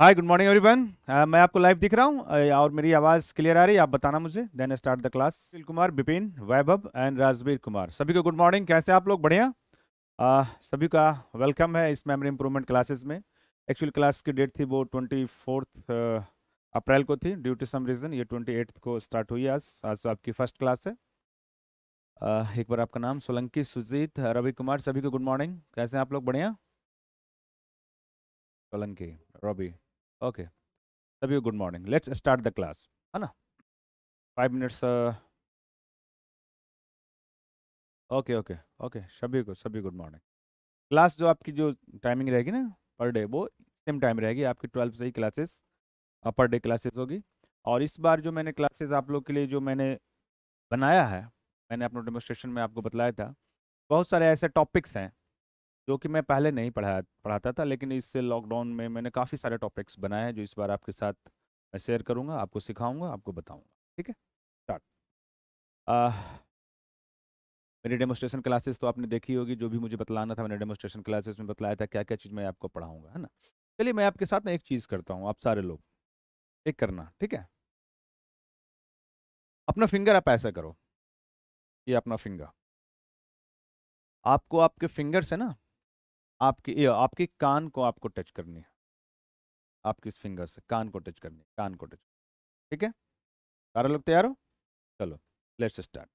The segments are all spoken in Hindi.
हाय गुड मॉर्निंग एवरीवन मैं आपको लाइव दिख रहा हूँ और मेरी आवाज़ क्लियर आ रही है आप बताना मुझे देन स्टार्ट द क्लास सिल कुमार बिपिन वैभव एंड राजवीर कुमार सभी को गुड मॉर्निंग कैसे आप लोग बढ़िया uh, सभी का वेलकम है इस मेमोरी इंप्रूवमेंट क्लासेस में एक्चुअल क्लास की डेट थी वो ट्वेंटी फोर्थ अप्रैल को थी ड्यू टू सम रीज़न ये ट्वेंटी को स्टार्ट हुई आज आज तो आपकी फर्स्ट क्लास है uh, एक बार आपका नाम सोलंकी सुजीत रवि कुमार सभी को गुड मॉर्निंग कैसे आप लोग बढ़िया सोलंकी रवि ओके सभी good morning let's start the class है ना five minutes okay okay okay सभी को सभी गुड मॉर्निंग क्लास जो आपकी जो टाइमिंग रहेगी ना पर डे वो सेम टाइम रहेगी आपकी ट्वेल्व से ही क्लासेस पर डे क्लासेस होगी और इस बार जो मैंने क्लासेस आप लोग के लिए जो मैंने बनाया है मैंने अपने डेमोस्ट्रेशन में आपको बताया था बहुत सारे ऐसे टॉपिक्स हैं जो कि मैं पहले नहीं पढ़ा पढ़ाता था लेकिन इससे लॉकडाउन में मैंने काफ़ी सारे टॉपिक्स बनाए हैं जो इस बार आपके साथ मैं शेयर करूँगा आपको सिखाऊँगा आपको बताऊँगा ठीक है स्टार्ट मेरी डेमोस्ट्रेशन क्लासेस तो आपने देखी होगी जो भी मुझे बतलाना था मैंने डेमोस्ट्रेशन क्लासेस में बतलाया था क्या क्या चीज़ मैं आपको पढ़ाऊँगा है ना चलिए मैं आपके साथ ना एक चीज़ करता हूँ आप सारे लोग एक करना ठीक है अपना फिंगर आप ऐसा करो ये अपना फिंगर आपको आपके फिंगर से ना आपके ये आपके कान को आपको टच करनी है आपके इस फिंगर से कान को टच करनी है कान को टच ठीक है सारे लोग तैयार हो चलो लेट्स स्टार्ट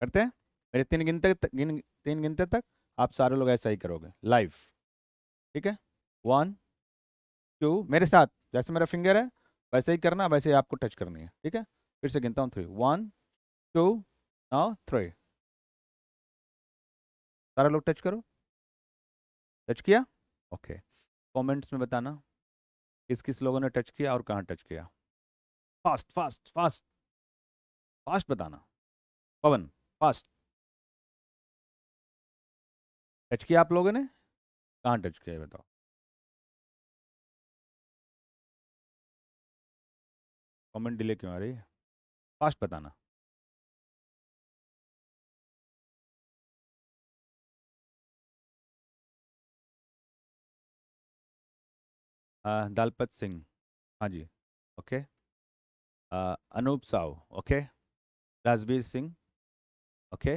करते हैं मेरे तीन घंटे तक गिन तीन गिनते तक आप सारे लोग ऐसा ही करोगे लाइव ठीक है वन टू मेरे साथ जैसे मेरा फिंगर है वैसे ही करना वैसे ही आपको टच करनी है ठीक है फिर से गिनता हूँ three one two now three सारा लोग टच करो टच किया ओके कमेंट्स में बताना किस किस लोगों ने टच किया और कहाँ टच किया फास्ट फास्ट फास्ट फास्ट बताना पवन फास्ट टच किया आप लोगों ने कहाँ टच किया बताओ कमेंट डिले क्यों आ रही है फास्ट बताना दालपत सिंह हाँ जी okay Anoop Sao okay Rajbir Singh okay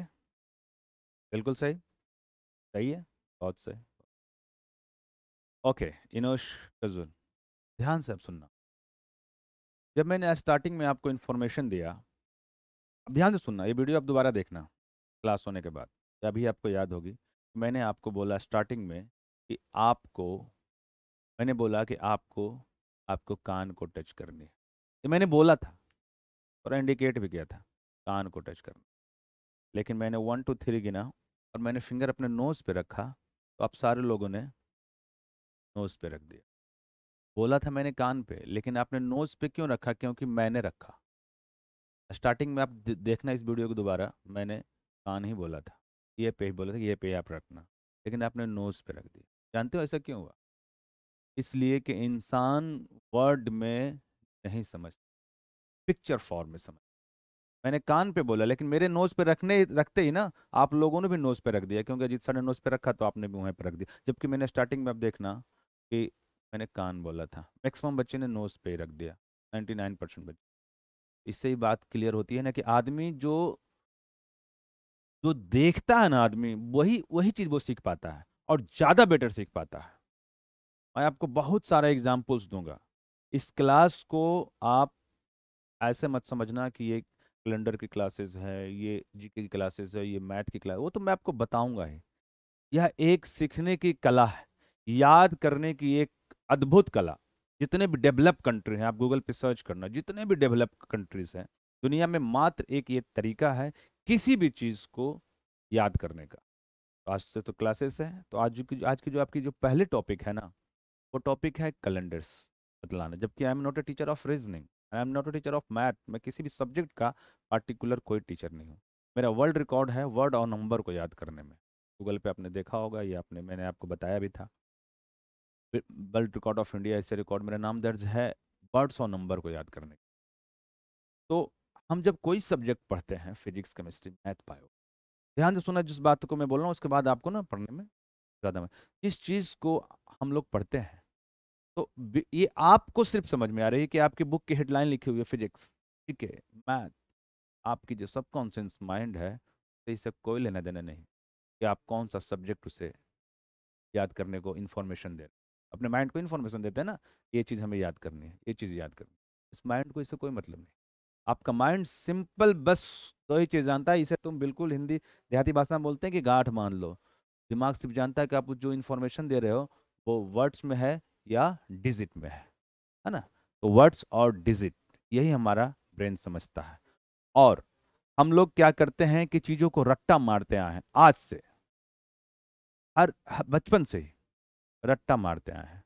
बिल्कुल सही सही है बहुत सही ओके इनोश कजुल ध्यान से आप सुनना जब मैंने स्टार्टिंग में आपको इन्फॉर्मेशन दिया अब ध्यान से सुनना ये वीडियो आप दोबारा देखना क्लास होने के बाद अभी आपको याद होगी मैंने आपको बोला स्टार्टिंग में कि आपको मैंने बोला कि आपको आपको कान को टच करनी है तो मैंने बोला था और इंडिकेट भी किया था कान को टच करना लेकिन मैंने वन टू थ्री गिना और मैंने फिंगर अपने नोज़ पे रखा तो आप सारे लोगों ने नोज़ पे रख दिया बोला था मैंने कान पे लेकिन आपने नोज़ पे क्यों रखा क्योंकि मैंने रखा स्टार्टिंग में आप देखना इस वीडियो को दोबारा मैंने कान ही बोला था ये पे ही बोला था ये पे आप रखना लेकिन आपने नोज़ पे रख दिया जानते हो ऐसा क्यों हुआ इसलिए कि इंसान वर्ड में नहीं समझता पिक्चर फॉर्म में समझ मैंने कान पे बोला लेकिन मेरे नोज पे रखने रखते ही ना आप लोगों ने भी नोज पे रख दिया क्योंकि अजीत सर ने नोज पे रखा तो आपने भी वहाँ पे रख दिया जबकि मैंने स्टार्टिंग में अब देखना कि मैंने कान बोला था मैक्सिमम बच्चे ने नोज पे रख दिया नाइन्टी नाइन परसेंट बच्चे इससे ही बात क्लियर होती है ना कि आदमी जो जो देखता है ना आदमी वही वही चीज़ वो सीख पाता है और ज़्यादा बेटर सीख पाता है मैं आपको बहुत सारे एग्जाम्पल्स दूंगा इस क्लास को आप ऐसे मत समझना कि ये कैलेंडर की क्लासेस है ये जी की क्लासेस है ये मैथ की क्लास वो तो मैं आपको बताऊंगा ही यह एक सीखने की कला है याद करने की एक अद्भुत कला जितने भी डेवलप कंट्री हैं आप गूगल पे सर्च करना जितने भी डेवलप कंट्रीज हैं दुनिया में मात्र एक ये तरीका है किसी भी चीज़ को याद करने का तो आज से तो क्लासेस है तो आज की आज की जो आपकी जो पहले टॉपिक है ना वो टॉपिक है कैलेंडर्स बतलाना जबकि I am not a teacher of reasoning I am not a teacher of math मैं किसी भी सब्जेक्ट का पार्टिकुलर कोई टीचर नहीं हूँ मेरा वर्ल्ड रिकॉर्ड है वर्ड और नंबर को याद करने में गूगल पे आपने देखा होगा या आपने मैंने आपको बताया भी था वर्ल्ड रिकॉर्ड ऑफ इंडिया ऐसे रिकॉर्ड मेरा नाम दर्ज है वर्ड्स और नंबर को याद करने तो हम जब कोई सब्जेक्ट पढ़ते हैं फिजिक्स केमिस्ट्री मैथ बायो ध्यान से सुना जिस बात को मैं बोल रहा हूँ उसके बाद आपको ना पढ़ने में ज़्यादा में जिस चीज़ को हम लोग पढ़ते हैं तो ये आपको सिर्फ समझ में आ रही है कि आपकी बुक की हेडलाइन लिखी हुई है फिजिक्स ठीक है मैथ आपकी जो सब माइंड है तो इसे कोई लेना देना नहीं कि आप कौन सा सब्जेक्ट उसे याद करने को इन्फॉर्मेशन दे रहे अपने माइंड को इन्फॉर्मेशन देते हैं ना ये चीज़ हमें याद करनी है ये चीज़ याद करनी इस माइंड को इससे कोई मतलब नहीं आपका माइंड सिंपल बस दो तो ही चीज़ जानता है इसे तुम बिल्कुल हिंदी देहाती भाषा में बोलते हैं कि गाठ मान लो दिमाग सिर्फ जानता है कि आप जो इन्फॉर्मेशन दे रहे हो वो वर्ड्स में है या डिजिट में है है ना तो वर्ड्स और डिजिट यही हमारा ब्रेन समझता है और हम लोग क्या करते हैं कि चीज़ों को रट्टा मारते आए हैं आज से हर बचपन से ही रट्टा मारते आए हैं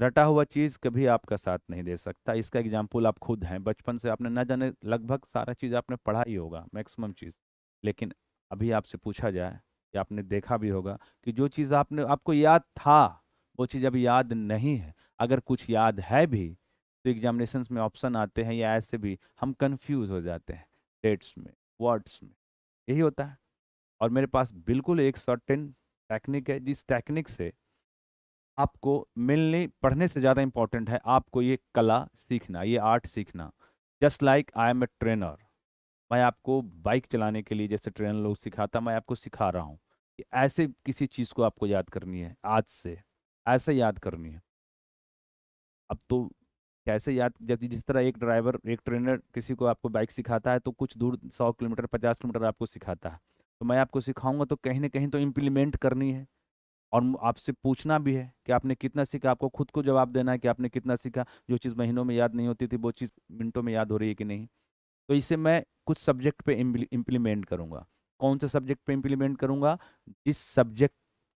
रटा हुआ चीज़ कभी आपका साथ नहीं दे सकता इसका एग्जाम्पल आप खुद हैं बचपन से आपने ना जाने लगभग सारा चीज़ आपने पढ़ा ही होगा मैक्सिमम चीज़ लेकिन अभी आपसे पूछा जाए कि आपने देखा भी होगा कि जो चीज़ आपने आपको याद था वो चीज़ अब याद नहीं है अगर कुछ याद है भी तो एग्जामिनेशन में ऑप्शन आते हैं या ऐसे भी हम कन्फ्यूज हो जाते हैं डेट्स में वर्ड्स में यही होता है और मेरे पास बिल्कुल एक सर्टेन टेक्निक है जिस टेक्निक से आपको मिलने पढ़ने से ज़्यादा इम्पॉर्टेंट है आपको ये कला सीखना ये आर्ट सीखना just like I am a trainer मैं आपको बाइक चलाने के लिए जैसे ट्रेनर लोग सिखाता मैं आपको सिखा रहा हूँ ऐसे किसी चीज़ को आपको याद करनी है आज से ऐसे याद करनी है अब तो कैसे याद जब जिस तरह एक ड्राइवर एक ट्रेनर किसी को आपको बाइक सिखाता है तो कुछ दूर सौ किलोमीटर पचास किलोमीटर आपको सिखाता है तो मैं आपको सिखाऊंगा तो कहीं ना कहीं तो इम्प्लीमेंट करनी है और आपसे पूछना भी है कि आपने कितना सीखा आपको खुद को जवाब देना है कि आपने कितना सीखा जो चीज़ महीनों में याद नहीं होती थी वो चीज़ मिनटों में याद हो रही है कि नहीं तो इसे मैं कुछ सब्जेक्ट पे इम्प्लीमेंट करूँगा कौन सा सब्जेक्ट पे इम्प्लीमेंट करूँगा जिस सब्जेक्ट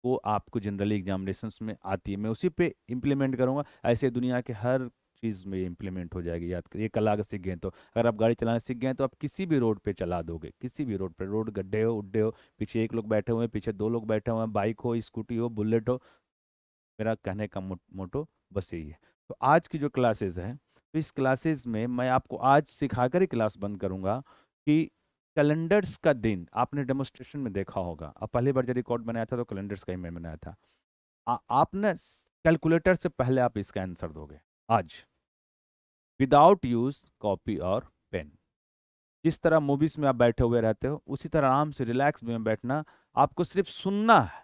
को आपको जनरली एग्जामिनेशन में आती है मैं उसी पे इम्प्लीमेंट करूँगा ऐसे दुनिया के हर चीज़ में इम्प्लीमेंट हो जाएगी याद करिए तो कल अगर सीख गए तो अगर आप गाड़ी चलाना सीख गए तो आप किसी भी रोड पे चला दोगे किसी भी रोड पे रोड गड्ढे हो उड्ढे हो पीछे एक लोग बैठे हुए हैं पीछे दो लोग बैठे हुए हैं बाइक हो स्कूटी हो बुलेट हो मेरा कहने का मोटो बस यही है तो आज की जो क्लासेज हैं तो इस क्लासेज में मैं आपको आज सिखा ही क्लास बंद करूँगा कि कैलेंडर्स का दिन आपने डेमोस्ट्रेशन में देखा होगा अब पहली बार जब रिकॉर्ड बनाया था तो कैलेंडर्स का ही मैं बनाया था आ, आपने कैलकुलेटर से पहले आप इसका आंसर दोगे आज विदाउट यूज कॉपी और पेन जिस तरह मूवीज में आप बैठे हुए रहते हो उसी तरह आराम से रिलैक्स में बैठना आपको सिर्फ सुनना है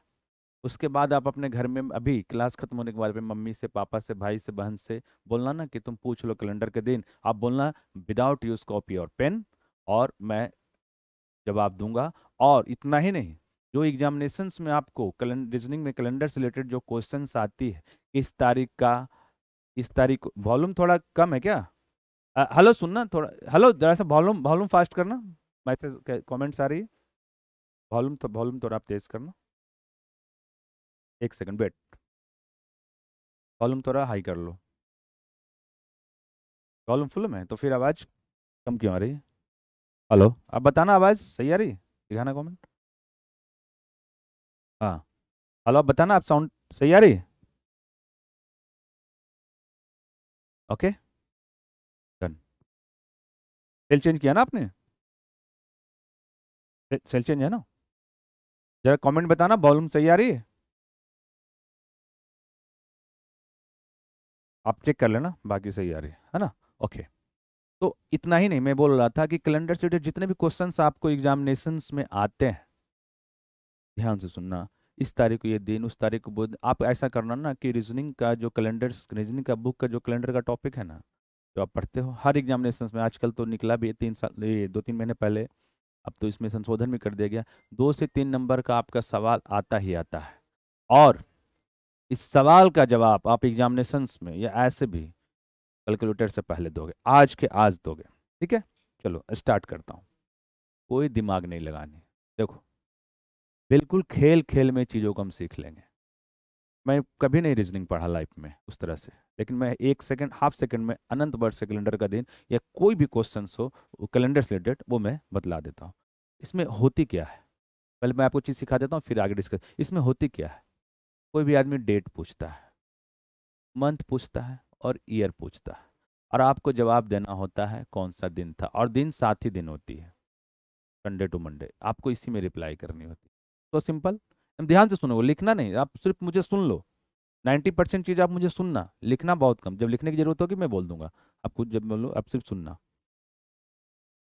उसके बाद आप अपने घर में अभी क्लास खत्म होने के बाद में मम्मी से पापा से भाई से बहन से बोलना ना कि तुम पूछ लो कैलेंडर के दिन आप बोलना विदाउट यूज कॉपी और पेन और मैं जवाब दूंगा और इतना ही नहीं जो एग्जामिनेशन में आपको रीजनिंग में कैलेंडर से रिलेटेड जो क्वेश्चन आती है इस तारीख का इस तारीख वॉल्यूम थोड़ा कम है क्या हेलो सुनना थोड़ा हेलो जरा सा वॉल्यूम वॉल्यूम फास्ट करना मैसेज कमेंट्स आ रही है वॉल्यूम तो वॉल्यूम थोड़ा आप तेज करना एक सेकंड वेट वॉल्यूम थोड़ा हाई कर लो वॉल्यूम फुल में तो फिर आवाज़ कम क्यों आ रही है हेलो आप बताना आवाज़ सही आ रही दिखाना कमेंट हाँ हेलो आप बताना आप साउंड सही आ रही ओके डन सेल चेंज किया ना आपने सेल चेंज है ना ज़रा कमेंट बताना वॉल्यूम सही आ रही है आप चेक कर लेना बाकी सही आ रही है है ना ओके तो इतना ही नहीं मैं बोल रहा था कि कैलेंडर से जितने भी क्वेश्चन आपको एग्जामिनेशन में आते हैं ध्यान से सुनना इस तारीख को ये दिन उस तारीख को बुध आप ऐसा करना ना कि रीजनिंग का जो कैलेंडर रीजनिंग का बुक का जो कैलेंडर का टॉपिक है ना जो आप पढ़ते हो हर एग्जामिनेशन में आजकल तो निकला भी तीन साल ये दो तीन महीने पहले अब तो इसमें संशोधन भी कर दिया गया दो से तीन नंबर का आपका सवाल आता ही आता है और इस सवाल का जवाब आप एग्जामिनेशंस में या ऐसे भी कैलकुलेटर से पहले दोगे आज के आज दोगे ठीक है चलो स्टार्ट करता हूँ कोई दिमाग नहीं लगानी देखो बिल्कुल खेल खेल में चीज़ों को हम सीख लेंगे मैं कभी नहीं रीजनिंग पढ़ा लाइफ में उस तरह से लेकिन मैं एक सेकंड हाफ सेकंड में अनंत वर्ष से कैलेंडर का दिन या कोई भी क्वेश्चन हो कैलेंडर से रिलेटेड वो मैं बतला देता हूँ इसमें होती क्या है पहले मैं आपको चीज़ सिखा देता हूँ फिर आगे डिस्कस इसमें होती क्या है कोई भी आदमी डेट पूछता है मंथ पूछता है और ईयर पूछता है और आपको जवाब देना होता है कौन सा दिन था और दिन साथ ही दिन होती है संडे टू मंडे आपको इसी में रिप्लाई करनी होती है तो सिंपल ध्यान से सुनोगे लिखना नहीं आप सिर्फ मुझे सुन लो नाइन्टी परसेंट चीज़ आप मुझे सुनना लिखना बहुत कम जब लिखने की जरूरत होगी मैं बोल दूंगा आपको जब बोलो आप सिर्फ सुनना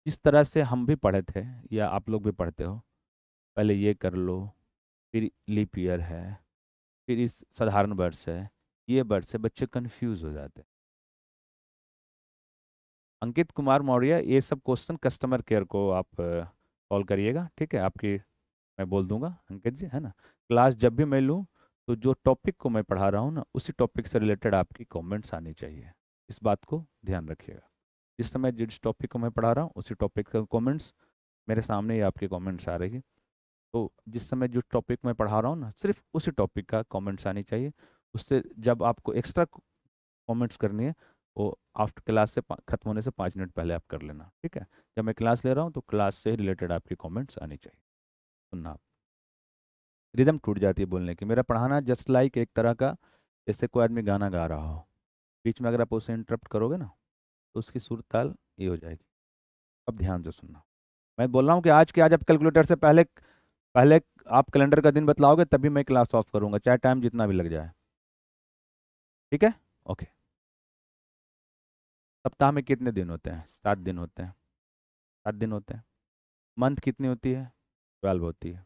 जिस तरह से हम भी पढ़े थे या आप लोग भी पढ़ते हो पहले ये कर लो फिर लिप ईयर है फिर इस साधारण वर्ष है ये बर्ड से बच्चे कंफ्यूज हो जाते हैं अंकित कुमार मौर्य ये सब क्वेश्चन कस्टमर केयर को आप कॉल करिएगा ठीक है आपकी मैं बोल दूंगा अंकित जी है ना क्लास जब भी मैं लूँ तो जो टॉपिक को मैं पढ़ा रहा हूँ ना उसी टॉपिक से रिलेटेड आपकी कमेंट्स आनी चाहिए इस बात को ध्यान रखिएगा जिस समय जिस टॉपिक को मैं पढ़ा रहा हूँ उसी टॉपिक का कॉमेंट्स मेरे सामने ही आपके कॉमेंट्स आ रही है तो जिस समय जो टॉपिक मैं पढ़ा रहा हूँ ना सिर्फ उसी टॉपिक का कॉमेंट्स आनी चाहिए उससे जब आपको एक्स्ट्रा कमेंट्स करनी है वो आफ्टर क्लास से खत्म होने से पाँच मिनट पहले आप कर लेना ठीक है जब मैं क्लास ले रहा हूँ तो क्लास से रिलेटेड आपकी कमेंट्स आनी चाहिए सुनना आप रिदम टूट जाती है बोलने की मेरा पढ़ाना जस्ट लाइक एक तरह का जैसे कोई आदमी गाना गा रहा हो बीच में अगर आप उसे इंटरप्ट करोगे ना तो उसकी सूरत ताल ये हो जाएगी अब ध्यान से सुनना मैं बोल रहा हूँ कि आज के आज आप कैलकुलेटर से पहले पहले आप कैलेंडर का दिन बतलाओगे तभी मैं क्लास ऑफ करूँगा चाहे टाइम जितना भी लग जाए ठीक है ओके सप्ताह में कितने दिन होते हैं सात दिन होते हैं सात दिन होते हैं मंथ कितनी होती है ट्वेल्व होती है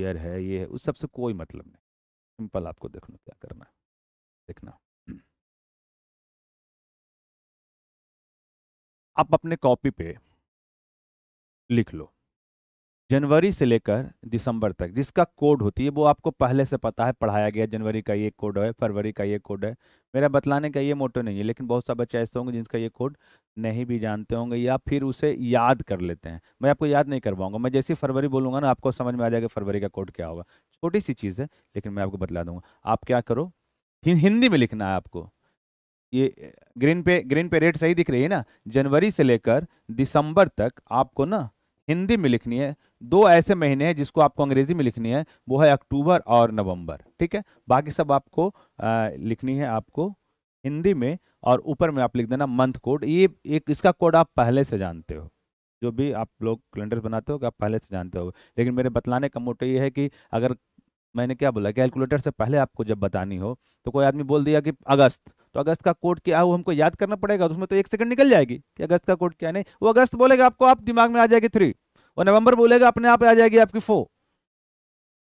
ईयर है ये है उस सबसे कोई मतलब नहीं सिंपल आपको देखना क्या करना है देखना आप अपने कॉपी पे लिख लो जनवरी से लेकर दिसंबर तक जिसका कोड होती है वो आपको पहले से पता है पढ़ाया गया जनवरी का ये कोड है फरवरी का ये कोड है मेरा बतलाने का ये मोटो नहीं है लेकिन बहुत सारे बच्चे ऐसे होंगे जिनका ये कोड नहीं भी जानते होंगे या फिर उसे याद कर लेते हैं मैं आपको याद नहीं करवाऊंगा मैं जैसे फरवरी बोलूँगा ना आपको समझ में आ जाएगा फरवरी का कोड क्या होगा छोटी सी चीज़ है लेकिन मैं आपको बतला दूंगा आप क्या करो हिंदी में लिखना है आपको ये ग्रीन पे ग्रीन पे रेट सही दिख रही है ना जनवरी से लेकर दिसंबर तक आपको ना हिंदी में लिखनी है दो ऐसे महीने हैं जिसको आपको अंग्रेजी में लिखनी है वो है अक्टूबर और नवंबर ठीक है बाकी सब आपको आ, लिखनी है आपको हिंदी में और ऊपर में आप लिख देना मंथ कोड ये एक इसका कोड आप पहले से जानते हो जो भी आप लोग कैलेंडर बनाते हो आप पहले से जानते हो लेकिन मेरे बतलाने का मोटो ये है कि अगर मैंने क्या बोला कैलकुलेटर से पहले आपको जब बतानी हो तो कोई आदमी बोल दिया कि अगस्त तो अगस्त का कोड क्या है वो हमको याद करना पड़ेगा उसमें तो एक सेकंड निकल जाएगी कि अगस्त का कोड क्या नहीं वो अगस्त बोलेगा आपको आप दिमाग में आ जाएगी थ्री और नवंबर बोलेगा अपने आप आ जाएगी आपकी फोर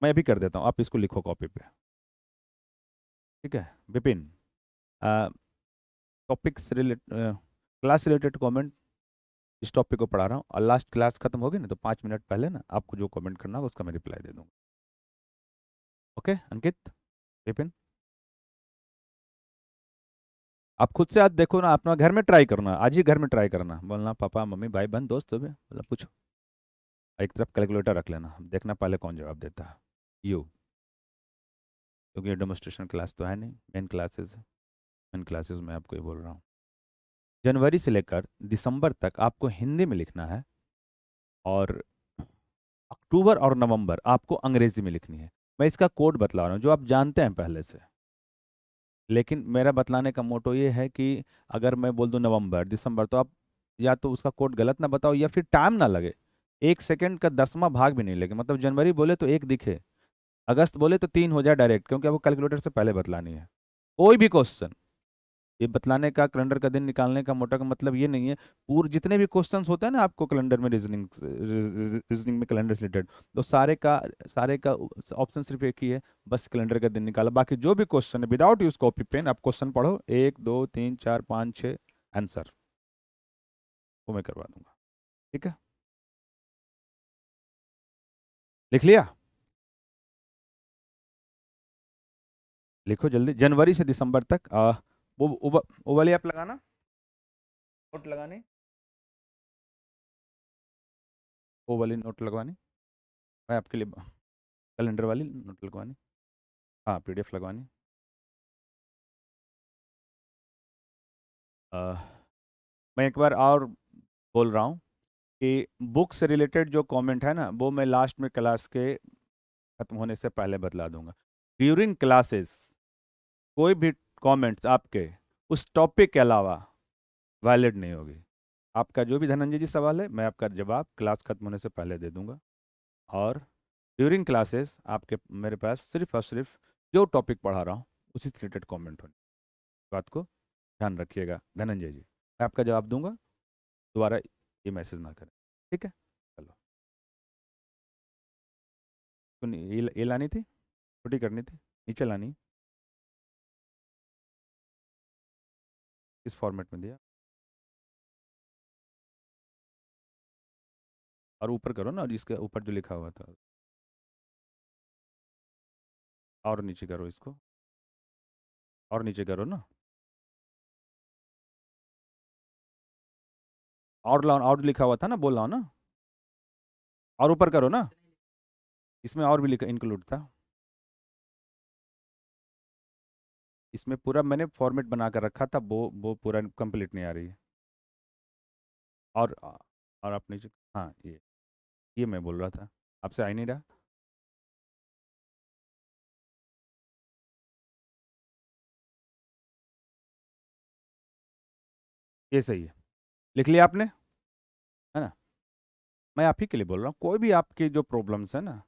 मैं भी कर देता हूँ आप इसको लिखो कॉपी पे ठीक है Vipin topics relate class related comment इस टॉपिक को पढ़ा रहा हूँ और लास्ट क्लास खत्म होगी ना तो पाँच मिनट पहले ना आपको जो कॉमेंट करना होगा उसका मैं रिप्लाई दे दूँगा ओके अंकित विपिन आप खुद से आज देखो ना अपना घर में ट्राई करना आज ही घर में ट्राई करना बोलना पापा मम्मी भाई बहन दोस्त हो मतलब पूछो एक तरफ कैलकुलेटर रख लेना देखना पहले कौन जवाब देता है यू क्योंकि डेमोस्ट्रेशन क्लास तो है नहीं मेन क्लासेस है मेन क्लासेस में आपको ये बोल रहा हूँ जनवरी से लेकर दिसंबर तक आपको हिंदी में लिखना है और अक्टूबर और नवंबर आपको अंग्रेजी में लिखनी है मैं इसका कोड बतला रहा हूँ जो आप जानते हैं पहले से लेकिन मेरा बतलाने का मोटो ये है कि अगर मैं बोल दूँ नवंबर दिसंबर तो आप या तो उसका कोड गलत ना बताओ या फिर टाइम ना लगे एक सेकंड का दसवां भाग भी नहीं लगे मतलब जनवरी बोले तो एक दिखे अगस्त बोले तो तीन हो जाए डायरेक्ट क्योंकि आपको कैलकुलेटर से पहले बतलानी है कोई भी क्वेश्चन ये बतलाने का कैलेंडर का दिन निकालने का मोटा का मतलब ये नहीं है पूरे जितने भी क्वेश्चन होते हैं ना आपको कैलेंडर में रीजनिंग रीजनिंग में कैलेंडर रिलेटेड तो सारे का सारे का ऑप्शन सिर्फ एक ही है बस कैलेंडर का दिन निकाला बाकी जो भी क्वेश्चन है विदाउट यूज कॉपी पेन आप क्वेश्चन पढ़ो एक दो तीन चार पाँच छः आंसर वो मैं करवा दूंगा ठीक है लिख लिया लिखो जल्दी जनवरी से दिसंबर तक आ, वो वो, वाली आप लगाना नोट लगाने वो वाली नोट लगवानी भाई आपके लिए कैलेंडर वाली नोट लगवानी हाँ पी डी एफ लगवानी मैं एक बार और बोल रहा हूँ कि बुक से रिलेटेड जो कमेंट है ना वो मैं लास्ट में क्लास के ख़त्म होने से पहले बदला दूंगा ड्यूरिंग क्लासेस कोई भी कमेंट्स आपके उस टॉपिक के अलावा वैलिड नहीं होगी आपका जो भी धनंजय जी सवाल है मैं आपका जवाब क्लास खत्म होने से पहले दे दूंगा और ड्यूरिंग क्लासेस आपके मेरे पास सिर्फ और सिर्फ जो टॉपिक पढ़ा रहा हूँ उसी से रिलेटेड कॉमेंट होने बात को ध्यान रखिएगा धनंजय जी मैं आपका जवाब दूंगा दोबारा ये मैसेज ना करें ठीक है चलो ये लानी थी छोटी करनी थी नीचे लानी इस फॉर्मेट में दिया और ऊपर करो ना इसके ऊपर जो लिखा हुआ था और नीचे करो इसको और नीचे करो ना और लाओ और लिखा हुआ था ना बोल लाओ ना और ऊपर करो ना इसमें और भी लिखा इंक्लूड था इसमें पूरा मैंने फॉर्मेट बना कर रखा था वो वो पूरा कंप्लीट नहीं आ रही है और और आपने जो हाँ ये ये मैं बोल रहा था आपसे आई नहीं रहा ये सही है लिख लिया आपने है ना मैं आप ही के लिए बोल रहा हूँ कोई भी आपके जो प्रॉब्लम्स है ना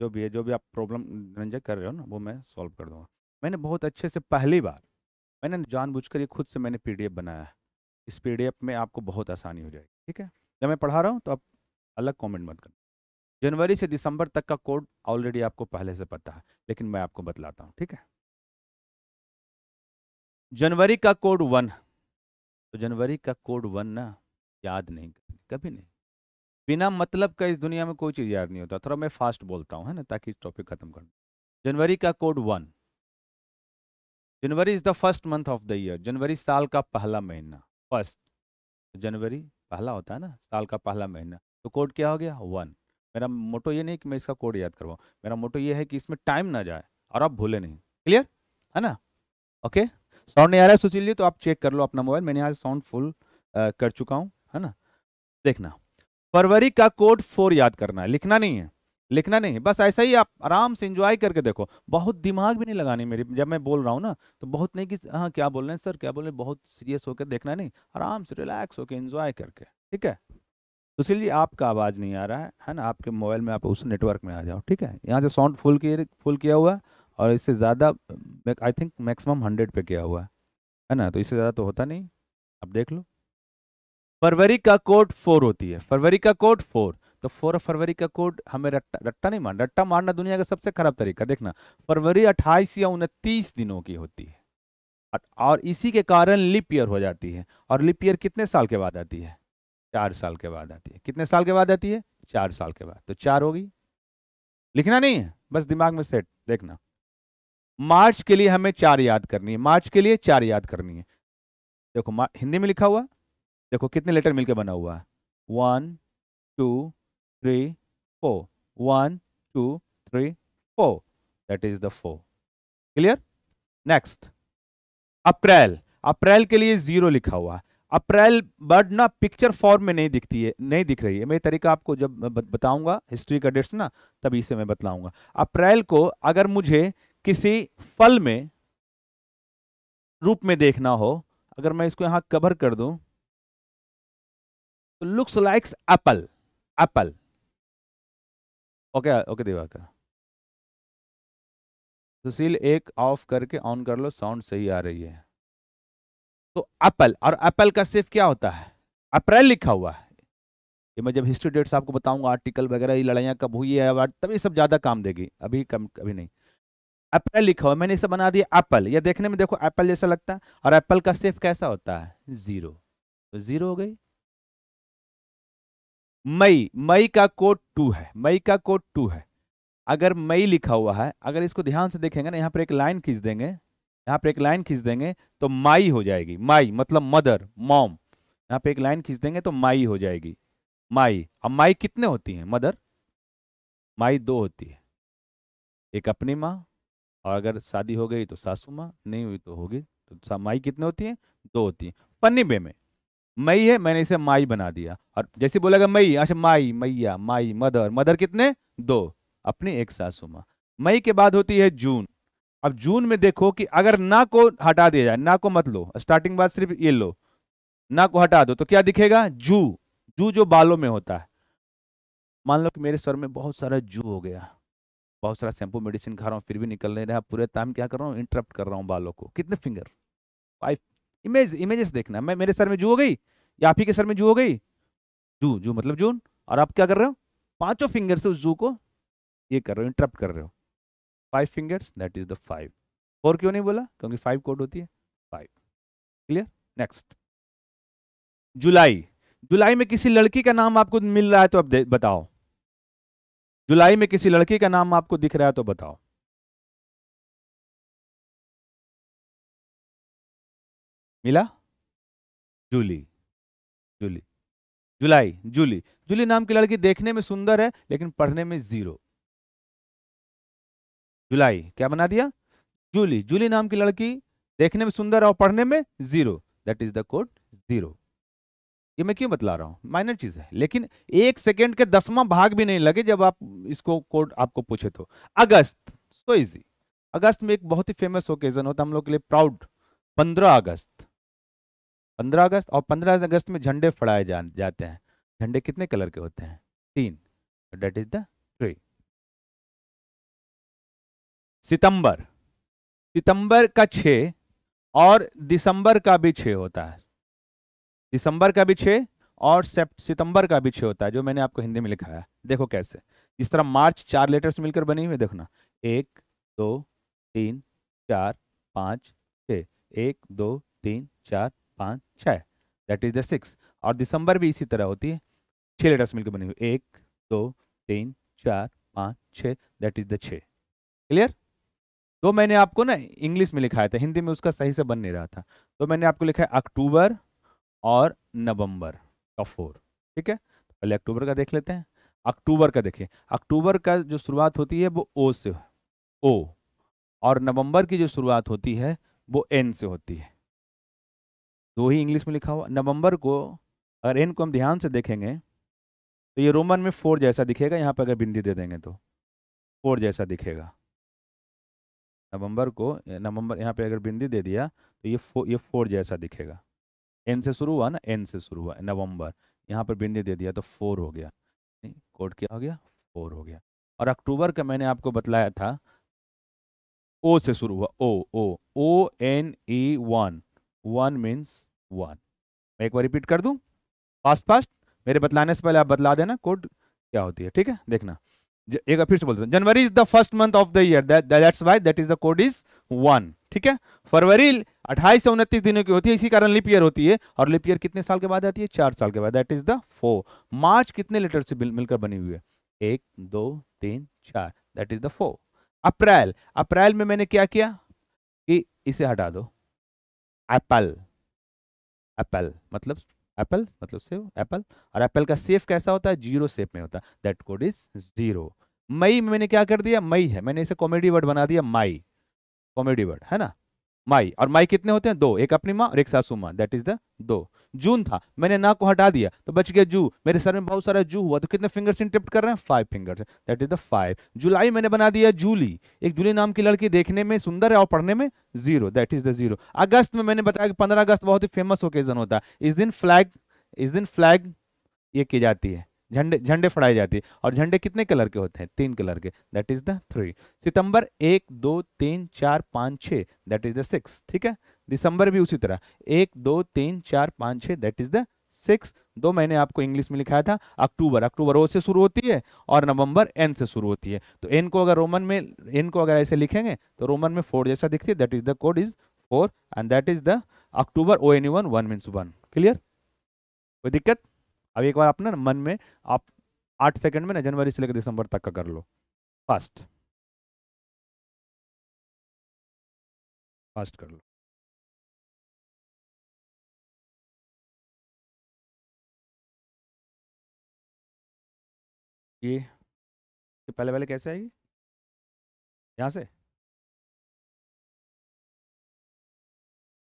जो भी है जो भी आप प्रॉब्लम कर रहे हो ना वो मैं सॉल्व कर दूँगा मैंने बहुत अच्छे से पहली बार मैंने जानबूझकर ये खुद से मैंने पी बनाया है इस पी में आपको बहुत आसानी हो जाएगी ठीक है जब मैं पढ़ा रहा हूँ तो आप अलग कमेंट मत करना जनवरी से दिसंबर तक का कोड ऑलरेडी आपको पहले से पता है लेकिन मैं आपको बतलाता हूँ ठीक है जनवरी का कोड वन तो जनवरी का कोड वन ना याद नहीं करनी कभी नहीं बिना मतलब का इस दुनिया में कोई चीज़ याद नहीं होता थोड़ा मैं फास्ट बोलता हूँ है ना ताकि टॉपिक खत्म कर जनवरी का code one January is the first month of the year जनवरी साल का पहला महीना फर्स्ट जनवरी पहला होता है ना साल का पहला महीना तो कोड क्या हो गया वन मेरा मोटो ये नहीं कि मैं इसका कोड याद करवाऊँ मेरा मोटो ये है कि इसमें टाइम ना जाए और आप भूले नहीं क्लियर है ना ओके साउंड नहीं आ रहा है सुचिल लिए तो आप चेक कर लो अपना मोबाइल मैंने आज साउंड फुल आ, कर चुका हूँ है ना देखना फरवरी का कोड फोर याद करना है लिखना नहीं है लिखना नहीं बस ऐसा ही आप आराम से इंजॉय करके देखो बहुत दिमाग भी नहीं लगानी मेरी जब मैं बोल रहा हूँ ना तो बहुत नहीं कि हाँ क्या बोल रहे हैं सर क्या बोल रहे हैं बहुत सीरियस होकर देखना नहीं आराम से रिलैक्स होकर इंजॉय करके ठीक है तो जी आपका आवाज़ नहीं आ रहा है है ना आपके मोबाइल में आप उस नेटवर्क में आ जाओ ठीक है यहाँ से साउंड फुल किए फुल किया हुआ और इससे ज़्यादा आई थिंक मैक्सिमम हंड्रेड पे किया हुआ है है ना तो इससे ज़्यादा तो होता नहीं आप देख लो फरवरी का कोड फोर होती है फरवरी का कोड फोर तो फोर फरवरी का कोड हमें रट्टा रट्टा नहीं मान रट्टा मारना दुनिया का सबसे खराब तरीका देखना फरवरी अट्ठाईस या उनतीस दिनों की होती है और इसी के कारण लिप ईयर हो जाती है और लिप ईयर कितने साल के बाद आती है चार साल के बाद आती है कितने साल के बाद आती है चार साल के बाद तो चार होगी लिखना नहीं है बस दिमाग में सेट देखना मार्च के लिए हमें चार याद करनी है मार्च के लिए चार याद करनी है देखो हिंदी में लिखा हुआ देखो कितने लेटर मिलकर बना हुआ है one two three, four. One, two, three, four. That is the four. Clear next April April के लिए जीरो लिखा हुआ है अप्रैल बर्ड ना पिक्चर फॉर्म में नहीं दिखती है नहीं दिख रही है मैं तरीका आपको जब बताऊंगा हिस्ट्री का डेट्स ना तभी इसे मैं बतलाऊंगा अप्रैल को अगर मुझे किसी फल में रूप में देखना हो अगर मैं इसको यहाँ कवर कर दूं तो looks likes apple apple okay okay Diwakar Sushil एक ऑफ करके ऑन कर लो साउंड सही आ रही है तो एप्पल और एप्पल का सिर्फ क्या होता है अप्रैल लिखा हुआ है ये मैं जब हिस्ट्री डेट्स आपको बताऊंगा आर्टिकल वगैरह ये लड़ाइयाँ कब हुई है तभी सब ज़्यादा काम देगी अभी कम अभी नहीं अप्रैल लिखा हुआ मैंने इसे बना दिया एप्पल या देखने में देखो एप्पल जैसा लगता है और एप्पल का सेफ कैसा होता है जीरो तो जीरो हो गई मई मई का कोड टू है मई का कोड टू है अगर मई लिखा हुआ है अगर इसको ध्यान से देखेंगे ना यहाँ पर एक लाइन खींच देंगे यहाँ पर एक लाइन खींच देंगे तो माई हो जाएगी माई मतलब मदर मॉम यहाँ पे एक लाइन खींच देंगे तो माई हो जाएगी माई अब माई कितने होती हैं मदर माई दो होती है एक अपनी माँ और अगर शादी हो गई तो सासू माँ नहीं हुई तो होगी तो माई कितने होती हैं दो होती हैं पन्नी बे में मई है मैंने इसे माई बना दिया और जैसे बोलेगा मई अच्छा माई मैया माई मदर मदर कितने दो अपनी एक सासू माँ मई के बाद होती है जून अब जून में देखो कि अगर ना को हटा दिया जाए ना को मत लो स्टार्टिंग बात सिर्फ ये लो ना को हटा दो तो क्या दिखेगा जू जू जो बालों में होता है मान लो कि मेरे स्वर में बहुत सारा जू हो गया बहुत सारा शैम्पू मेडिसिन खा रहा हूँ फिर भी निकल नहीं रहा पूरे टाइम क्या कर रहा हूँ इंटरप्ट कर रहा हूँ बालों को कितने फिंगर फाइव इमेज इमेजेस देखना मैं मेरे सर में जू हो गई या आप ही के सर में जू हो गई जू जू मतलब जून और आप क्या कर रहे हो पांचों फिंगर से उस जू को ये कर रहे हो इंटरप्ट कर रहे हो five fingers that is the five four क्यों नहीं बोला क्योंकि फाइव कोड होती है five clear next July July में किसी लड़की का नाम आपको मिल रहा है तो आप बताओ जुलाई में किसी लड़की का नाम आपको दिख रहा है तो बताओ मिला जूली जूली जुलाई जूली जूली नाम की लड़की देखने में सुंदर है लेकिन पढ़ने में जीरो जुलाई क्या बना दिया जूली जूली नाम की लड़की देखने में सुंदर और पढ़ने में zero that is the code zero ये मैं क्यों बतला रहा हूं माइनर चीज है लेकिन एक सेकेंड के दसवां भाग भी नहीं लगे जब आप इसको कोड आपको पूछे तो अगस्त सो इजी अगस्त में एक बहुत ही फेमस ओकेजन होता है हम लोग के लिए प्राउड पंद्रह अगस्त पंद्रह अगस्त और पंद्रह अगस्त में झंडे फड़ाए जा, जाते हैं झंडे कितने कलर के होते हैं तीन date is the three September सितंबर का छ और दिसंबर का भी छ होता है दिसंबर का भी छ और सितंबर का भी छ होता है जो मैंने आपको हिंदी में लिखा है देखो कैसे इस तरह मार्च चार लेटर्स मिलकर बनी हुई देखना एक दो तीन चार पाँच छ एक दो तीन चार पाँच छः दैट इज द सिक्स और दिसंबर भी इसी तरह होती है छः लेटर्स मिलकर बनी हुई एक दो तीन चार पाँच छः दैट इज द छः क्लियर तो मैंने आपको ना इंग्लिश में लिखाया था हिंदी में उसका सही से बन नहीं रहा था तो मैंने आपको लिखा है अक्टूबर और नवंबर का फोर ठीक है पहले अक्टूबर का देख लेते हैं अक्टूबर का देखिए अक्टूबर का जो शुरुआत होती है वो ओ से ओ और नवंबर की जो शुरुआत होती है वो एन से होती है दो ही इंग्लिश में लिखा हुआ नवंबर को अगर एन को हम ध्यान से देखेंगे तो ये रोमन में फोर जैसा दिखेगा यहाँ पर अगर बिंदी दे देंगे तो फोर जैसा दिखेगा नवंबर को नवंबर यहाँ पे अगर बिंदी दे दिया तो ये फो ये फोर जैसा दिखेगा एन से शुरू हुआ ना एन से शुरू हुआ नवंबर यहाँ पर बिंदी दे दिया तो फोर हो गया कोड क्या हो गया फोर हो गया और अक्टूबर का मैंने आपको बतलाया था ओ से शुरू हुआ O O O N E one one means one मैं एक बार रिपीट कर दूं फास्ट फास्ट मेरे बतलाने से पहले आप बतला देना कोड क्या होती है ठीक है देखना एक फिर से बोलते हैं January is the first month of the year that's why that is the code is one ठीक है फरवरी अट्ठाईस से उनतीस दिनों की होती है इसी कारण लिप ईयर होती है और लिप ईयर कितने साल के बाद आती है चार साल के बाद दैट इज द फोर मार्च कितने लेटर से मिलकर बनी हुई है एक दो तीन चार दैट इज द फोर अप्रैल अप्रैल में मैंने क्या किया कि इसे हटा दो एप्पल एप्पल मतलब एप्पल मतलब सेव एप्पल और एप्पल का सेफ कैसा होता है जीरो सेफ में होता है दैट कोड इज जीरो मई मैंने क्या कर दिया मई है मैंने इसे कॉमेडी वर्ड बना दिया माई कॉमेडी वर्ड है ना माई और माई कितने होते हैं दो एक अपनी माँ और एक सासू माँ दैट इज द दो जून था मैंने ना को हटा दिया तो बच गया जू मेरे सर में बहुत सारा जू हुआ तो कितने फिंगर्स इंटरप्ट कर रहे हैं five fingers that is the five जुलाई मैंने बना दिया जूली एक जूली नाम की लड़की देखने में सुंदर है और पढ़ने में zero that is the zero अगस्त में मैंने बताया कि पंद्रह अगस्त बहुत ही फेमस ओकेजन होता है इस दिन फ्लैग इस दिन फ्लैग ये की जाती है झंडे झंडे फड़ाए जाती है और झंडे कितने कलर के होते हैं तीन कलर के दैट इज द थ्री सितंबर एक दो तीन चार पाँच छः दैट इज द सिक्स ठीक है दिसंबर भी उसी तरह एक दो तीन चार पाँच छः दैट इज द सिक्स दो मैंने आपको इंग्लिश में लिखाया था अक्टूबर अक्टूबर ओ से शुरू होती है और नवंबर एन से शुरू होती है तो एन को अगर रोमन में एन को अगर ऐसे लिखेंगे तो रोमन में फोर जैसा दिखती है that is the code is four and that is the October O N one one means one clear कोई दिक्कत अब एक बार आप ना मन में आप आठ सेकंड में ना जनवरी से लेकर दिसंबर तक का कर लो फास्ट फास्ट कर लो ये तो पहले पहले कैसे आएगी यहाँ से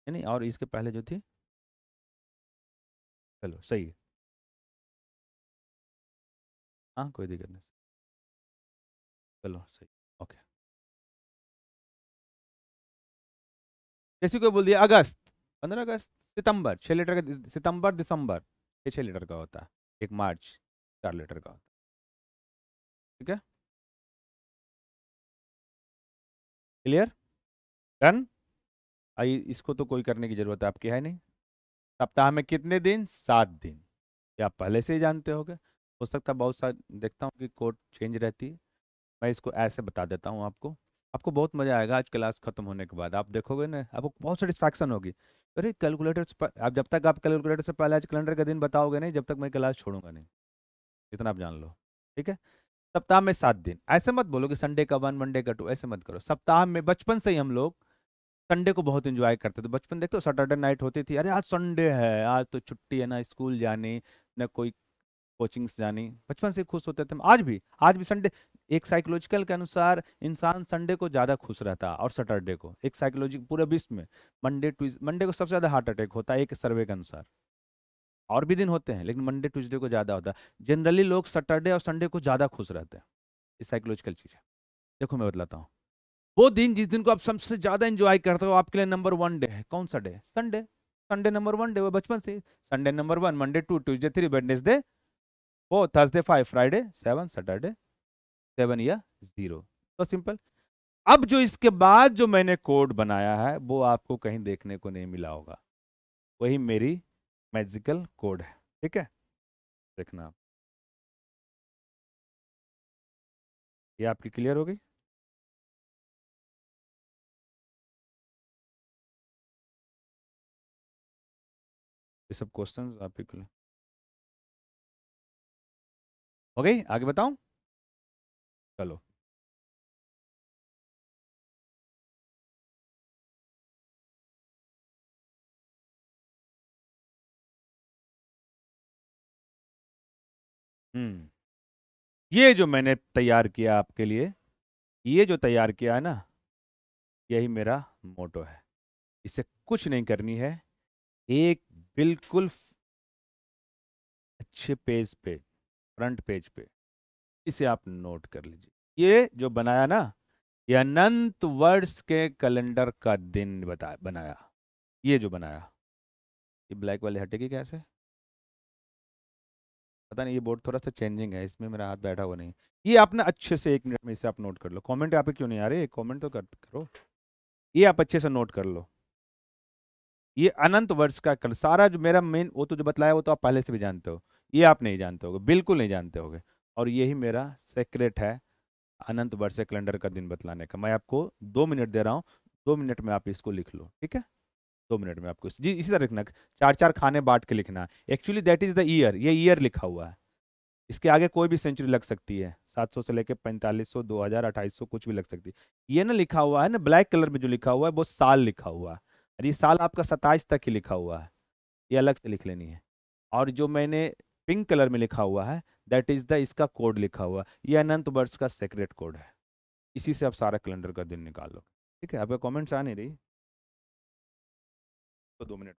नहीं और इसके पहले जो थी चलो सही है हाँ कोई दिक्कत नहीं चलो सही ओके जैसे कोई बोल दिया अगस्त पंद्रह अगस्त सितंबर छः लीटर का सितंबर दिसंबर ये छः लीटर का होता है एक मार्च चार लीटर का होता ठीक है क्लियर डन आई इसको तो कोई करने की ज़रूरत आपकी है नहीं सप्ताह में कितने दिन सात दिन ये आप पहले से ही जानते होगे हो सकता है बहुत सारे देखता हूँ कि कोड चेंज रहती है मैं इसको ऐसे बता देता हूँ आपको आपको बहुत मज़ा आएगा आज क्लास खत्म होने के बाद आप देखोगे ना आपको बहुत सेटिस्फैक्शन होगी अरे कैलकुलेटर से आप जब तक आप कैलकुलेटर से पहले आज कैलेंडर का दिन बताओगे नहीं जब तक मैं क्लास छोड़ूंगा नहीं इतना आप जान लो ठीक है सप्ताह में सात दिन ऐसे मत बोलो कि संडे का वन मंडे का टू ऐसे मत करो सप्ताह में बचपन से ही हम लोग संडे को बहुत इंजॉय करते थे बचपन देखते हो सैटरडे नाइट होती थी अरे आज संडे है आज तो छुट्टी है ना स्कूल जाने ना कोई कोचिंग्स जानी बचपन से खुश होते थे आज भी आज भी संडे एक साइकोलॉजिकल के अनुसार इंसान संडे को ज़्यादा खुश रहता और सैटरडे को एक साइकोलॉजिक पूरे विश्व में मंडे ट्यूज मंडे को सबसे ज़्यादा हार्ट अटैक होता है एक सर्वे के अनुसार और भी दिन होते हैं लेकिन मंडे ट्यूजडे को ज़्यादा होता है जनरली लोग सैटरडे और संडे को ज़्यादा खुश रहते हैं ये साइकोलॉजिकल चीज़ है देखो मैं बतलाता हूँ वो दिन जिस दिन को आप सबसे ज़्यादा इंजॉय करते हो आपके लिए नंबर वन डे है कौन सा day Sunday Sunday number one day वो बचपन से Sunday number one Monday two Tuesday three Wednesday वो Thursday five Friday seven Saturday seven या जीरो तो सिंपल अब जो इसके बाद जो मैंने कोड बनाया है वो आपको कहीं देखने को नहीं मिला होगा वही मेरी मैजिकल कोड है ठीक है देखना आप ये आपकी क्लियर हो गई ये सब क्वेश्चन आपके क्लियर हो गई आगे बताऊं चलो हम्म ये जो मैंने तैयार किया आपके लिए ये जो तैयार किया है ना यही मेरा मोटो है इसे कुछ नहीं करनी है एक बिल्कुल अच्छे पेज पे फ्रंट पेज पे इसे आप नोट कर लीजिए ये जो बनाया ना ये अनंत वर्ष के कैलेंडर का दिन बता बनाया ये जो बनाया ये ब्लैक वाले हटेगी कैसे पता नहीं ये बोर्ड थोड़ा सा चेंजिंग है इसमें मेरा हाथ बैठा हुआ नहीं ये आपने अच्छे से एक मिनट में इसे आप नोट कर लो कमेंट यहाँ पे क्यों नहीं आ रहे कमेंट तो कर करो ये आप अच्छे से नोट कर लो ये अनंत वर्ष का कल सारा जो मेरा मेन वो तो जो बतलाया वो तो आप पहले से भी जानते हो ये आप नहीं जानते होगे बिल्कुल नहीं जानते होगे और यही मेरा सेक्रेट है अनंत वर्ष कैलेंडर का दिन बतलाने का मैं आपको दो मिनट दे रहा हूँ दो मिनट में आप इसको लिख लो ठीक है दो मिनट में आपको जी इसी तरह लिखना चार चार खाने बांट के लिखना actually that is the year ये ईयर लिखा हुआ है इसके आगे कोई भी सेंचुरी लग सकती है 700 से लेकर 4500, 2000, 2800 कुछ भी लग सकती है ये ना लिखा हुआ है ना ब्लैक कलर में जो लिखा हुआ है वो साल लिखा हुआ है और ये साल आपका सत्ताईस तक ही लिखा हुआ है ये अलग से लिख लेनी है और जो मैंने पिंक कलर में लिखा हुआ है दैट इज द इसका कोड लिखा हुआ है ये अनंत वर्ष का सेक्रेट कोड है इसी से आप सारा कैलेंडर का दिन निकाल लो ठीक है आपका कमेंट्स आ नहीं रही तो दो मिनट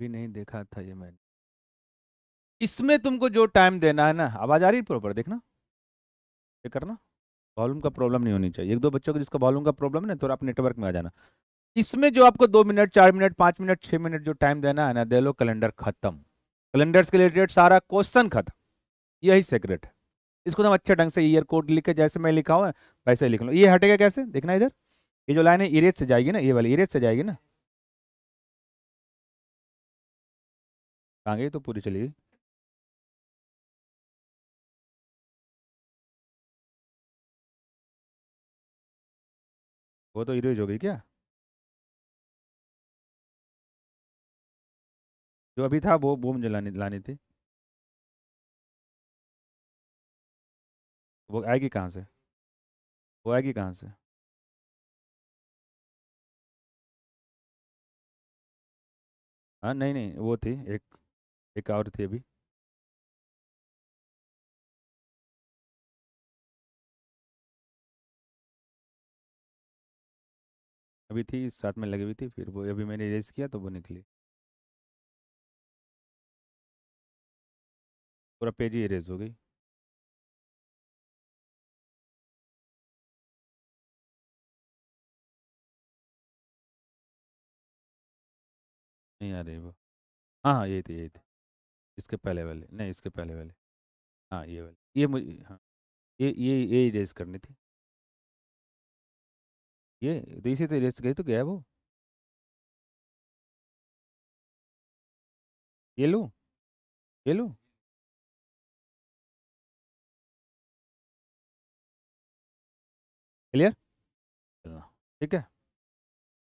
भी नहीं देखा था ये मैंने इसमें तुमको जो टाइम देना है ना आवाज़ आ रही है प्रॉपर देखना ये करना वॉल्यूम का प्रॉब्लम नहीं होनी चाहिए एक दो बच्चों को जिसका वॉल्यूम का प्रॉब्लम है ना तो आप नेटवर्क में आ जाना इसमें जो आपको दो मिनट चार मिनट पाँच मिनट छः मिनट जो टाइम देना है ना दे लो कैलेंडर खत्म कैलेंडर्स के रिलेटेड सारा क्वेश्चन खत्म यही सीक्रेट है इसको तुम अच्छे ढंग से ईयर कोड लिख के जैसे मैं लिखा हुआ वैसे लिख लो ये हटेगा कैसे देखना इधर ये जो लाइन है इरेज से जाएगी ना ये वाली इरेज से जाएगी ना कहाँ गई तो पूरी चली गई वो तो इरेज हो गई क्या जो अभी था वो वो मुझे लानी लानी थी वो आएगी कहाँ से वो आएगी कहाँ से हाँ नहीं नहीं वो थी एक एक और थी अभी अभी थी साथ में लगी हुई थी फिर वो अभी मैंने रेस किया तो वो निकली पूरा पेज ही रेस हो गई नहीं आ रही वो हाँ हाँ यही थी यही थी इसके पहले वाले नहीं इसके पहले वाले हाँ ये वाले ये मुझे हाँ ये ये ये इरेज करनी थी ये तो इसी तो इरेज गई तो गया वो ये लो ये लो क्लियर ठीक है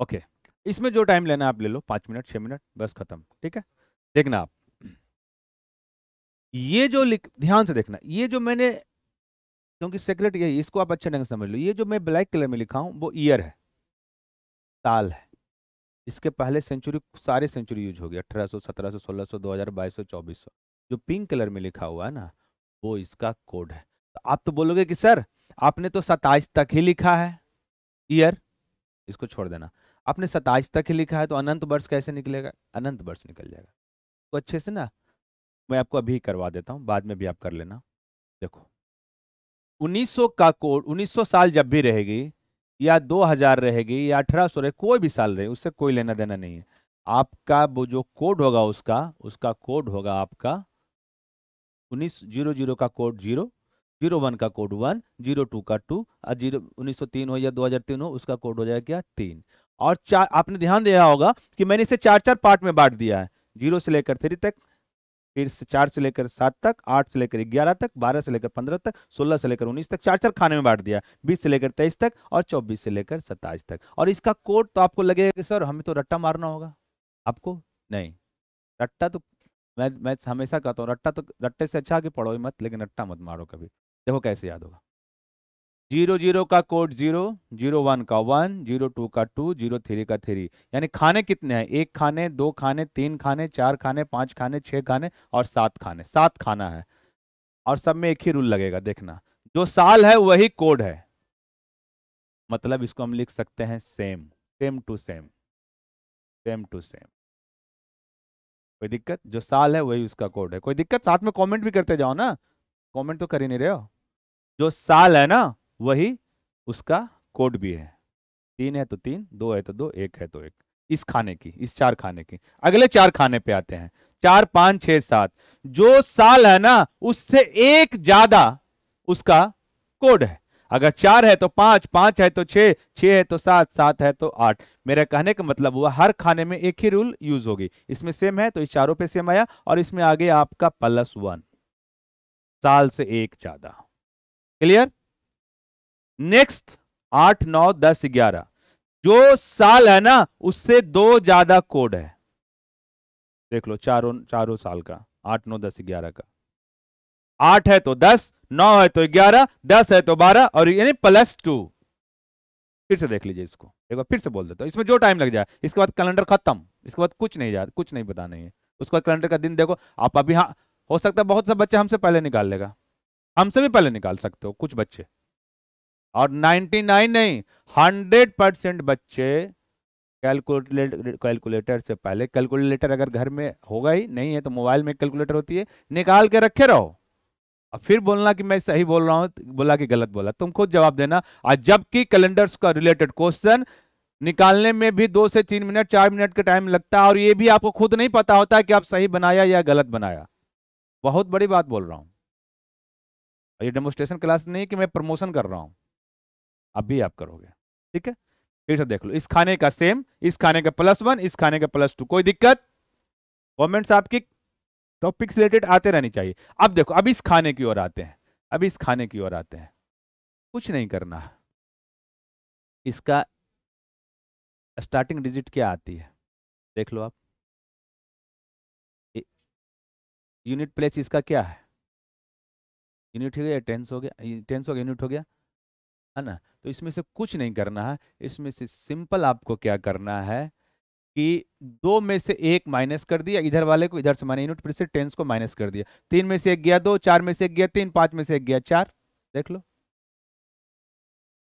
ओके इसमें जो टाइम लेना आप ले लो पाँच मिनट छः मिनट बस ख़त्म ठीक है देखना आप ये जो ध्यान से देखना ये जो मैंने क्योंकि सेक्रेट यही इसको आप अच्छे ढंग से समझ लो ये जो मैं ब्लैक कलर में लिखा हूं वो ईयर है साल है इसके पहले सेंचुरी सारे सेंचुरी यूज हो गया अठारह सौ सत्रह सौ सोलह सौ दो हजार बाईस सौ चौबीस सौ जो पिंक कलर में लिखा हुआ है ना वो इसका कोड है तो आप तो बोलोगे कि सर आपने तो सताइस तक ही लिखा है ईयर इसको छोड़ देना आपने सताइस तक ही लिखा है तो अनंत वर्ष कैसे निकलेगा अनंत वर्ष निकल जाएगा तो अच्छे से ना मैं आपको अभी करवा देता हूं बाद में भी आप कर लेना देखो 1900 का कोड 1900 साल जब भी रहेगी या 2000 रहेगी या सौ रहे कोई भी साल रहे उससे कोई लेना देना नहीं है आपका वो जो कोड होगा उसका उसका कोड होगा आपका उन्नीस जीरो जीरो का कोड जीरो जीरो वन का कोड वन जीरो टू का टू और जीरो उन्नीस सौ तीन हो या दो हजार तीन हो उसका कोड हो जाएगा क्या तीन और चार आपने ध्यान दिया होगा कि मैंने इसे चार चार पार्ट में बांट दिया है जीरो से लेकर थ्री तक फिर से चार से लेकर सात तक आठ से लेकर ग्यारह तक बारह से लेकर पंद्रह तक सोलह से लेकर उन्नीस तक चार चार खाने में बांट दिया बीस से लेकर तेईस तक और चौबीस से लेकर सत्ताईस तक और इसका कोड तो आपको लगेगा कि सर हमें तो रट्टा मारना होगा आपको नहीं रट्टा तो मैं मैं हमेशा कहता हूँ रट्टा तो रट्टे से अच्छा कि पढ़ो ही मत लेकिन रट्टा मत मारो कभी देखो कैसे याद होगा जीरो जीरो का कोड जीरो जीरो वन का वन जीरो टू का टू जीरो थ्री का थ्री यानी खाने कितने हैं एक खाने दो खाने तीन खाने चार खाने पांच खाने छह खाने और सात खाने सात खाना है और सब में एक ही रूल लगेगा देखना जो साल है वही कोड है मतलब इसको हम लिख सकते हैं same same to same same to same कोई दिक्कत जो साल है वही उसका कोड है कोई दिक्कत साथ में कमेंट भी करते जाओ ना कमेंट तो कर ही नहीं रहे हो जो साल है ना वही उसका कोड भी है तीन है तो तीन दो है तो दो एक है तो एक इस खाने की इस चार खाने की अगले चार खाने पे आते हैं चार पांच छह सात जो साल है ना उससे एक ज्यादा उसका कोड है अगर चार है तो पांच पांच है तो छह छह है तो सात सात है तो आठ मेरे कहने का मतलब हुआ हर खाने में एक ही रूल यूज होगी इसमें सेम है तो इस चारों पे सेम आया और इसमें आगे आपका प्लस वन साल से एक ज्यादा क्लियर नेक्स्ट आठ नौ दस ग्यारह जो साल है ना उससे दो ज्यादा कोड है देख लो चारों चारों साल का आठ नौ दस ग्यारह का आठ है तो दस नौ है तो ग्यारह दस है तो बारह और यानी प्लस टू फिर से देख लीजिए इसको एक बार फिर से बोल देता हूँ इसमें जो टाइम लग जाए इसके बाद कैलेंडर खत्म इसके बाद कुछ नहीं जाता कुछ नहीं बताना है उसके बाद कैलेंडर का दिन देखो आप अभी हाँ हो सकता है बहुत सा बच्चे हमसे पहले निकाल लेगा हमसे भी पहले निकाल सकते हो कुछ बच्चे और 99 नहीं 100 परसेंट बच्चे कैलकुलेटर कैलकुलेटर से पहले कैलकुलेटर अगर घर में होगा ही नहीं है तो मोबाइल में कैलकुलेटर होती है निकाल के रखे रहो और फिर बोलना कि मैं सही बोल रहा हूं बोला कि गलत बोला तुम खुद जवाब देना और जबकि कैलेंडर्स का रिलेटेड क्वेश्चन निकालने में भी दो से तीन मिनट चार मिनट का टाइम लगता है और ये भी आपको खुद नहीं पता होता है कि आप सही बनाया या गलत बनाया बहुत बड़ी बात बोल रहा हूँ ये डेमोस्ट्रेशन क्लास नहीं कि मैं प्रमोशन कर रहा हूँ अब भी आप करोगे ठीक है फिर से देख लो इस खाने का सेम इस खाने का प्लस वन इस खाने का प्लस टू कोई दिक्कत कॉमेंट्स आपकी टॉपिक्स रिलेटेड आते रहनी चाहिए अब देखो अब इस खाने की ओर आते हैं अब इस खाने की ओर आते हैं कुछ नहीं करना इसका स्टार्टिंग डिजिट क्या आती है देख लो आप यूनिट प्लेस इसका क्या है यूनिट हो गया टेंस हो गया टेंस हो गया यूनिट हो गया है ना तो इसमें से कुछ नहीं करना है इसमें से सिंपल आपको क्या करना है कि दो में से एक माइनस कर दिया इधर वाले को इधर से माने यूनिट फिर से टेंस को माइनस कर दिया तीन में से एक गया दो चार में से एक गया तीन पांच में से एक गया चार देख लो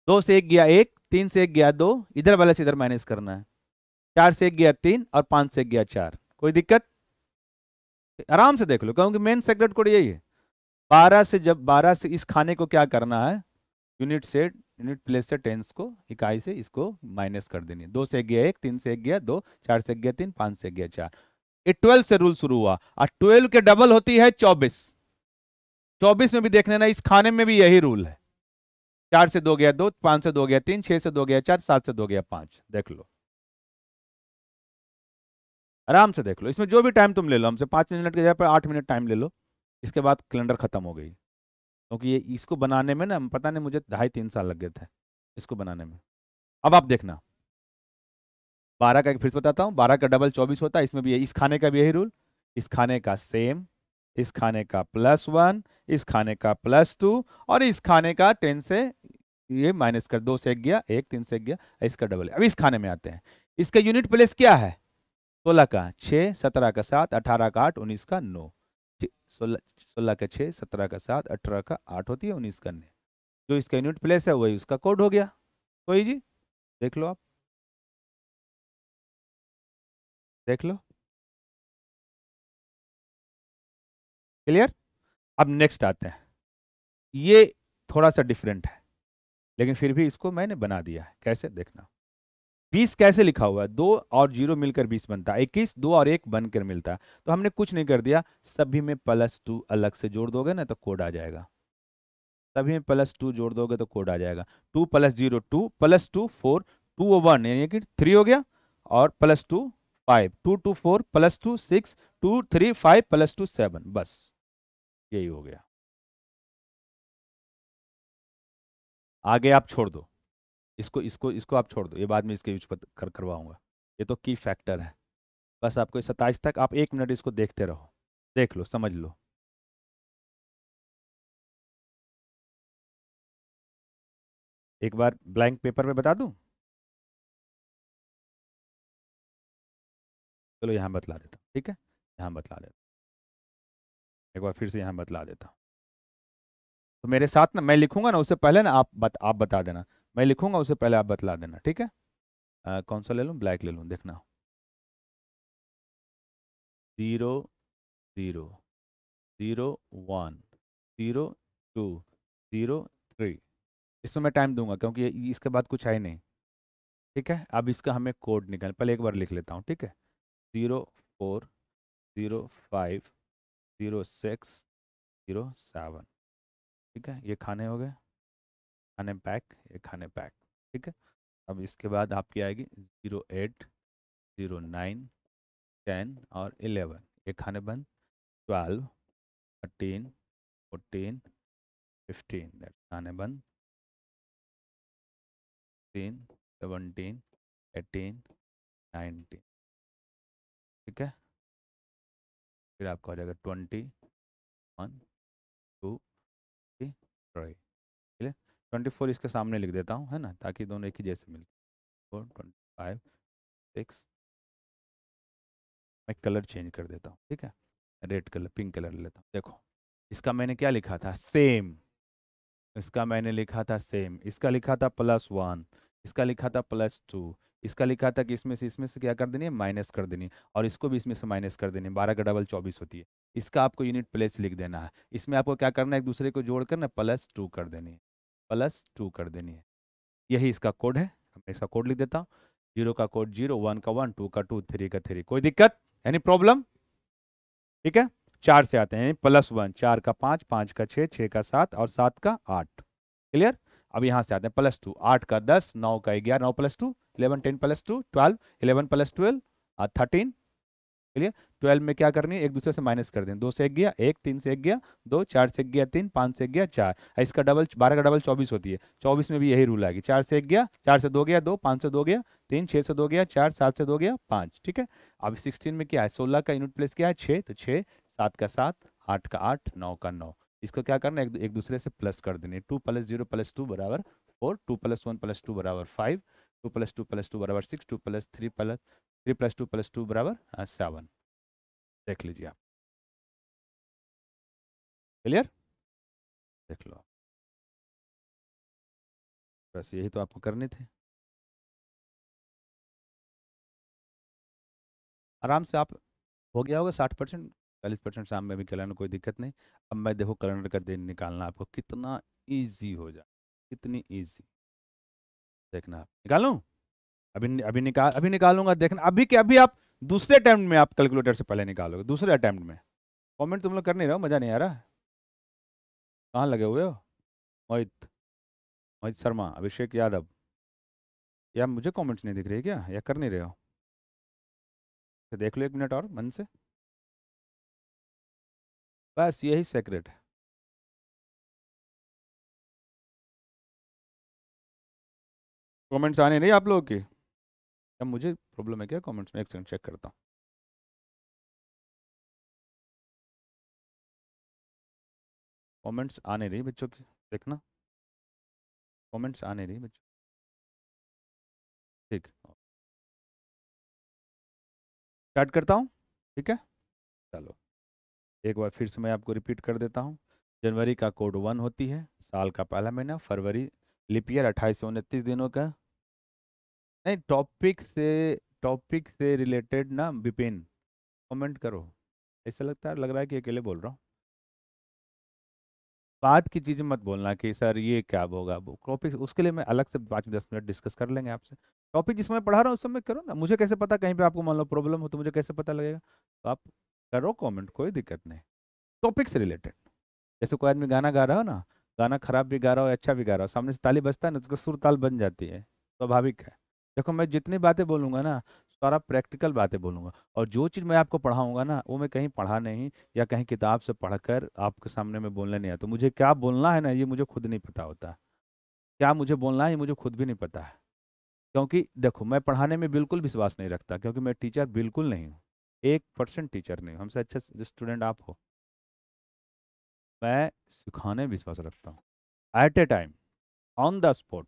दो से एक गया एक तीन से एक गया दो इधर वाले से इधर माइनस करना है चार से एक गया तीन और पांच से एक गया चार कोई दिक्कत आराम से देख लो क्योंकि मेन सेक्रेट कोड यही है बारह से जब बारह से इस खाने को क्या करना है यूनिट से यूनिट प्लेस से टेंस को इकाई से इसको माइनस कर देनी है दो से गया एक तीन से गया दो चार से गया तीन पाँच से गया चार ये ट्वेल्व से रूल शुरू हुआ और ट्वेल्व के डबल होती है चौबीस चौबीस में भी देख लेना इस खाने में भी यही रूल है चार से दो गया दो पाँच से दो गया तीन छः से दो गया चार सात से दो गया पाँच देख लो आराम से देख लो इसमें जो भी टाइम तुम ले लो हमसे पाँच मिनट के जगह पर आठ मिनट टाइम ले लो इसके बाद कैलेंडर खत्म हो गई क्योंकि ये इसको बनाने में ना पता नहीं मुझे ढाई तीन साल लग गए थे इसको बनाने में अब आप देखना बारह का एक फिर से बताता हूँ बारह का डबल चौबीस होता है इसमें भी इस खाने का भी यही रूल इस खाने का सेम इस खाने का प्लस वन इस खाने का प्लस टू और इस खाने का टेन से ये माइनस कर दो से एक गया एक तीन से एक गया इसका डबल अब इस खाने में आते हैं इसका यूनिट प्लेस क्या है सोलह का छः सत्रह का सात अठारह का आठ उन्नीस का नौ सोलह सोलह का छः सत्रह का सात अठारह का आठ होती है उन्नीस का जो इसका यूनिट प्लेस है वही उसका कोड हो गया कोई जी देख लो आप देख लो क्लियर अब नेक्स्ट आते हैं ये थोड़ा सा डिफरेंट है लेकिन फिर भी इसको मैंने बना दिया है कैसे देखना बीस कैसे लिखा हुआ है दो और जीरो मिलकर बीस बनता है इक्कीस दो और एक बनकर मिलता है तो हमने कुछ नहीं कर दिया सभी में प्लस टू अलग से जोड़ दोगे ना तो कोड आ जाएगा सभी में प्लस टू जोड़ दोगे तो कोड आ जाएगा two plus zero two plus two four two O one यानी कि थ्री हो गया और plus two five two two four plus two six two three five plus two seven बस यही हो गया आगे आप छोड़ दो इसको इसको इसको आप छोड़ दो ये बाद में इसके यूज कर करवाऊँगा ये तो की फैक्टर है बस आपको सत्ताईस तक आप एक मिनट इसको देखते रहो देख लो समझ लो एक बार ब्लैंक पेपर में बता दूं चलो यहाँ बतला देता हूं ठीक है यहाँ बतला देता एक बार फिर से यहाँ बतला देता हूँ तो मेरे साथ ना मैं लिखूंगा ना उससे पहले ना आप बत, आप बता देना मैं लिखूंगा उससे पहले आप बतला देना ठीक है आ, कौन सा ले लूँ ब्लैक ले लूँ देखना zero zero zero one zero two zero three इसमें मैं टाइम दूंगा क्योंकि इसके बाद कुछ है ही नहीं ठीक है अब इसका हमें कोड निकाल पहले एक बार लिख लेता हूँ ठीक है zero four zero five zero six zero seven ठीक है ये खाने हो गए खाने पैक ये खाने पैक ठीक है अब इसके बाद आपकी आएगी zero eight zero nine ten और एलेवन ये खाने बंद twelve thirteen fourteen fifteen that खाने बंद सिक्सटीन सेवनटीन एटीन नाइनटीन ठीक है फिर आपका हो जाएगा twenty one two three twenty four इसके सामने लिख देता हूँ है ना ताकि दोनों एक ही जैसे मिल फोर ट्वेंटी फाइव सिक्स मैं कलर चेंज कर देता हूँ ठीक है रेड कलर पिंक कलर लेता हूँ देखो इसका मैंने क्या लिखा था सेम इसका मैंने लिखा था सेम इसका लिखा था प्लस वन इसका लिखा था प्लस टू इसका लिखा था कि इसमें से इसमें से क्या कर देनी है माइनस कर देनी और इसको भी इसमें से माइनस कर देनी बारह का डबल चौबीस होती है इसका आपको यूनिट प्लेस लिख देना है इसमें आपको क्या करना है एक दूसरे को जोड़ कर ना प्लस टू कर देनी है प्लस टू कर देनी है यही इसका कोड है मैं इसका कोड लिख देता हूँ जीरो का कोड जीरो वन का वन टू का टू थ्री का थ्री कोई दिक्कत यानी प्रॉब्लम ठीक है चार से आते हैं प्लस वन चार का पाँच पाँच का छह छह का सात और सात का आठ क्लियर अब यहाँ से आते हैं प्लस टू आठ का दस नौ का ग्यारह नौ plus two eleven ten plus two twelve eleven plus twelve thirteen clear twelve में क्या करनी है एक दूसरे से माइनस कर दें दो से एक गया एक तीन से एक गया दो चार से एक गया तीन पाँच से एक गया चार इसका डबल बारह का डबल चौबीस होती है चौबीस में भी यही रूल आएगी चार से एक गया चार से दो गया दो पाँच से दो गया तीन छः से दो गया चार सात से दो गया पाँच ठीक है अब सिक्सटीन में क्या है सोलह का यूनिट प्लेस क्या है छः तो छः सात का सात आठ का आठ नौ का नौ इसको क्या करना है एक दूसरे से प्लस कर देने two plus zero plus two बराबर four two plus one plus two बराबर five two plus two plus two बराबर six two plus three plus three plus two plus two बराबर सेवन हाँ, देख लीजिए आप क्लियर देख लो आप बस यही तो आपको करने थे आराम से आप हो गया होगा साठ परसेंट चालीस परसेंट शाम में भी कैलेंडर कोई दिक्कत नहीं अब मैं देखो कैलेंडर का दिन निकालना आपको कितना इजी हो जाए कितनी इजी देखना आप अभी अभी निकाल अभी निकालूंगा देखना अभी के अभी आप दूसरे अटैम्प्ट में आप कैलकुलेटर से पहले निकालोगे दूसरे अटैम्प्ट में कमेंट तुम लोग कर नहीं रहे हो मज़ा नहीं आ रहा कहाँ लगे हुए हो मोहित मोहित शर्मा अभिषेक यादव या मुझे कमेंट्स नहीं दिख रही क्या या कर नहीं रहे हो तो देख लो एक मिनट और मन से बस यही सेक्रेट है कमेंट्स आने नहीं आप लोगों की क्या मुझे प्रॉब्लम है क्या कमेंट्स में एक सेकंड चेक करता हूँ कमेंट्स आ नहीं रही बच्चों की देखना कमेंट्स आ नहीं रही बच्चों ठीक स्टार्ट करता हूँ ठीक है चलो एक बार फिर से मैं आपको रिपीट कर देता हूँ जनवरी का कोड वन होती है साल का पहला महीना फरवरी लिपियर अट्ठाईस से उनतीस दिनों का नहीं टॉपिक से टॉपिक से रिलेटेड ना विपिन कमेंट करो ऐसा लगता है लग रहा है कि अकेले बोल रहा हूँ बात की चीज़ें मत बोलना कि सर ये क्या होगा वो टॉपिक उसके लिए मैं अलग से पाँच दस मिनट डिस्कस कर लेंगे आपसे टॉपिक जिसमें पढ़ा रहा हूँ उस समय करो ना मुझे कैसे पता कहीं पे आपको मान लो प्रॉब्लम हो तो मुझे कैसे पता लगेगा तो आप करो कमेंट कोई दिक्कत नहीं टॉपिक से रिलेटेड जैसे कोई आदमी गाना गा रहा हो ना गाना खराब भी गा रहा हो अच्छा भी गा रहा हो सामने से ताली बजता है ना तो उसका सुरताल बन जाती है स्वाभाविक है देखो मैं जितनी बातें बोलूँगा ना सारा प्रैक्टिकल बातें बोलूँगा और जो चीज़ मैं आपको पढ़ाऊँगा ना वो मैं कहीं पढ़ा नहीं या कहीं किताब से पढ़कर आपके सामने में बोलने नहीं आता तो मुझे क्या बोलना है ना ये मुझे खुद नहीं पता होता क्या मुझे बोलना है ये मुझे खुद भी नहीं पता है क्योंकि देखो मैं पढ़ाने में बिल्कुल विश्वास नहीं रखता क्योंकि मैं टीचर बिल्कुल नहीं हूँ एक परसेंट टीचर नहीं हूँ हमसे अच्छे स्टूडेंट आप हो मैं सिखाने में विश्वास रखता हूँ at a time on the spot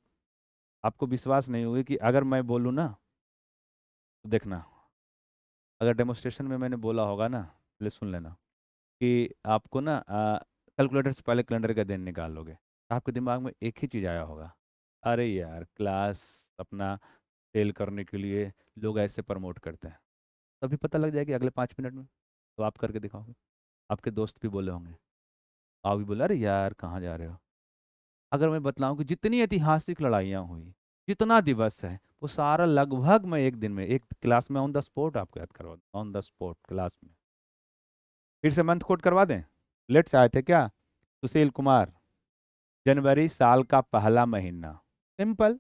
आपको विश्वास नहीं होगा कि अगर मैं बोलूँ ना तो देखना अगर डेमोस्ट्रेशन में मैंने बोला होगा ना पहले सुन लेना कि आपको ना कैलकुलेटर से पहले कैलेंडर का दिन निकाल लोगे तो आपके दिमाग में एक ही चीज़ आया होगा अरे यार क्लास अपना सेल करने के लिए लोग ऐसे प्रमोट करते हैं तभी पता लग जाएगी अगले पाँच मिनट में तो आप करके दिखाओगे आपके दोस्त भी बोले होंगे आप भी बोला अरे यार कहाँ जा रहे हो अगर मैं बतलाऊं कि जितनी ऐतिहासिक लड़ाइयाँ हुई जितना दिवस है वो सारा लगभग मैं एक दिन में एक क्लास में ऑन द स्पॉट आपको याद करवा ऑन द स्पॉट क्लास में फिर से मंथ कोट करवा दें लेट्स आए थे क्या सुशील कुमार जनवरी साल का पहला महीना सिंपल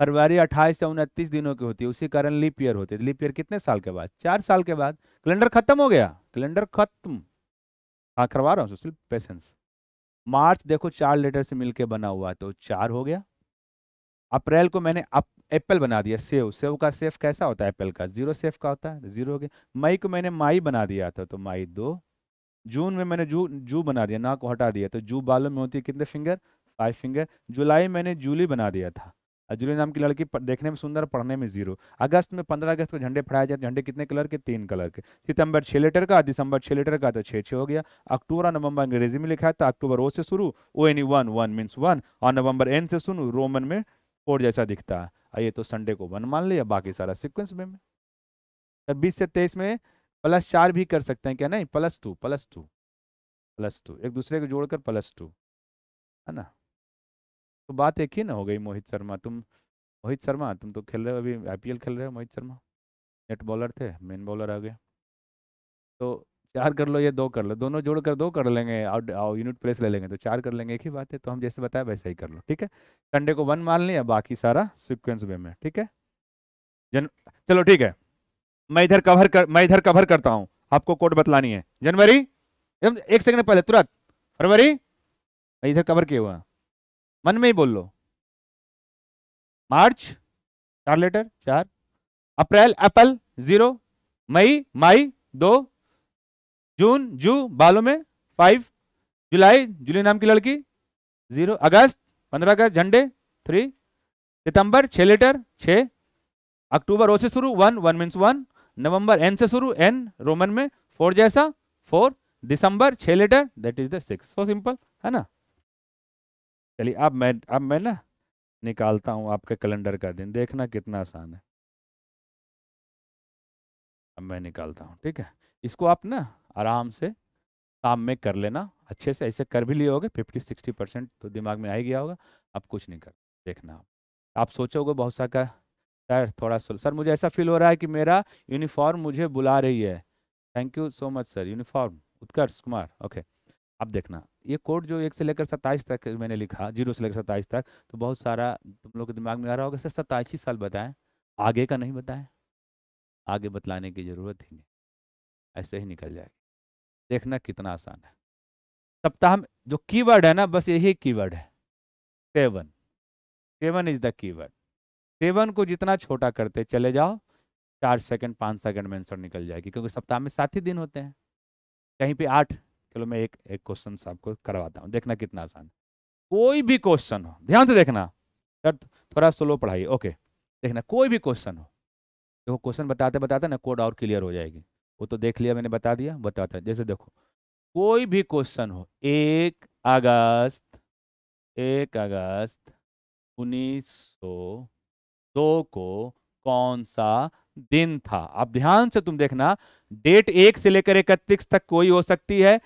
फरवरी अट्ठाईस से उनतीस दिनों की होती है उसी कारण लीप ईयर होती है लीप ईयर कितने साल के बाद चार साल के बाद कैलेंडर खत्म हो गया कैलेंडर खत्म हाँ करवा रहा हूँ सुशील पेशेंस मार्च देखो चार लेटर से मिलके बना हुआ तो चार हो गया अप्रैल को मैंने अप, एप्पल बना दिया सेव सेव का सेफ कैसा होता है एप्पल का जीरो सेफ का होता है जीरो हो गया मई को मैंने माई बना दिया था तो माई दो जून में मैंने जू जू बना दिया ना को हटा दिया तो जू बालों में होती है कितने फिंगर फाइव फिंगर जुलाई मैंने जूली बना दिया था अजूली नाम की लड़की देखने में सुंदर पढ़ने में जीरो अगस्त में पंद्रह अगस्त को झंडे फड़ाए जाते झंडे कितने कलर के तीन कलर के सितंबर छः लीटर का दिसंबर छः लीटर का तो छः छः हो गया अक्टूबर और नवंबर अंग्रेजी में लिखा तो अक्टूबर ओ से शुरू O N one one means one और नवंबर एन से सुनू रोमन में फोर जैसा दिखता है ये तो संडे को वन मान लिया बाकी सारा सिक्वेंस में सर बीस से तेईस में प्लस चार भी कर सकते हैं क्या नहीं plus two plus two plus two एक दूसरे को जोड़कर प्लस टू है ना तो बात एक ही ना हो गई मोहित शर्मा तुम मोहित शर्मा तुम तो खेल रहे हो अभी आईपीएल खेल रहे हो मोहित शर्मा नेट बॉलर थे मेन बॉलर आ गए तो चार कर लो ये दो कर लो दोनों जोड़ कर दो कर लेंगे और, और यूनिट प्लेस ले लेंगे तो चार कर लेंगे एक ही बात है तो हम जैसे बताया वैसे ही कर लो ठीक है संडे को वन मान लिया बाकी सारा सिक्वेंस वे में ठीक है जन चलो ठीक है मैं इधर कवर कर मैं इधर कवर करता हूँ आपको कोड बतलानी है जनवरी एक सेकंड पहले तुरंत फरवरी मैं इधर कवर किया हुआ मन में ही बोल लो मार्च चार लेटर चार अप्रैल अप्रैल जीरो मई मई दो जून जू बालों में फाइव जुलाई जुली नाम की लड़की जीरो अगस्त पंद्रह अगस्त झंडे थ्री सितंबर छह लेटर छ अक्टूबर ओ से शुरू वन वन मीन्स वन नवंबर एन से शुरू एन रोमन में फोर जैसा फोर दिसंबर छह letter that is the six so simple है ना चलिए अब मैं अब मैं ना निकालता हूँ आपके कैलेंडर का दिन देखना कितना आसान है अब मैं निकालता हूँ ठीक है इसको आप ना आराम से काम में कर लेना अच्छे से ऐसे कर भी लिए होगे फिफ्टी सिक्सटी परसेंट तो दिमाग में आ ही गया होगा अब कुछ नहीं कर देखना आप आप सोचोगे बहुत सा का सर थोड़ा सो सर मुझे ऐसा फील हो रहा है कि मेरा यूनिफॉर्म मुझे बुला रही है thank you so much sir uniform Utkarsh Kumar okay अब देखना ये कोड जो एक से लेकर सत्ताईस तक मैंने लिखा जीरो से लेकर सत्ताईस तक तो बहुत सारा तुम लोग के दिमाग में आ रहा होगा सर सत्ताईस ही साल बताएं आगे का नहीं बताएं आगे बतलाने की ज़रूरत ही नहीं ऐसे ही निकल जाएगी देखना कितना आसान है सप्ताह में जो की है ना बस यही की है seven seven is the keyword seven को जितना छोटा करते चले जाओ चार सेकंड पाँच सेकंड में आंसर निकल जाएगी क्योंकि सप्ताह में सात ही दिन होते हैं कहीं पे आठ चलो मैं एक एक क्वेश्चन आपको करवाता हूँ देखना कितना आसान कोई भी क्वेश्चन हो ध्यान से देखना सर थोड़ा स्लो पढ़ाइए ओके देखना कोई भी क्वेश्चन हो देखो क्वेश्चन बताते बताते ना कोड और क्लियर हो जाएगी वो तो देख लिया मैंने बता दिया बताते जैसे देखो कोई भी क्वेश्चन हो एक अगस्त एक अगस्त उन्नीस सौ दो को कौन सा दिन था अब ध्यान से तुम देखना डेट एक से लेकर इकतीस तक कोई हो सकती है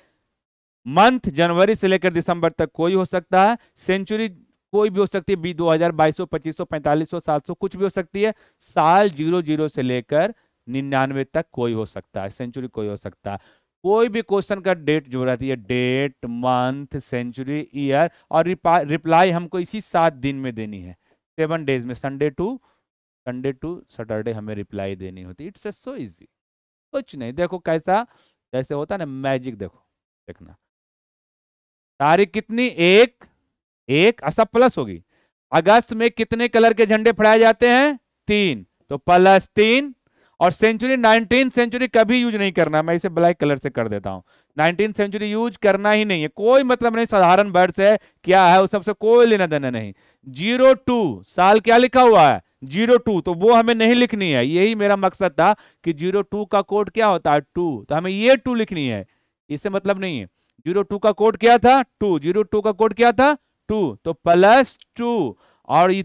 मंथ जनवरी से लेकर दिसंबर तक कोई हो सकता है सेंचुरी कोई भी हो सकती है बी दो हजार बाईस सौ पच्चीस सौ पैंतालीस सौ सात सौ कुछ भी हो सकती है साल जीरो जीरो से लेकर निन्यानवे तक कोई हो सकता है सेंचुरी कोई हो सकता है कोई भी क्वेश्चन का डेट जो रहती है डेट मंथ सेंचुरी ईयर और रिप्लाई हमको इसी सात दिन में देनी है सेवन डेज में Sunday to Sunday to Saturday हमें रिप्लाई देनी होती इट्स सो इजी कुछ नहीं देखो कैसा जैसे होता है ना मैजिक देखो देखना तारीख कितनी एक एक असा अच्छा, प्लस होगी अगस्त में कितने कलर के झंडे फड़ाए जाते हैं तीन तो प्लस तीन और सेंचुरी नाइनटीन सेंचुरी कभी यूज नहीं करना मैं इसे ब्लैक कलर से कर देता हूं नाइनटीन सेंचुरी यूज करना ही नहीं है कोई मतलब नहीं साधारण वर्ड से क्या है उस सबसे कोई लेना देना नहीं जीरो टू साल क्या लिखा हुआ है जीरो टू तो वो हमें नहीं लिखनी है यही मेरा मकसद था कि जीरो टू का कोड क्या होता है टू तो हमें ये टू लिखनी है इससे मतलब नहीं है जीरो टू का कोड क्या था टू जीरो टू का कोड क्या था टू तो प्लस टू और ये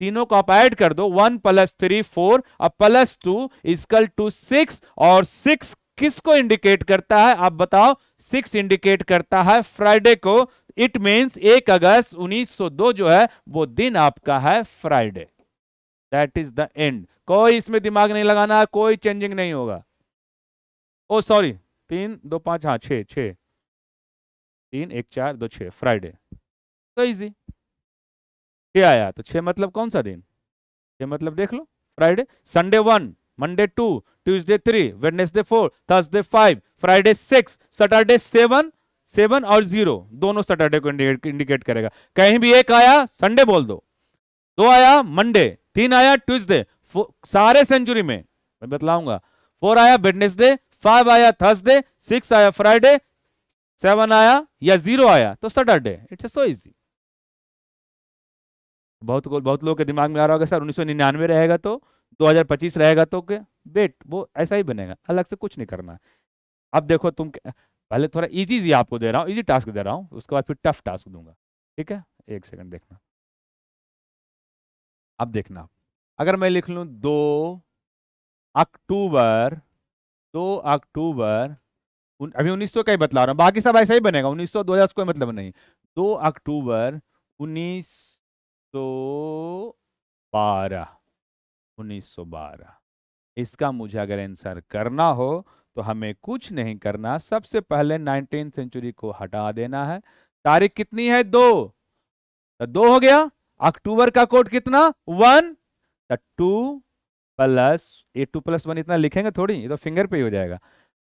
तीनों को आप ऐड कर दो वन प्लस थ्री फोर अब plus two is equal two six और सिक्स किसको इंडिकेट करता है आप बताओ सिक्स इंडिकेट करता है फ्राइडे को इट मीन्स एक अगस्त 1902 जो है वो दिन आपका है Friday that is the end कोई इसमें दिमाग नहीं लगाना कोई चेंजिंग नहीं होगा ओ सॉरी तीन दो पांच हाँ छ तीन एक चार दो छः फ्राइडे तो इजी छ आया तो छः मतलब कौन सा दिन छः मतलब देख लो Friday Sunday one Monday two Tuesday three Wednesday four Thursday five Friday six Saturday seven seven और जीरो दोनों सैटरडे को इंडिकेट करेगा कहीं भी एक आया संडे बोल दो दो आया मंडे तीन आया ट्यूसडे सारे सेंचुरी में मैं बतलाऊंगा फोर आया वेडनेसडे फाइव आया थर्सडे सिक्स आया फ्राइडे सेवन आया या जीरो आया तो सटरडे इट्स सो इजी बहुत बहुत लोगों के दिमाग में आ रहा होगा सर उन्नीस रहेगा तो 2025 रहेगा तो क्या बेट वो ऐसा ही बनेगा अलग से कुछ नहीं करना अब देखो तुम पहले थोड़ा इजी इजी आपको दे रहा हूँ इजी टास्क दे रहा हूँ उसके बाद फिर टफ टास्क दूंगा ठीक है एक सेकंड देखना अब देखना अगर मैं लिख लूँ दो अक्टूबर दो अक्टूबर अभी उन्नीस का ही बतला रहा हूँ बाकी सब ऐसा ही बनेगा दो हजार कोई मतलब नहीं दो अक्टूबर उन्नीस सौ बारह इसका मुझे अगर आंसर करना हो तो हमें कुछ नहीं करना सबसे पहले नाइनटीन सेंचुरी को हटा देना है तारीख कितनी है दो तो दो हो गया अक्टूबर का कोड कितना वन तो two plus a two plus one इतना लिखेंगे थोड़ी ये तो फिंगर पे ही हो जाएगा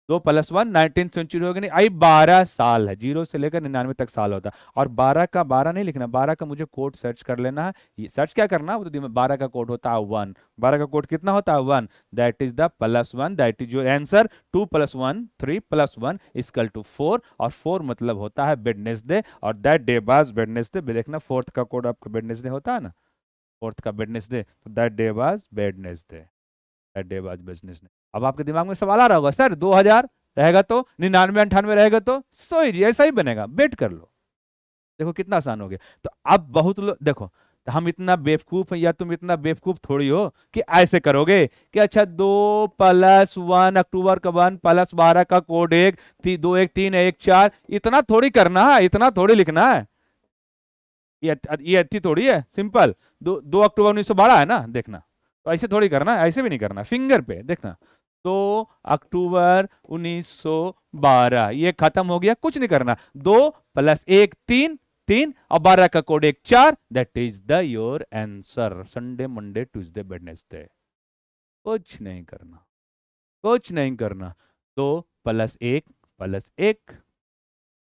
दो प्लस वन नाइनटीन सेंचुरी होगी नहीं आई बारह साल है जीरो से लेकर निन्यानवे तक साल होता है और बारह का बारह नहीं लिखना बारह का मुझे कोड सर्च कर लेना है ये सर्च क्या करना है तो बारह का कोड होता है वन बारह का कोड कितना होता है one that is the plus one that is your answer two plus one three plus one is equal two four और फोर मतलब होता है बेडनेस डे और that day was Wednesday देखना फोर्थ का कोड आपका बेडनेस डे होता है ना फोर्थ का बेडनेस डे तो that day was बेडनेस day अड्डेबाज business ने अब आपके दिमाग में सवाल आ रहा होगा सर दो हजार रहेगा तो निन्यानवे अंठानवे रहेगा तो सो ही ऐसा ही बनेगा बेट कर लो देखो कितना आसान हो गया तो अब बहुत लोग देखो तो हम इतना बेवकूफ हैं या तुम इतना बेवकूफ थोड़ी हो कि ऐसे करोगे कि अच्छा दो प्लस वन अक्टूबर का वन प्लस बारह का कोड एक ती, दो एक तीन एक चार इतना थोड़ी करना है इतना थोड़ी लिखना है ये ये थोड़ी है सिंपल दो दो अक्टूबर उन्नीस सौ बारह है ना देखना तो ऐसे थोड़ी करना ऐसे भी नहीं करना फिंगर पे देखना दो अक्टूबर 1912 ये खत्म हो गया कुछ नहीं करना दो प्लस एक तीन तीन और बारह का कोड एक चार that is the your answer Sunday Monday Tuesday Wednesday कुछ नहीं करना कुछ नहीं करना दो प्लस एक प्लस एक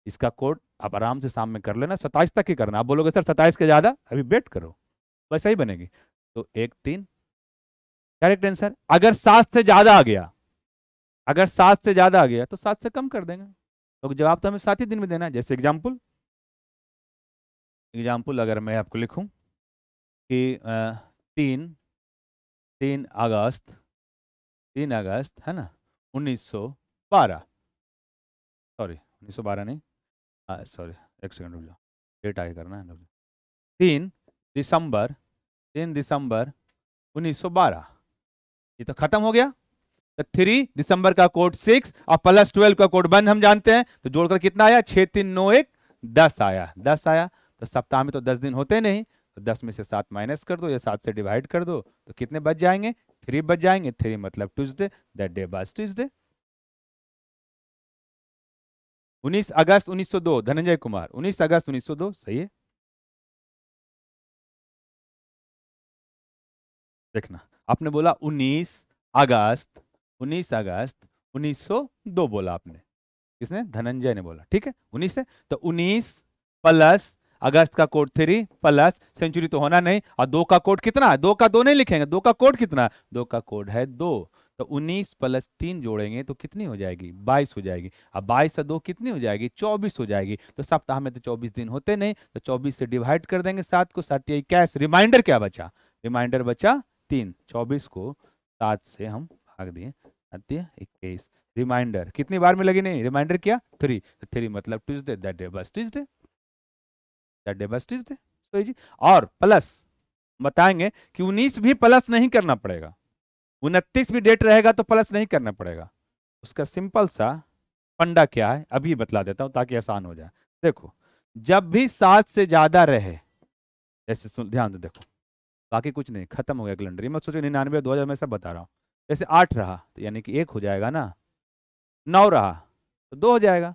इसका कोड आप आराम से सामने कर लेना सताइस तक ही करना आप बोलोगे सर सताइस के ज्यादा अभी बेट करो वैसा ही बनेगी तो एक तीन करेक्ट आंसर अगर सात से ज्यादा आ गया अगर सात से ज्यादा आ गया तो सात से कम कर देंगे तो जवाब तो हमें सात ही दिन में देना है जैसे एग्जाम्पल एग्जाम्पल अगर मैं आपको लिखूं कि तीन तीन अगस्त तीन अगस्त है ना 1912 सॉरी 1912 नहीं सॉरी एक सेकंड रुक जाओ डेट आगे करना है तीन दिसंबर तीन दिसंबर 1912 ये तो खत्म हो गया तो थ्री दिसंबर का कोड सिक्स और प्लस ट्वेल्व का कोड वन हम जानते हैं तो जोड़कर कितना आया छह तीन नौ एक दस आया दस आया तो सप्ताह में तो दस दिन होते नहीं तो दस में से सात माइनस कर दो या सात से डिवाइड कर दो तो कितने बच जाएंगे थ्री बच जाएंगे थ्री मतलब Tuesday that day was Tuesday उन्नीस अगस्त दो धनंजय कुमार उन्नीस अगस्त उन्नीस सौ दो सही है देखना आपने बोला 19 अगस्त 19 अगस्त 1902 बोला आपने किसने धनंजय ने बोला ठीक है 19 है तो 19 प्लस अगस्त का कोड थ्री प्लस सेंचुरी तो होना नहीं और दो का कोड कितना दो का दो नहीं लिखेंगे दो का कोड कितना दो का कोड है दो तो 19 प्लस तीन जोड़ेंगे तो कितनी हो जाएगी 22 हो जाएगी अब 22 से दो कितनी हो जाएगी 24 हो जाएगी तो सप्ताह में तो 24 दिन होते नहीं तो 24 से डिवाइड कर देंगे सात को सात कैश रिमाइंडर क्या बचा रिमाइंडर बचा तीन चौबीस को सात से हम भाग दिए इक्कीस रिमाइंडर कितनी बार में लगी नहीं रिमाइंडर क्या थ्री थ्री तो मतलब Tuesday that day was Tuesday that day was Tuesday so जी और प्लस बताएंगे कि उन्नीस भी प्लस नहीं करना पड़ेगा उनतीस भी डेट रहेगा तो प्लस नहीं करना पड़ेगा उसका सिंपल सा पंडा क्या है अभी बतला देता हूं ताकि आसान हो जाए देखो जब भी सात से ज्यादा रहे जैसे ध्यान से देखो बाकी कुछ नहीं खत्म हो गया कैलेंडर ये मत सोचो निन्यानवे दो हज़ार में सब बता रहा हूँ जैसे आठ रहा तो यानी कि एक हो जाएगा ना नौ रहा तो दो हो जाएगा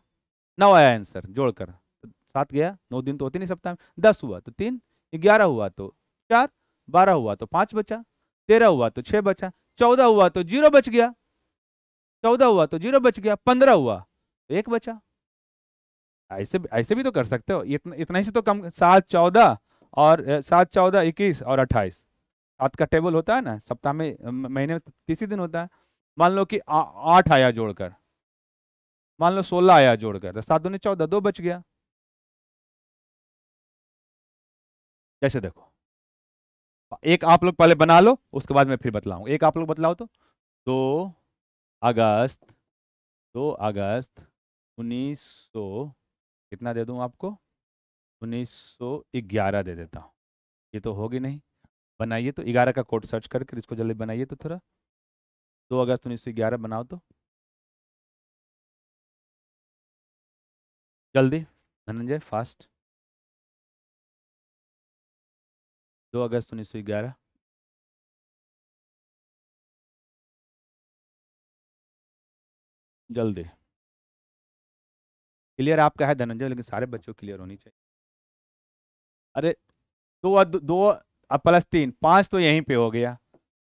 नौ आया आंसर जोड़कर तो सात गया नौ दिन तो होते नहीं सप्ताह में दस हुआ तो तीन ग्यारह हुआ तो चार बारह हुआ तो पाँच बचा तेरह हुआ तो छः बचा चौदह हुआ तो जीरो बच गया चौदह हुआ तो जीरो बच गया पंद्रह हुआ तो एक बचा ऐसे ऐसे भी तो कर सकते हो इतना इतना ही से तो कम सात चौदह और सात चौदह इक्कीस और अट्ठाईस सात का टेबल होता है ना सप्ताह में महीने में तीसरी दिन होता है मान लो कि आठ आया जोड़कर मान लो सोलह आया जोड़कर तो सात दो चौदह दो बच गया जैसे देखो एक आप लोग पहले बना लो उसके बाद मैं फिर बतलाऊ एक आप लोग बतलाओ तो दो अगस्त दो अगस्त उन्नीस सौ कितना दे दूँ आपको 1911 दे देता हूँ ये तो होगी नहीं बनाइए तो ग्यारह का कोड सर्च करके इसको जल्दी बनाइए तो थोड़ा दो अगस्त उन्नीस सौ ग्यारह बनाओ तो जल्दी धनंजय फास्ट दो अगस्त उन्नीस सौ ग्यारह जल्दी क्लियर आपका है धनंजय लेकिन सारे बच्चों क्लियर होनी चाहिए अरे दो और दो अब प्लस तीन पाँच तो यहीं पे हो गया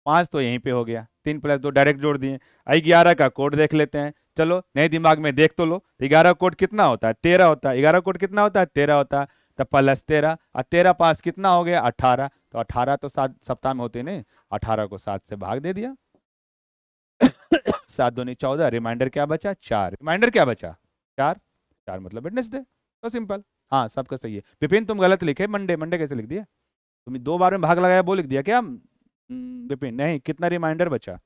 पाँच तो यहीं पे हो गया तीन प्लस दो डायरेक्ट जोड़ दिए आई ग्यारह का कोड देख लेते हैं चलो नए दिमाग में देख तो लो ग्यारह कोड कितना होता है तेरह होता है ग्यारह कोड कितना होता है तेरह होता है तो प्लस तेरह और तेरह पास कितना हो गया अट्ठारह तो अट्ठारह तो सात सप्ताह में होते नहीं अठारह को सात से भाग दे दिया सात नहीं चौदह रिमाइंडर क्या बचा चार रिमाइंडर क्या बचा चार चार मतलब तो सिंपल हाँ सबका सही है विपिन तुम गलत लिखे मंडे मंडे कैसे लिख दिया तुम दो बार में भाग लगाया वो लिख दिया क्या हम्म। विपिन नहीं कितना रिमाइंडर बचा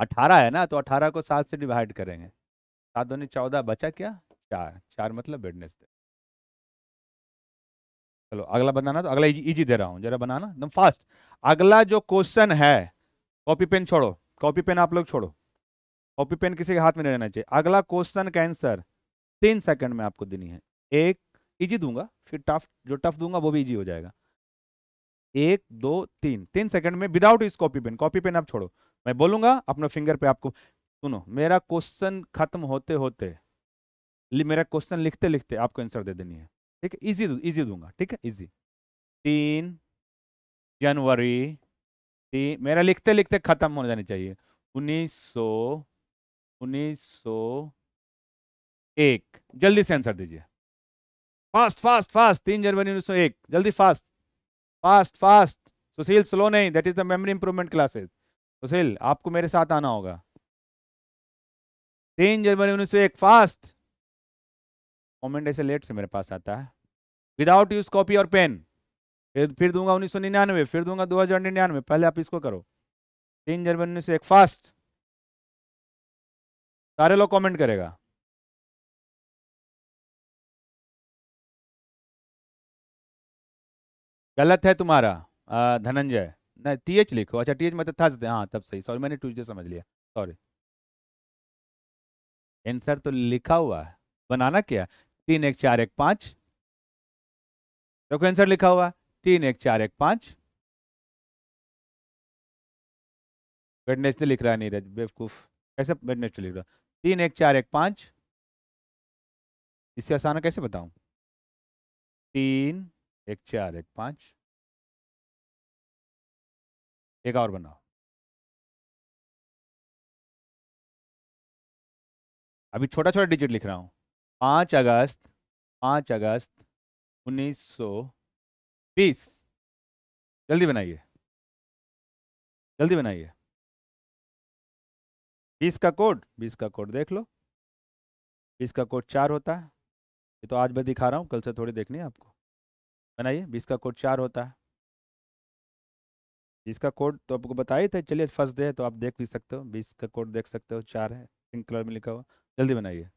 अठारह है ना तो अठारह को सात से डिवाइड करेंगे सात दो चौदह बचा क्या चार चार मतलब वेडनेसडे चलो अगला बनाना तो अगला इजी, इजी दे रहा हूँ जरा बनाना एकदम फास्ट अगला जो क्वेश्चन है कॉपी पेन छोड़ो कॉपी पेन आप लोग छोड़ो कॉपी पेन किसी के हाथ में नहीं रहना चाहिए अगला क्वेश्चन का आंसर तीन सेकंड में आपको देनी है एक इजी दूंगा फिर टफ जो टफ दूंगा वो भी इजी हो जाएगा एक दो तीन तीन सेकंड में विदाउट इस कॉपी पेन कॉपी पेन आप छोड़ो मैं बोलूंगा अपने फिंगर पे आपको सुनो मेरा क्वेश्चन खत्म होते होते मेरा क्वेश्चन लिखते लिखते आपको आंसर दे देनी है ठीक है इजी इजी दूंगा ठीक है इजी तीन जनवरी तीन मेरा लिखते लिखते खत्म हो जानी चाहिए उन्नीस सौ उन्नीस सौ एक जल्दी से आंसर दीजिए फास्ट फास्ट फास्ट तीन जनवरी उन्नीस सौ एक जल्दी fast fast fast Sushil slow नहीं that is the memory improvement classes Sushil आपको मेरे साथ आना होगा तीन जनवरी उन्नीस सौ एक फास्ट कॉमेंट ऐसे लेट से मेरे पास आता है विदाउट यूज कॉपी और पेन फिर फिर दूंगा उन्नीस सौ निन्यानवे फिर दूंगा दो हजार निन्यानवे पहले आप इसको करो तीन जनवरी उन्नीस सौ एक फास्ट सारे लोग कॉमेंट करेगा गलत है तुम्हारा धनंजय नहीं टी एच लिखो अच्छा टी एच मतलब तो था हाँ तब सही सॉरी मैंने ट्यूजडे समझ लिया सॉरी आंसर तो लिखा हुआ है बनाना क्या तीन एक चार एक पाँच देखो तो आंसर लिखा हुआ तीन एक चार एक पाँच वेडनेसडे लिख रहा है नीरज बेवकूफ कैसे वेडनेसडे लिख रहा तीन एक चार एक पाँच इससे आसान कैसे बताऊँ तीन एक चार एक पाँच एक और बनाओ अभी छोटा छोटा डिजिट लिख रहा हूँ पाँच अगस्त पाँच अगस्त उन्नीस सौ बीस जल्दी बनाइए जल्दी बनाइए बीस का कोड बीस का कोड देख लो बीस का कोड चार होता है ये तो आज मैं दिखा रहा हूँ कल से थोड़ी देखनी है आपको बनाइए बीस का कोड चार होता है बीस का कोड तो आपको बताया था चलिए फर्स्ट डे है तो आप देख भी सकते हो बीस का कोड देख सकते हो चार है पिंक कलर में लिखा हुआ जल्दी बनाइए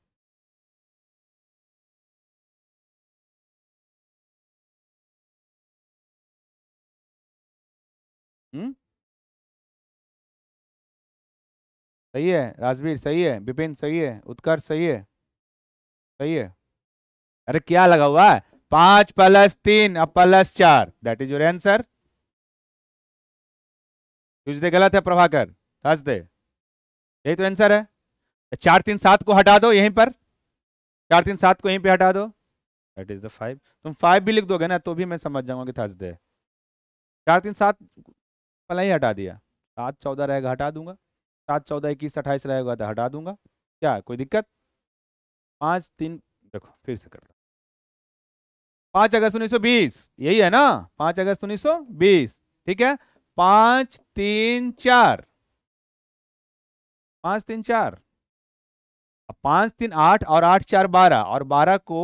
सही है राजवीर सही है विपिन सही है उत्कर्ष सही है सही है अरे क्या लगा हुआ है पांच प्लस तीन अब प्लस चार दैट इज योर आंसर दे गलत है प्रभाकर दे यही तो आंसर है तो चार तीन सात को हटा दो यहीं पर चार तीन सात को यहीं पे हटा दो दैट इज द फाइव तुम फाइव भी लिख दोगे ना तो भी मैं समझ जाऊंगा कि दे चार तीन सात पहला ही हटा दिया सात चौदह रहेगा हटा दूंगा सात चौदह इक्कीस अट्ठाईस रहेगा तो हटा दूंगा क्या कोई दिक्कत पाँच तीन देखो फिर से करता पांच अगस्त 1920 यही है ना पांच अगस्त 1920 ठीक है पांच तीन चार पांच तीन चार पांच तीन आठ और आठ चार बारह और बारह को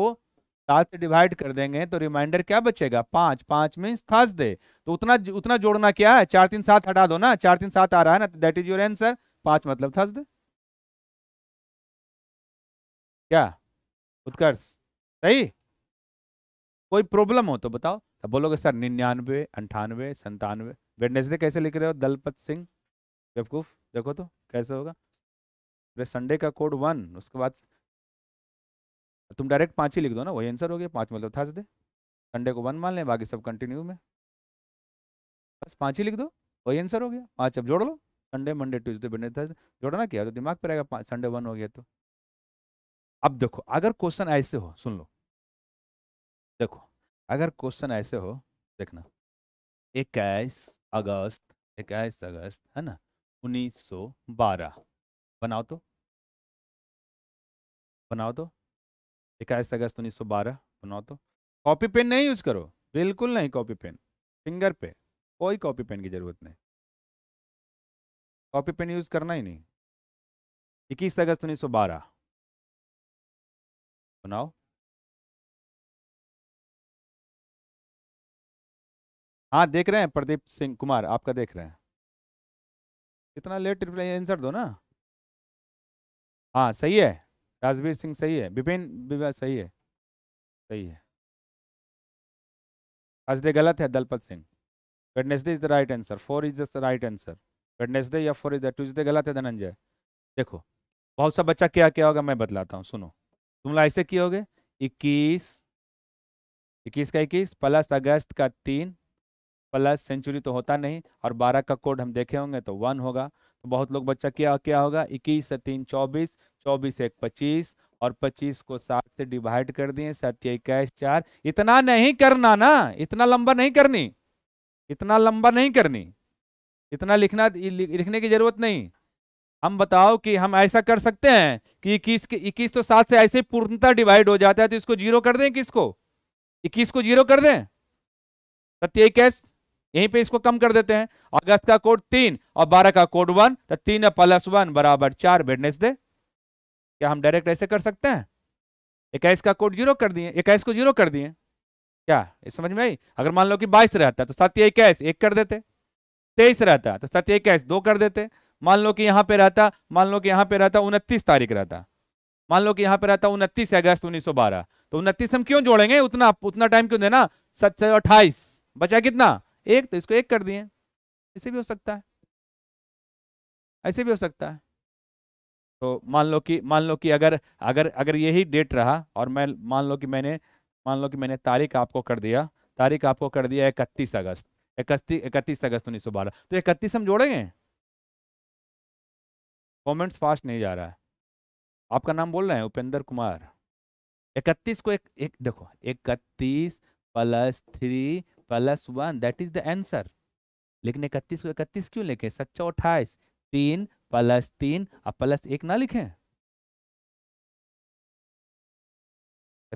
सात से डिवाइड कर देंगे तो रिमाइंडर क्या बचेगा पांच पांच थर्स थर्सडे तो उतना उतना जोड़ना क्या है चार तीन सात हटा दो ना चार तीन सात आ रहा है ना दैट इज योर आंसर पांच मतलब थर्सडे क्या उत्कर्ष सही कोई प्रॉब्लम हो तो बताओ तब बोलोगे सर निन्यानवे अंठानवे संतानवे वेडनेसडे कैसे लिख रहे हो दलपत सिंह बेवकूफ देखो तो कैसे होगा अरे संडे का कोड वन उसके बाद तुम डायरेक्ट पाँच ही लिख दो ना वही आंसर हो गया पाँच मतलब थर्सडे संडे को वन मान लें बाकी सब कंटिन्यू में बस पाँच ही लिख दो वही आंसर हो गया पाँच अब जोड़ लो Sunday Monday Tuesday Wednesday Thursday जोड़ना क्या तो दिमाग पर रहेगा संडे वन हो गया तो अब देखो अगर क्वेश्चन ऐसे हो सुन लो देखो अगर क्वेश्चन ऐसे हो देखना इक्कीस अगस्त इक्कीस अगस्त है ना उन्नीस सौ बारह बनाओ तो बनाओ तो इक्कीस अगस्त उन्नीस सौ बारह बनाओ तो कॉपी पेन नहीं यूज करो बिल्कुल नहीं कॉपी पेन फिंगर पे कोई कॉपी पेन की जरूरत नहीं कॉपी पेन यूज करना ही नहीं इक्कीस अगस्त उन्नीस सौ बारह बनाओ हाँ देख रहे हैं प्रदीप सिंह कुमार आपका देख रहे हैं इतना लेट रिप्लाई आंसर दो ना हाँ सही है राजवीर सिंह सही है विपिन सही है सही है थर्सडे गलत है Dalpat Singh Wednesday is the right answer four is the right answer Wednesday या फोर इज द ट्यूजडे गलत है धनंजय देखो बहुत सा बच्चा क्या क्या होगा मैं बतलाता हूँ सुनो तुम लोग ऐसे किए होगे इक्कीस इक्कीस का इक्कीस प्लस अगस्त का तीन प्लस सेंचुरी तो होता नहीं और बारह का कोड हम देखे होंगे तो वन होगा तो बहुत लोग बच्चा क्या क्या होगा इक्कीस से तीन चौबीस चौबीस एक पच्चीस और पच्चीस को सात से डिवाइड कर दिए सत्य इक्कीस चार इतना नहीं करना ना इतना लंबा नहीं करनी इतना लंबा नहीं करनी इतना लिखना लिखने की जरूरत नहीं हम बताओ कि हम ऐसा कर सकते हैं कि इक्कीस के इक्कीस तो सात से ऐसे पूर्णता डिवाइड हो जाता है तो इसको जीरो कर दें किसको इक्कीस को जीरो कर दें सत्य इक्कीस यहीं पे इसको कम कर देते हैं अगस्त का कोड तीन और बारह का कोड वन तो तीन प्लस वन बराबर चार बेडनेस दे क्या हम डायरेक्ट ऐसे कर सकते हैं इक्कीस का कोड जीरो कर दिए इक्कीस को जीरो कर दिए क्या ये समझ में आई अगर मान लो कि बाईस रहता तो सत्य इक्कीस एक कर देते तेईस रहता तो सत्य इक्कीस दो कर देते मान लो कि यहाँ पे रहता मान लो कि यहाँ पे रहता उनतीस तारीख रहता मान लो कि यहाँ पे रहता उनतीस अगस्त 1912 तो उनतीस हम क्यों जोड़ेंगे उतना उतना टाइम क्यों देना सच अट्ठाईस बचा कितना एक तो इसको एक कर दिए ऐसे भी हो सकता है ऐसे भी हो सकता है तो मान लो कि मान लो कि अगर अगर अगर यही डेट रहा और मैं मान लो कि मैंने मान लो कि मैंने तारीख आपको कर दिया तारीख आपको कर दिया इकतीस अगस्त इकतीस इकतीस अगस्त उन्नीस सौ बारह तो इकतीस हम जोड़ेंगे कमेंट्स फास्ट नहीं जा रहा है आपका नाम बोल रहे हैं उपेंद्र कुमार इकतीस को एक एक देखो इकतीस plus three plus one that is the answer लेकिन इकतीस को इकतीस क्यों लिखे सच्चा अट्ठाईस तीन प्लस तीन और प्लस एक ना लिखें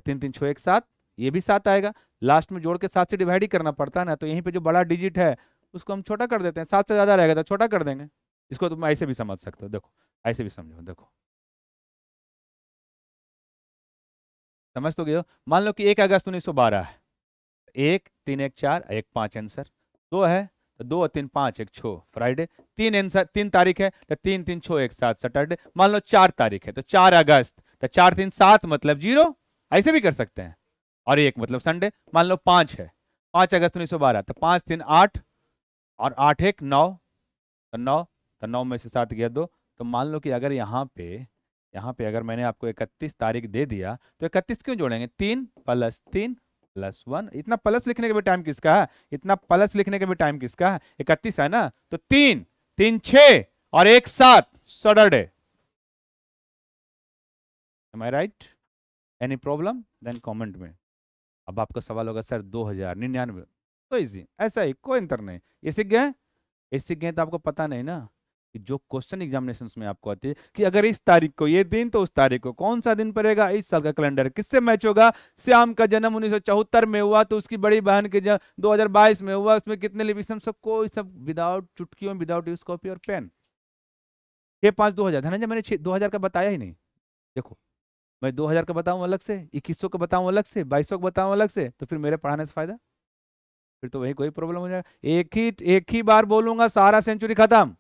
तीन तीन छो एक सात ये भी सात आएगा लास्ट में जोड़ के सात से डिवाइड ही करना पड़ता है ना तो यहीं पे जो बड़ा डिजिट है उसको हम छोटा कर देते हैं सात से ज़्यादा रहेगा तो छोटा कर देंगे इसको तो तुम ऐसे भी समझ सकते हो देखो ऐसे भी समझो देखो समझ तो गए मान लो कि एक अगस्त उन्नीस सौ बारह है एक तीन एक चार एक पाँच आंसर दो है तो दो और तीन पाँच एक छो फ्राइडे तीन आंसर तीन तारीख है तो तीन तीन छो एक सात सैटरडे मान लो चार तारीख है तो चार अगस्त तो चार तीन सात मतलब जीरो ऐसे भी कर सकते हैं और एक मतलब संडे मान लो पाँच है पाँच अगस्त उन्नीस सौ बारह तो पाँच तीन आठ और आठ एक नौ तो नौ तो नौ में से सात गया दो तो मान लो कि अगर यहाँ पे यहाँ पे अगर मैंने आपको इकतीस तारीख दे दिया तो इकतीस क्यों जोड़ेंगे तीन प्लस तीन प्लस वन इतना प्लस लिखने का भी टाइम किसका है इतना प्लस लिखने का भी टाइम किसका है इकतीस है ना तो तीन तीन छ और एक सात Saturday right any problem then comment में अब आपका सवाल होगा सर दो हजार निन्यानवे तो इजी ऐसा ही कोई अंतर नहीं ये सीख गए ये सीख गए तो आपको पता नहीं ना जो क्वेश्चन एग्जामिनेशन में आपको आती है कि अगर इस तारीख को ये दिन तो उस तारीख को कौन सा दिन पड़ेगा इस साल का कैलेंडर किससे मैच होगा श्याम का जन्म उन्नीस में हुआ तो उसकी बड़ी बहन के जन्म दो में हुआ उसमें कितने लिपिसम कोई सब विदाउट चुटकियों विदाउट यूज कॉपी और पेन छः पांच दो हज़ार धनंजय मैंने दो हज़ार का बताया ही नहीं देखो मैं दो हज़ार का बताऊं अलग से इक्कीस सौ का बताऊं अलग से बाईस सौ का बताऊं अलग से तो फिर मेरे पढ़ाने से फ़ायदा फिर तो वही कोई प्रॉब्लम हो जाएगा एक ही एक ही बार बोलूंगा सारा सेंचुरी खत्म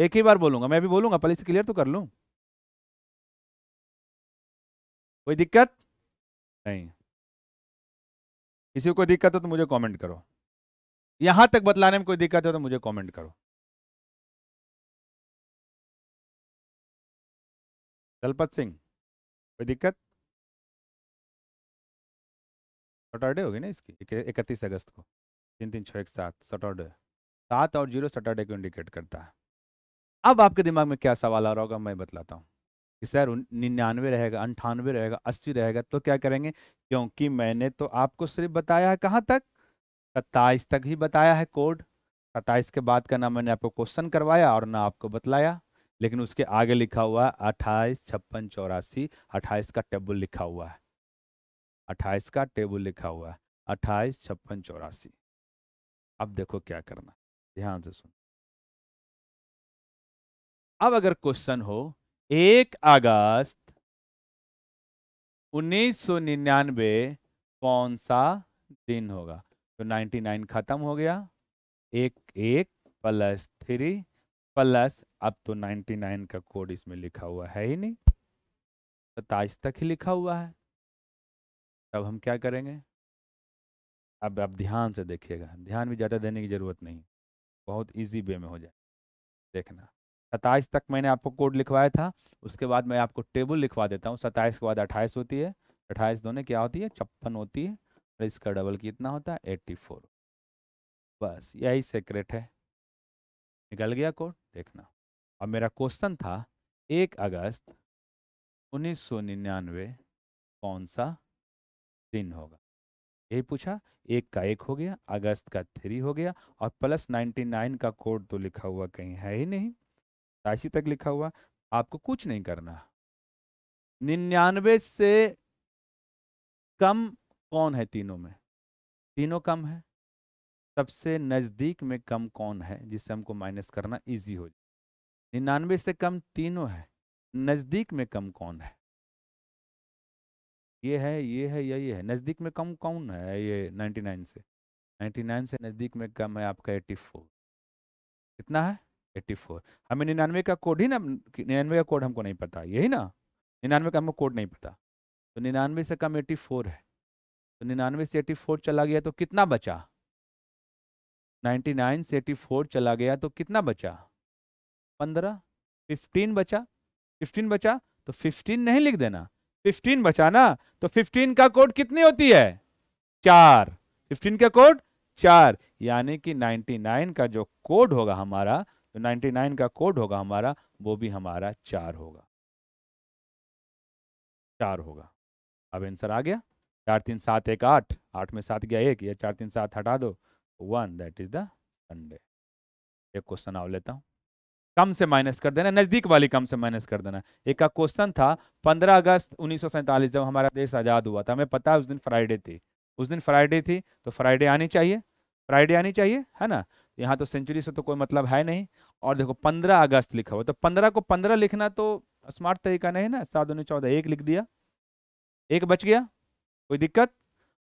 एक ही बार बोलूंगा मैं भी बोलूंगा पहले से क्लियर तो कर लूँ कोई दिक्कत नहीं किसी को कोई दिक्कत हो तो मुझे कमेंट करो यहां तक बतलाने में कोई दिक्कत हो तो मुझे कमेंट करो दलपत सिंह कोई दिक्कत सटरडे होगी ना इसकी इकतीस अगस्त को तीन तीन छः एक सात सटरडे सात और जीरो सटरडे को इंडिकेट करता है अब आपके दिमाग में क्या सवाल आ रहा होगा मैं बतलाता हूँ कि सर निन्यानवे रहेगा अंठानवे रहेगा अस्सी रहेगा तो क्या करेंगे क्योंकि मैंने तो आपको सिर्फ बताया है कहाँ तक सत्ताईस तक ही बताया है कोड सत्ताईस के बाद का ना मैंने आपको क्वेश्चन करवाया और ना आपको बतलाया लेकिन उसके आगे लिखा हुआ है अट्ठाईस छप्पन चौरासी अट्ठाईस का टेबल लिखा हुआ है अट्ठाईस का टेबल लिखा हुआ है अट्ठाईस छप्पन चौरासी अब देखो क्या करना ध्यान से सुन अब अगर क्वेश्चन हो एक अगस्त 1999 कौन सा दिन होगा तो 99 खत्म हो गया एक एक प्लस थ्री प्लस अब तो 99 का कोड इसमें लिखा हुआ है ही नहीं सताइस तक ही लिखा हुआ है तब हम क्या करेंगे अब आप ध्यान से देखिएगा ध्यान भी ज़्यादा देने की ज़रूरत नहीं बहुत इजी वे में हो जाए देखना सत्ताईस तक मैंने आपको कोड लिखवाया था उसके बाद मैं आपको टेबल लिखवा देता हूँ सत्ताईस के बाद अट्ठाईस होती है अट्ठाईस दोनों क्या होती है छप्पन होती है और इसका डबल कितना होता है एट्टी फोर बस यही सेक्रेट है निकल गया कोड देखना अब मेरा क्वेश्चन था एक अगस्त उन्नीस सौ निन्यानवे कौन सा दिन होगा यही पूछा एक का एक हो गया अगस्त का थ्री हो गया और प्लस नाइन्टी नाइन का कोड तो लिखा हुआ कहीं है ही नहीं सतासी तक लिखा हुआ आपको कुछ नहीं करना निन्यानवे से कम कौन है तीनों में तीनों कम है सबसे नज़दीक में कम कौन है जिससे हमको माइनस करना इजी हो जाए निन्यानवे से कम तीनों है नज़दीक में कम कौन है ये है ये है या ये है नज़दीक में कम कौन है ये नाइन्टी नाइन से नाइन से नज़दीक में कम है आपका एट्टी फोर कितना है एट्टी फोर हमें निन्यानवे का कोड ही ना निन्यानवे का कोड हमको नहीं पता यही ना निन्यानवे का हमको कोड नहीं पता तो निन्यानवे से कम एट्टी फोर है तो निन्यानवे से एट्टी फोर चला गया तो कितना बचा नाइन्टी नाइन से एट्टी फोर चला गया तो कितना बचा पंद्रह फिफ्टीन बचा फिफ्टीन बचा तो फिफ्टीन नहीं लिख देना फिफ्टीन बचा ना तो फिफ्टीन का कोड कितनी होती है चार फिफ्टीन का कोड चार यानी कि नाइन्टी नाइन का जो कोड होगा हमारा तो 99 का कोड होगा हमारा वो भी हमारा चार होगा चार होगा अब आंसर आ गया चार तीन सात एक आठ आठ में सात गया एक या चार तीन सात हटा दो one that is the Sunday एक क्वेश्चन आओ लेता हूँ कम से माइनस कर देना नजदीक वाली कम से माइनस कर देना एक का क्वेश्चन था 15 अगस्त उन्नीस जब हमारा देश आज़ाद हुआ था हमें पता है उस दिन फ्राइडे थी उस दिन फ्राइडे थी तो फ्राइडे आनी चाहिए फ्राइडे आनी चाहिए है ना यहाँ तो सेंचुरी से तो कोई मतलब है नहीं और देखो पंद्रह अगस्त लिखा हुआ तो पंद्रह को पंद्रह लिखना तो स्मार्ट तरीका नहीं ना सात उन्नीस चौदह एक लिख दिया एक बच गया कोई दिक्कत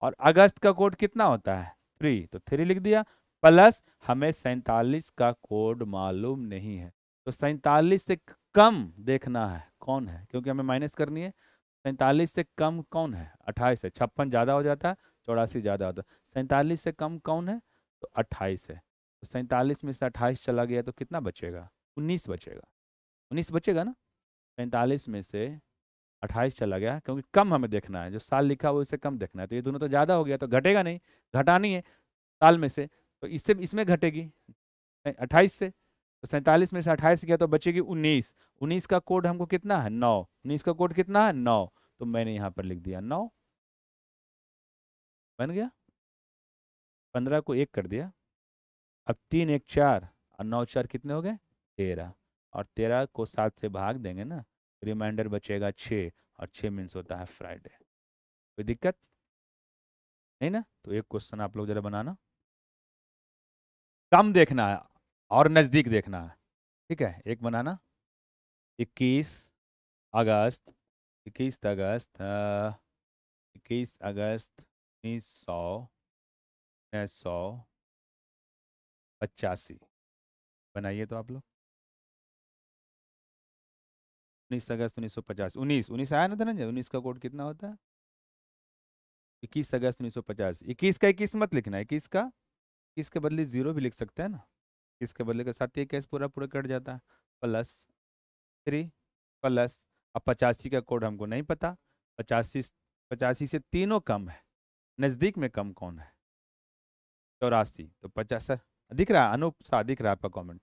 और अगस्त का कोड कितना होता है थ्री तो थ्री लिख दिया प्लस हमें सैतालीस का कोड मालूम नहीं है तो सैतालीस से कम देखना है कौन है क्योंकि हमें माइनस करनी है सैतालीस से कम कौन है अट्ठाईस है छप्पन ज़्यादा हो जाता है चौरासी ज़्यादा होता है सैतालीस से कम कौन है तो अट्ठाईस है सैंतालीस में से अट्ठाईस चला गया तो कितना बचेगा उन्नीस बचेगा उन्नीस बचेगा ना सैंतालीस में से अट्ठाईस चला गया क्योंकि कम हमें देखना है जो साल लिखा हुआ उससे कम देखना है तो ये दोनों तो ज़्यादा हो गया तो घटेगा नहीं घटानी है साल में से तो इससे इसमें घटेगी अट्ठाईस से तो सैंतालीस में से अट्ठाईस गया तो बचेगी उन्नीस उन्नीस का कोड हमको कितना है नौ उन्नीस का कोड कितना है नौ तो मैंने यहाँ पर लिख दिया नौ बन गया पंद्रह को एक कर दिया अब तीन एक चार और नौ चार कितने हो गए तेरह और तेरह को सात से भाग देंगे ना रिमाइंडर बचेगा छः और छः मीन्स होता है फ्राइडे कोई दिक्कत नहीं ना तो एक क्वेश्चन आप लोग जरा बनाना कम देखना है और नज़दीक देखना है ठीक है एक बनाना इक्कीस अगस्त इक्कीस अगस्त इक्कीस अगस्त उन्नीस सौ उन्नीस सौ पचासी बनाइए तो आप लोग उन्नीस अगस्त उन्नीस सौ पचास उन्नीस उन्नीस आया ना धनंजय उन्नीस का कोड कितना होता है इक्कीस अगस्त उन्नीस सौ पचास इक्कीस का इक्कीस मत लिखना इक्कीस का इक्कीस के बदले जीरो भी लिख सकते हैं ना इक्कीस के बदले के साथ ही कैस पूरा पूरा कट जाता है प्लस थ्री प्लस अब पचासी का कोड हमको नहीं पता पचासी पचासी से तीनों कम है नज़दीक में कम कौन है चौरासी तो पचास दिख रहा है अनूप शाह दिख रहा है आपका कमेंट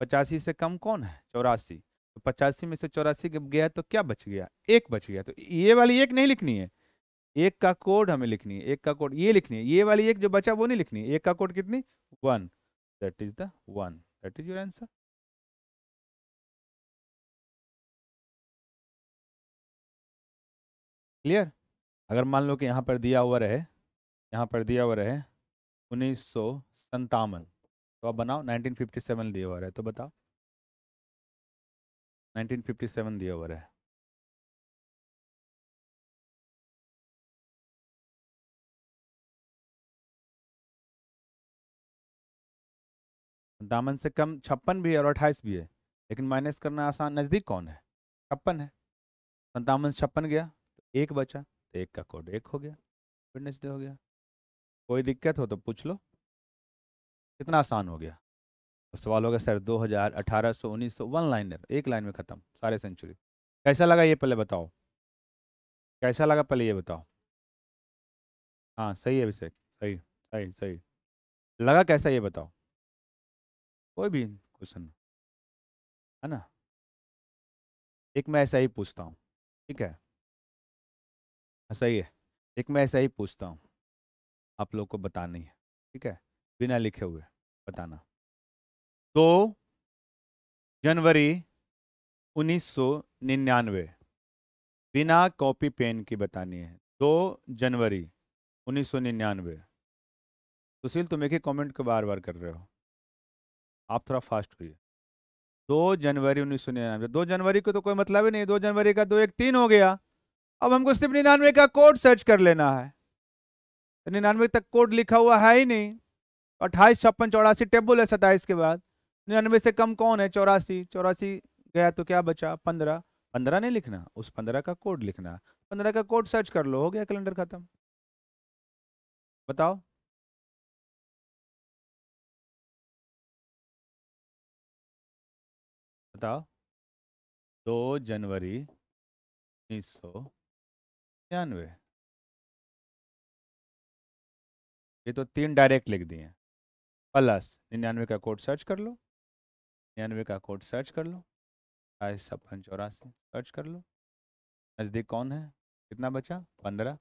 पचासी से कम कौन है चौरासी तो पचासी में से चौरासी गया तो क्या बच गया एक बच गया तो ये वाली एक नहीं लिखनी है एक का कोड हमें लिखनी है एक का कोड ये लिखनी है ये वाली एक जो बचा वो नहीं लिखनी है एक का कोड कितनी one that is the one that is your answer clear अगर मान लो कि यहाँ पर दिया हुआ रहे यहाँ पर दिया हुआ रहे उन्नीस सौ संतावन तो आप बनाओ 1957 दिया हुआ है तो बताओ 1957 दिया हुआ है दामन से कम छप्पन भी है और अट्ठाईस भी है लेकिन माइनस करना आसान नज़दीक कौन है छप्पन है सन्तावन से छप्पन गया तो एक बचा तो एक का कोड एक हो गया फिटनेस डे हो गया कोई दिक्कत हो तो पूछ लो कितना आसान हो गया अब सवाल गया सर सौ उन्नीस 1900 वन लाइनर एक लाइन में ख़त्म सारे सेंचुरी कैसा लगा ये पहले बताओ कैसा लगा पहले ये बताओ हाँ सही है अभिषेक सही सही सही लगा कैसा ये बताओ कोई भी क्वेश्चन है ना एक मैं ऐसा ही पूछता हूँ ठीक है हाँ, सही है एक मैं ऐसा ही पूछता हूँ आप लोग को बतानी है ठीक है बिना लिखे हुए बताना दो जनवरी 1999 बिना कॉपी पेन की बतानी है दो जनवरी 1999 सुशील तुम एक ही कॉमेंट को बार बार कर रहे हो आप थोड़ा फास्ट हुई दो जनवरी उन्नीस सौ निन्यानवे दो जनवरी को तो कोई मतलब ही नहीं दो जनवरी का दो एक तीन हो गया अब हमको सिर्फ निन्यानवे का कोड सर्च कर लेना है तो निन्यानवे तक कोड लिखा हुआ है ही नहीं अट्ठाईस छप्पन चौरासी टेबल है सत्ताईस के बाद निन्यानवे से कम कौन है चौरासी चौरासी गया तो क्या बचा पंद्रह पंद्रह नहीं लिखना उस पंद्रह का कोड लिखना पंद्रह का कोड सर्च कर लो हो गया कैलेंडर खत्म बताओ बताओ दो जनवरी उन्नीस सौ छियानवे ये तो तीन डायरेक्ट लिख दिए प्लस निन्यानवे का कोड सर्च कर लो निन्यानवे का कोड सर्च कर लो अट्ठाईस छप्पन चौरासी सर्च कर लो नज़दीक कौन है कितना बचा पंद्रह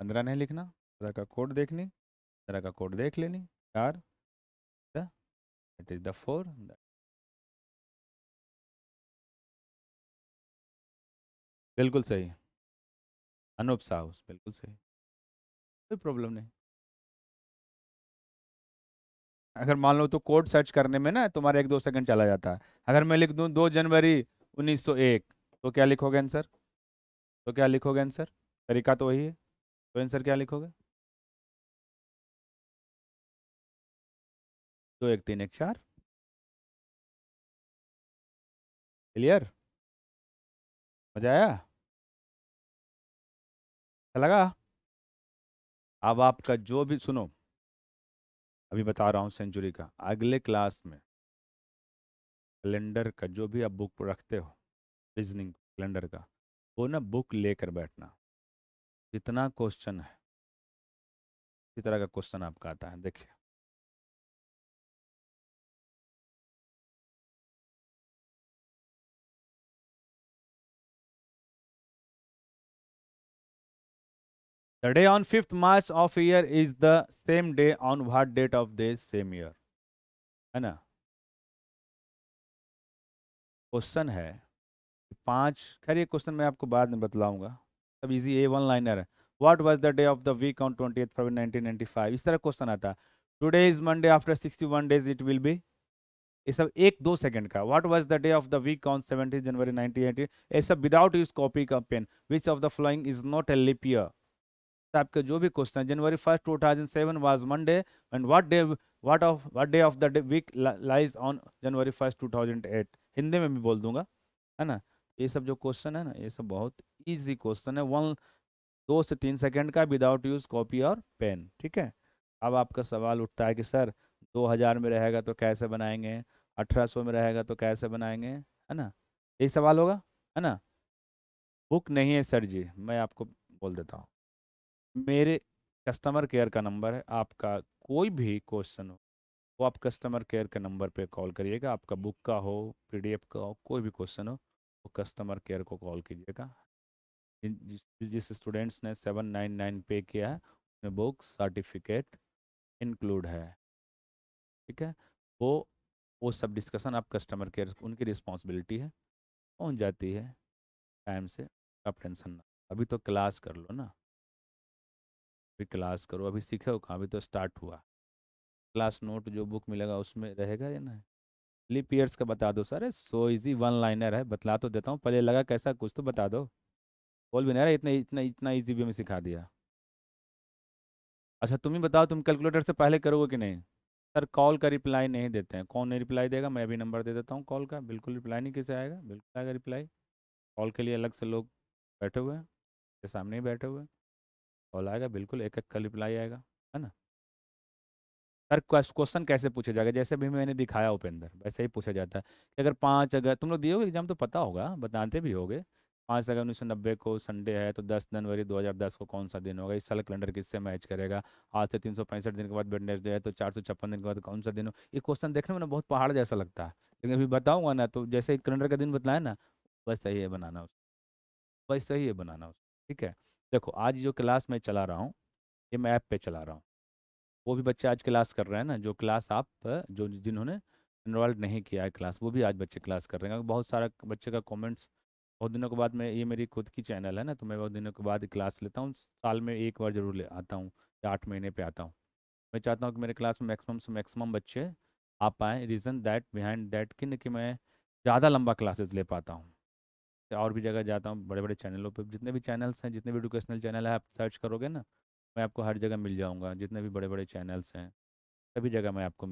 पंद्रह नहीं लिखना पंद्रह का कोड देखनी पंद्रह का कोड देख लेनी चार इज द फोर बिल्कुल सही अनूप साहु बिल्कुल सही कोई प्रॉब्लम नहीं अगर मान लो तो कोड सर्च करने में ना तुम्हारा एक दो सेकंड चला जाता है अगर मैं लिख दूँ दो जनवरी 1901 तो क्या लिखोगे आंसर तो क्या लिखोगे आंसर तरीका तो वही है तो आंसर क्या लिखोगे दो एक तीन एक चार क्लियर मजा आया अच्छा लगा अब आपका जो भी सुनो अभी बता रहा हूँ सेंचुरी का अगले क्लास में कैलेंडर का जो भी आप बुक रखते हो रीजनिंग कैलेंडर का वो ना बुक लेकर बैठना जितना क्वेश्चन है इसी तरह का क्वेश्चन आपका आता है देखिए The day on 5th March of year is the same day on what date of the same year? है ना क्वेश्चन है पांच खैर ये क्वेश्चन मैं आपको बाद में बतलाऊंगा सब इजी ए वन लाइनर है what was the day of the week on twenty February nineteen five इस तरह क्वेश्चन आता today is Monday after sixty one days it will be ये सब एक दो सेकंड का what was the day of the week on seventeen January nineteen ये सब विदाउट यूज कॉपी का pen which of the following is not a leap year आपके जो भी question January first two thousand seven was Monday and what day what of what day of the week lies on January first two thousand eight Hindi में भी बोल दूंगा है ना ये सब जो क्वेश्चन है ना ये सब बहुत ईजी क्वेश्चन है वन दो से तीन सेकेंड का विदाउट यूज कॉपी और पेन ठीक है अब आपका सवाल उठता है कि सर दो हज़ार में रहेगा तो कैसे बनाएंगे अठारह सौ में रहेगा तो कैसे बनाएंगे है ना यही सवाल होगा है ना बुक नहीं है सर जी मैं आपको बोल देता हूँ मेरे कस्टमर केयर का नंबर है आपका कोई भी क्वेश्चन हो वो आप कस्टमर केयर के नंबर पे कॉल करिएगा आपका बुक का हो पीडीएफ का हो कोई भी क्वेश्चन हो वो कस्टमर केयर को कॉल कीजिएगा जिस स्टूडेंट्स ने सेवन नाइन नाइन पे किया है उसमें बुक सर्टिफिकेट इंक्लूड है ठीक है वो वो सब डिस्कशन आप कस्टमर केयर उनकी रिस्पॉन्सिबिलिटी है पहुँच जाती है टाइम से आप टेंशन ना अभी तो क्लास कर लो ना फिर क्लास करो अभी सीखे हो कहाँ अभी तो स्टार्ट हुआ क्लास नोट जो बुक मिलेगा उसमें रहेगा या नहीं लिप ईयर्स का बता दो sir so easy one liner है बतला तो देता हूँ पहले लगा कैसा कुछ तो बता दो बोल भी नहीं रहा इतना इतना इतना ईजी भी हमें सिखा दिया अच्छा तुम ही बताओ तुम कैलकुलेटर से पहले करोगे कि नहीं सर कॉल का रिप्लाई नहीं देते हैं कौन नहीं रिप्लाई देगा मैं अभी नंबर दे देता हूँ कॉल का बिल्कुल रिप्लाई नहीं किसे आएगा बिल्कुल आएगा रिप्लाई कॉल के लिए अलग से लोग बैठे हुए हैं सामने ही बैठे हुए हैं कॉल आएगा बिल्कुल एक एक का रिप्लाई आएगा है ना सर क्वेश्चन कैसे पूछा जाएगा जैसे भी मैंने दिखाया उपेंद्र वैसे ही पूछा जाता है कि अगर पाँच अगर तुम लोग दिए हो एग्जाम तो पता होगा बताते भी होगे पाँच अगर उन्नीस सौ नब्बे को संडे है तो दस जनवरी दो हज़ार दस को कौन सा दिन होगा इस साल कैलेंडर किससे मैच करेगा आज से तीन सौ पैंसठ दिन के बाद वेडनेस डे है तो चार सौ छप्पन दिन के बाद कौन सा दिन हो ये क्वेश्चन देखने में ना बहुत पहाड़ जैसा लगता है लेकिन अभी बताऊंगा ना तो जैसे कैलेंडर का दिन बताया ना बस सही है बनाना उसको बस सही है बनाना उसको ठीक है देखो आज जो क्लास मैं चला रहा हूँ ये मैं ऐप पे चला रहा हूँ वो भी बच्चे आज क्लास कर रहे हैं ना जो क्लास आप जो जिन्होंने इनवाल्व नहीं किया है क्लास वो भी आज बच्चे क्लास कर रहे हैं बहुत सारा बच्चे का कॉमेंट्स बहुत दिनों के बाद मैं ये मेरी खुद की चैनल है ना तो मैं बहुत दिनों के बाद क्लास लेता हूँ साल में एक बार जरूर ले आता हूँ या आठ महीने पर आता हूँ मैं चाहता हूँ कि मेरे क्लास में मैक्सिमम से मैक्सिमम बच्चे आ पाएँ रीज़न दैट बिहाइंड दैट कि न कि मैं ज़्यादा लंबा क्लासेस ले पाता हूँ और भी जगह जाता हूँ बड़े बड़े चैनलों पर जितने भी चैनल्स हैं जितने भी एडुकेशनल चैनल है आप सर्च करोगे ना मैं आपको हर जगह मिल जाऊँगा जितने भी बड़े बड़े चैनल्स हैं सभी जगह मैं आपको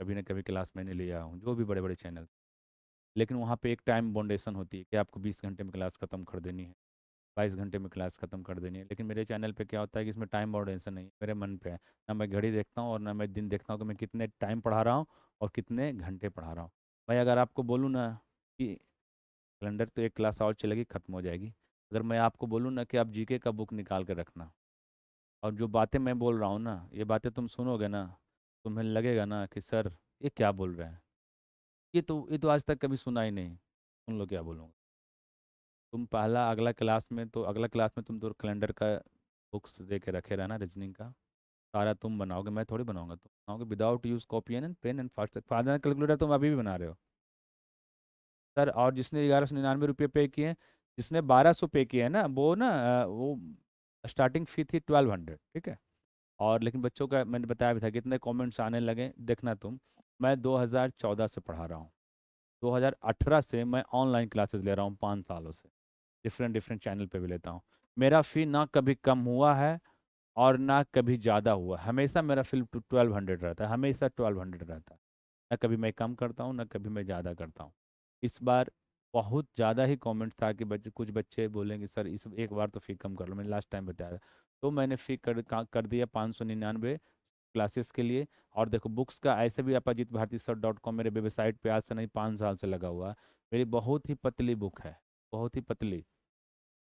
कभी ना कभी क्लास मैंने लिया हूँ जो भी बड़े बड़े चैनल लेकिन वहाँ पे एक टाइम बाउंडेशन होती है कि आपको 20 घंटे में क्लास ख़त्म कर देनी है 22 घंटे में क्लास ख़त्म कर देनी है लेकिन मेरे चैनल पे क्या होता है कि इसमें टाइम बाउंडेशन नहीं है मेरे मन पे है ना मैं घड़ी देखता हूँ और ना मैं दिन देखता हूँ कि मैं कितने टाइम पढ़ा रहा हूँ और कितने घंटे पढ़ा रहा हूँ भाई अगर आपको बोलूँ ना कि कैलेंडर तो एक क्लास और चलेगी ख़त्म हो जाएगी अगर मैं आपको बोलूँ ना कि आप जीके का बुक निकाल कर रखना और जो बातें मैं बोल रहा हूँ ना ये बातें तुम सुनोगे ना तुम्हें लगेगा ना कि सर ये क्या बोल रहे हैं ये तो ये तो आज तक कभी सुना ही नहीं सुन लो क्या बोलूँगा तुम पहला अगला क्लास में तो अगला क्लास में तुम तो कैलेंडर का बुक्स दे के रखे रहना रीजनिंग का सारा तुम बनाओगे मैं थोड़ी बनाऊँगा तुम बनाओगे without use copy and pen and fast father calculator तुम अभी भी बना रहे हो सर और जिसने ग्यारह सौ निन्यानवे रुपये पे किए हैं जिसने बारह सौ पे किए हैं ना वो ना वो स्टार्टिंग फ़ी थी ट्वेल्व हंड्रेड ठीक है और लेकिन बच्चों का मैंने बताया भी था कि इतने कमेंट्स आने लगे देखना तुम मैं 2014 से पढ़ा रहा हूँ 2018 से मैं ऑनलाइन क्लासेस ले रहा हूँ पाँच सालों से डिफरेंट डिफरेंट चैनल पर भी लेता हूँ मेरा फ़ी ना कभी कम हुआ है और ना कभी ज़्यादा हुआ हमेशा मेरा फी ट्वेल्व हंड्रेड रहता है हमेशा ट्वेल्व हंड्रेड रहता है ना कभी मैं कम करता हूँ ना कभी मैं ज़्यादा करता हूँ इस बार बहुत ज़्यादा ही कमेंट था कि बच्चे कुछ बच्चे बोलेंगे सर इस एक बार तो फी कम कर लो मैंने लास्ट टाइम बताया तो मैंने फी कर कर दिया पाँच सौ निन्यानवे क्लासेस के लिए और देखो बुक्स का ऐसे भी आप Ajit Bharti sir dot com मेरे वेबसाइट पे आज से नहीं पाँच साल से लगा हुआ मेरी बहुत ही पतली बुक है बहुत ही पतली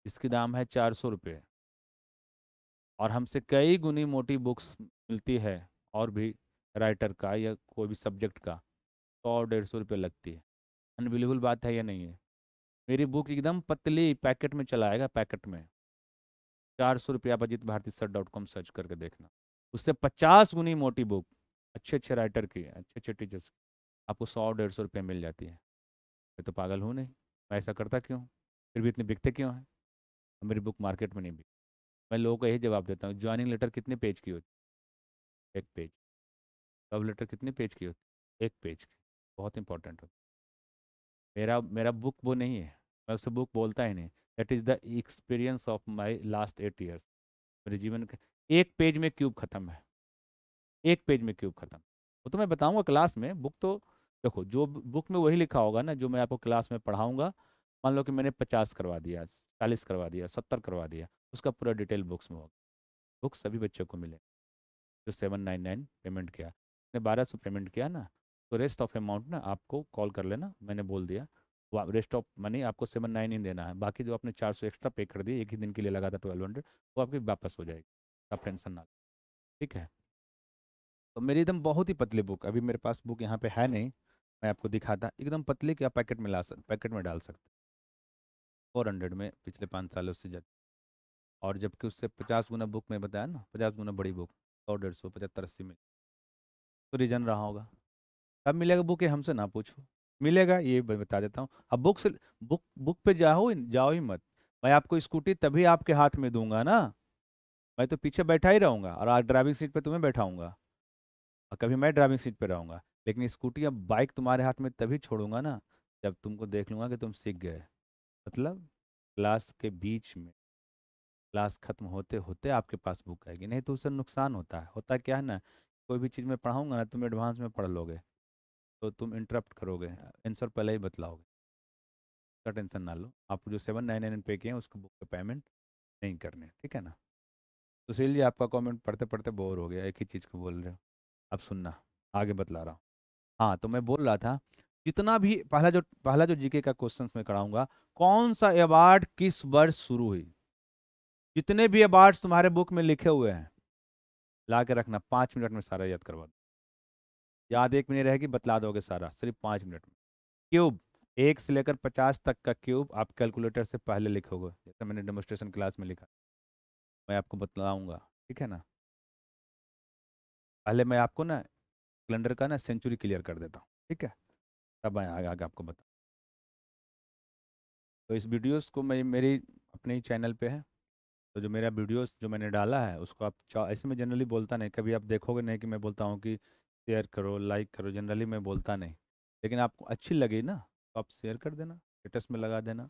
इसकी दाम है चार सौ रुपये और हमसे कई गुनी मोटी बुक्स मिलती है और भी राइटर का या कोई भी सब्जेक्ट का सौ डेढ़ सौ रुपये लगती है अनबिलीबल बात है या नहीं है मेरी बुक एकदम पतली पैकेट में चला आएगा पैकेट में चार सौ रुपया Ajit Bharti sir dot com search करके देखना उससे पचास गुनी मोटी बुक अच्छे अच्छे राइटर की अच्छे अच्छे टीचर्स की आपको सौ डेढ़ सौ रुपये मिल जाती है मैं तो पागल हूँ नहीं मैं ऐसा करता क्यों फिर भी इतने बिकते क्यों हैं मेरी बुक मार्केट में नहीं बिक मैं लोगों को यही जवाब देता हूँ ज्वाइनिंग लेटर कितने पेज की होती एक पेज लव लेटर कितने पेज की होती है एक पेज की बहुत इंपॉर्टेंट होती मेरा मेरा बुक वो नहीं है मैं उसे बुक बोलता ही नहीं that is the experience of my last eight years मेरे जीवन के एक पेज में क्यूब ख़त्म है एक पेज में क्यूब ख़त्म वो तो मैं बताऊंगा क्लास में बुक तो देखो जो बुक में वही लिखा होगा ना जो मैं आपको क्लास में पढ़ाऊंगा मान लो कि मैंने पचास करवा दिया चालीस करवा दिया सत्तर करवा दिया उसका पूरा डिटेल बुक्स में होगा बुक सभी बच्चों को मिले जो सेवन नाइन नाइन पेमेंट किया उसने बारह सौ पेमेंट किया ना तो रेस्ट ऑफ अमाउंट ना आपको कॉल कर लेना मैंने बोल दिया रेस्ट ऑफ मनी आपको सेवन नाइन ही देना है बाकी जो आपने चार सौ एक्स्ट्रा पे कर दिए एक ही दिन के लिए लगा था ट्वेल्व हंड्रेड वो आपकी वापस हो जाएगी आप टेंशन ना ठीक है तो मेरी एकदम बहुत ही पतली बुक अभी मेरे पास बुक यहाँ पे है नहीं मैं आपको दिखाता एकदम पतले के आप पैकेट में ला सकते पैकेट में डाल सकते फोर हंड्रेड में पिछले पाँच सालों से ज़्यादा और जबकि उससे पचास गुना बुक में बताया ना पचास गुना बड़ी बुक सौ डेढ़ सौ पचहत्तर अस्सी में तो रीजन रहा होगा कब मिलेगा बुक ये हमसे ना पूछो मिलेगा ये बता देता हूँ अब बुक से बुक बुक पे जाओ जाओ ही मत मैं आपको स्कूटी तभी आपके हाथ में दूंगा ना मैं तो पीछे बैठा ही रहूँगा और आज ड्राइविंग सीट पर तुम्हें बैठाऊँगा और कभी मैं ड्राइविंग सीट पर रहूँगा लेकिन स्कूटी या बाइक तुम्हारे हाथ में तभी छोड़ूंगा ना जब तुमको देख लूँगा कि तुम सीख गए मतलब क्लास के बीच में क्लास खत्म होते होते आपके पास बुक आएगी नहीं तो उससे नुकसान होता है होता क्या है ना कोई भी चीज़ में पढ़ाऊँगा ना तुम एडवांस में पढ़ लोगे तो तुम इंटरप्ट करोगे आंसर हाँ। पहले ही बतलाओगे उसका टेंशन ना लो आपको जो सेवन नाइन नाइन पे किए हैं उसको बुक पेमेंट नहीं करने ठीक है ना तो सुशील जी आपका कमेंट पढ़ते पढ़ते बोर हो गया एक ही चीज़ को बोल रहे हो आप सुनना आगे बतला रहा हूँ हाँ तो मैं बोल रहा था जितना भी पहला जो पहला जो जीके का क्वेश्चन में कराऊंगा कौन सा अवार्ड किस वर्ष शुरू हुई जितने भी अवार्ड तुम्हारे बुक में लिखे हुए हैं ला के रखना पाँच मिनट में सारा याद करवा दो याद एक मिनट रहेगी बतला दोगे सारा सिर्फ पाँच मिनट में क्यूब एक से लेकर पचास तक का क्यूब आप कैलकुलेटर से पहले लिखोगे जैसे मैंने डेमोस्ट्रेशन क्लास में लिखा मैं आपको बतलाऊँगा ठीक है ना पहले मैं आपको ना कैलेंडर का ना सेंचुरी क्लियर कर देता हूँ ठीक है तब मैं आगे आगे आपको बताऊँ तो इस वीडियोस को मैं मेरी अपने ही चैनल पे है तो जो मेरा वीडियोस जो मैंने डाला है उसको आप ऐसे में जनरली बोलता नहीं कभी आप देखोगे नहीं कि मैं बोलता हूँ कि शेयर करो लाइक करो जनरली मैं बोलता नहीं लेकिन आपको अच्छी लगी ना तो आप शेयर कर देना स्टेटस में लगा देना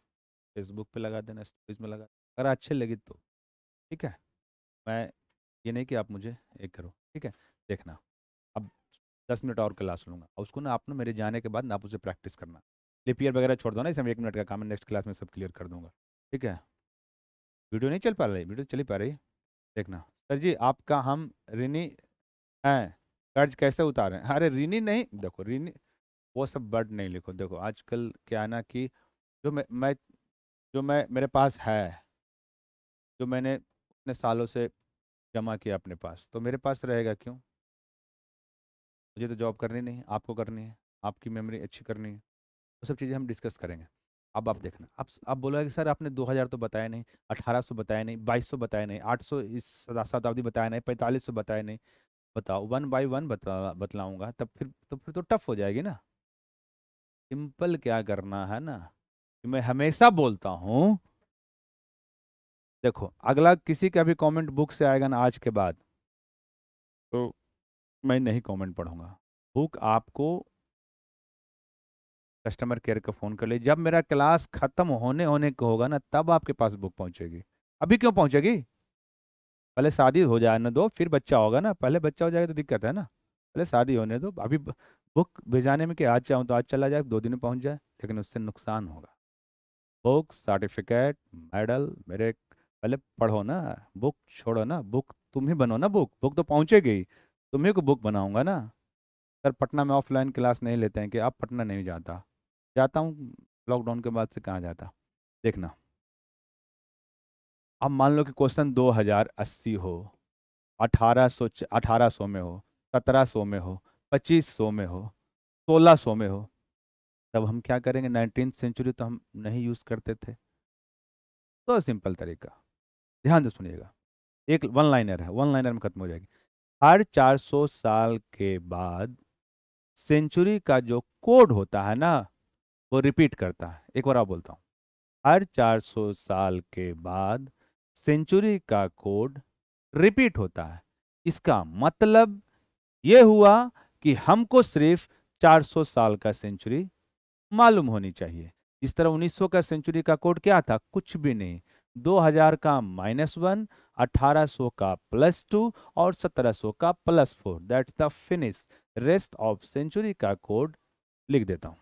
फेसबुक पे लगा देना स्टोरीज में लगा देना अगर अच्छी लगी तो ठीक है मैं ये नहीं कि आप मुझे एक करो ठीक है देखना अब दस मिनट और क्लास लूँगा उसको ना आप ना मेरे जाने के बाद ना आप उसे प्रैक्टिस करना लिपियर वगैरह छोड़ दो ना इसमें एक मिनट का काम नेक्स्ट क्लास में सब क्लियर कर दूँगा ठीक है वीडियो नहीं चल पा रही वीडियो चली पा रही देखना सर जी आपका हम रिनी हैं कर्ज कैसे उतारे अरे ऋणी नहीं देखो ऋणी वो सब वर्ड नहीं लिखो देखो आजकल क्या है ना कि जो मैं मैं जो मैं मेरे पास है जो मैंने इतने सालों से जमा किया अपने पास तो मेरे पास रहेगा क्यों मुझे तो जॉब करनी नहीं आपको करनी है आपकी मेमोरी अच्छी करनी है वो सब चीज़ें हम डिस्कस करेंगे अब आप देखना अब आप बोला कि सर आपने 2000 तो बताया नहीं 1800 बताया नहीं 2200 बताया नहीं 800 इस शताब्दी बताया नहीं 4500 बताया नहीं बताओ वन बाई वन बता बतलाऊँगा तब फिर तो फिर तो टफ हो जाएगी ना सिंपल क्या करना है ना कि मैं हमेशा बोलता हूँ देखो अगला किसी का भी कमेंट बुक से आएगा ना आज के बाद तो मैं नहीं कमेंट पढ़ूंगा बुक आपको कस्टमर केयर का फ़ोन कर ले जब मेरा क्लास ख़त्म होने होने को होगा ना तब आपके पास बुक पहुंचेगी अभी क्यों पहुंचेगी पहले शादी हो जाए ना दो फिर बच्चा होगा ना पहले बच्चा हो जाएगा तो दिक्कत है ना पहले शादी होने दो अभी बुक भेजाने में कि आज चाहूँ तो आज चला जाए दो दिन में पहुँच जाए लेकिन उससे नुकसान होगा बुक सर्टिफिकेट मेडल मेरे पहले पढ़ो ना बुक छोड़ो ना बुक तुम ही बनो ना बुक बुक तो पहुँचेगी तुम्ही को बुक बनाऊँगा ना सर पटना में ऑफलाइन क्लास नहीं लेते हैं कि आप पटना नहीं जाता जाता हूँ लॉकडाउन के बाद से कहाँ जाता देखना अब मान लो कि क्वेश्चन 2080 हो 1800 सौ में हो 1700 में हो 2500 में हो 1600 में हो तब हम क्या करेंगे नाइनटीन सेंचुरी तो हम नहीं यूज़ करते थे तो सिंपल तरीका ध्यान से सुनिएगा एक वन लाइनर है वन लाइनर में खत्म हो जाएगी हर 400 साल के बाद सेंचुरी का जो कोड होता है ना वो रिपीट करता है एक बार आप बोलता हूँ हर 400 साल के बाद सेंचुरी का कोड रिपीट होता है इसका मतलब ये हुआ कि हमको सिर्फ 400 साल का सेंचुरी मालूम होनी चाहिए इस तरह 1900 का सेंचुरी का कोड क्या था कुछ भी नहीं 2000 का माइनस वन अठारह का प्लस टू और 1700 का plus four that's the finish rest of century का कोड लिख देता हूं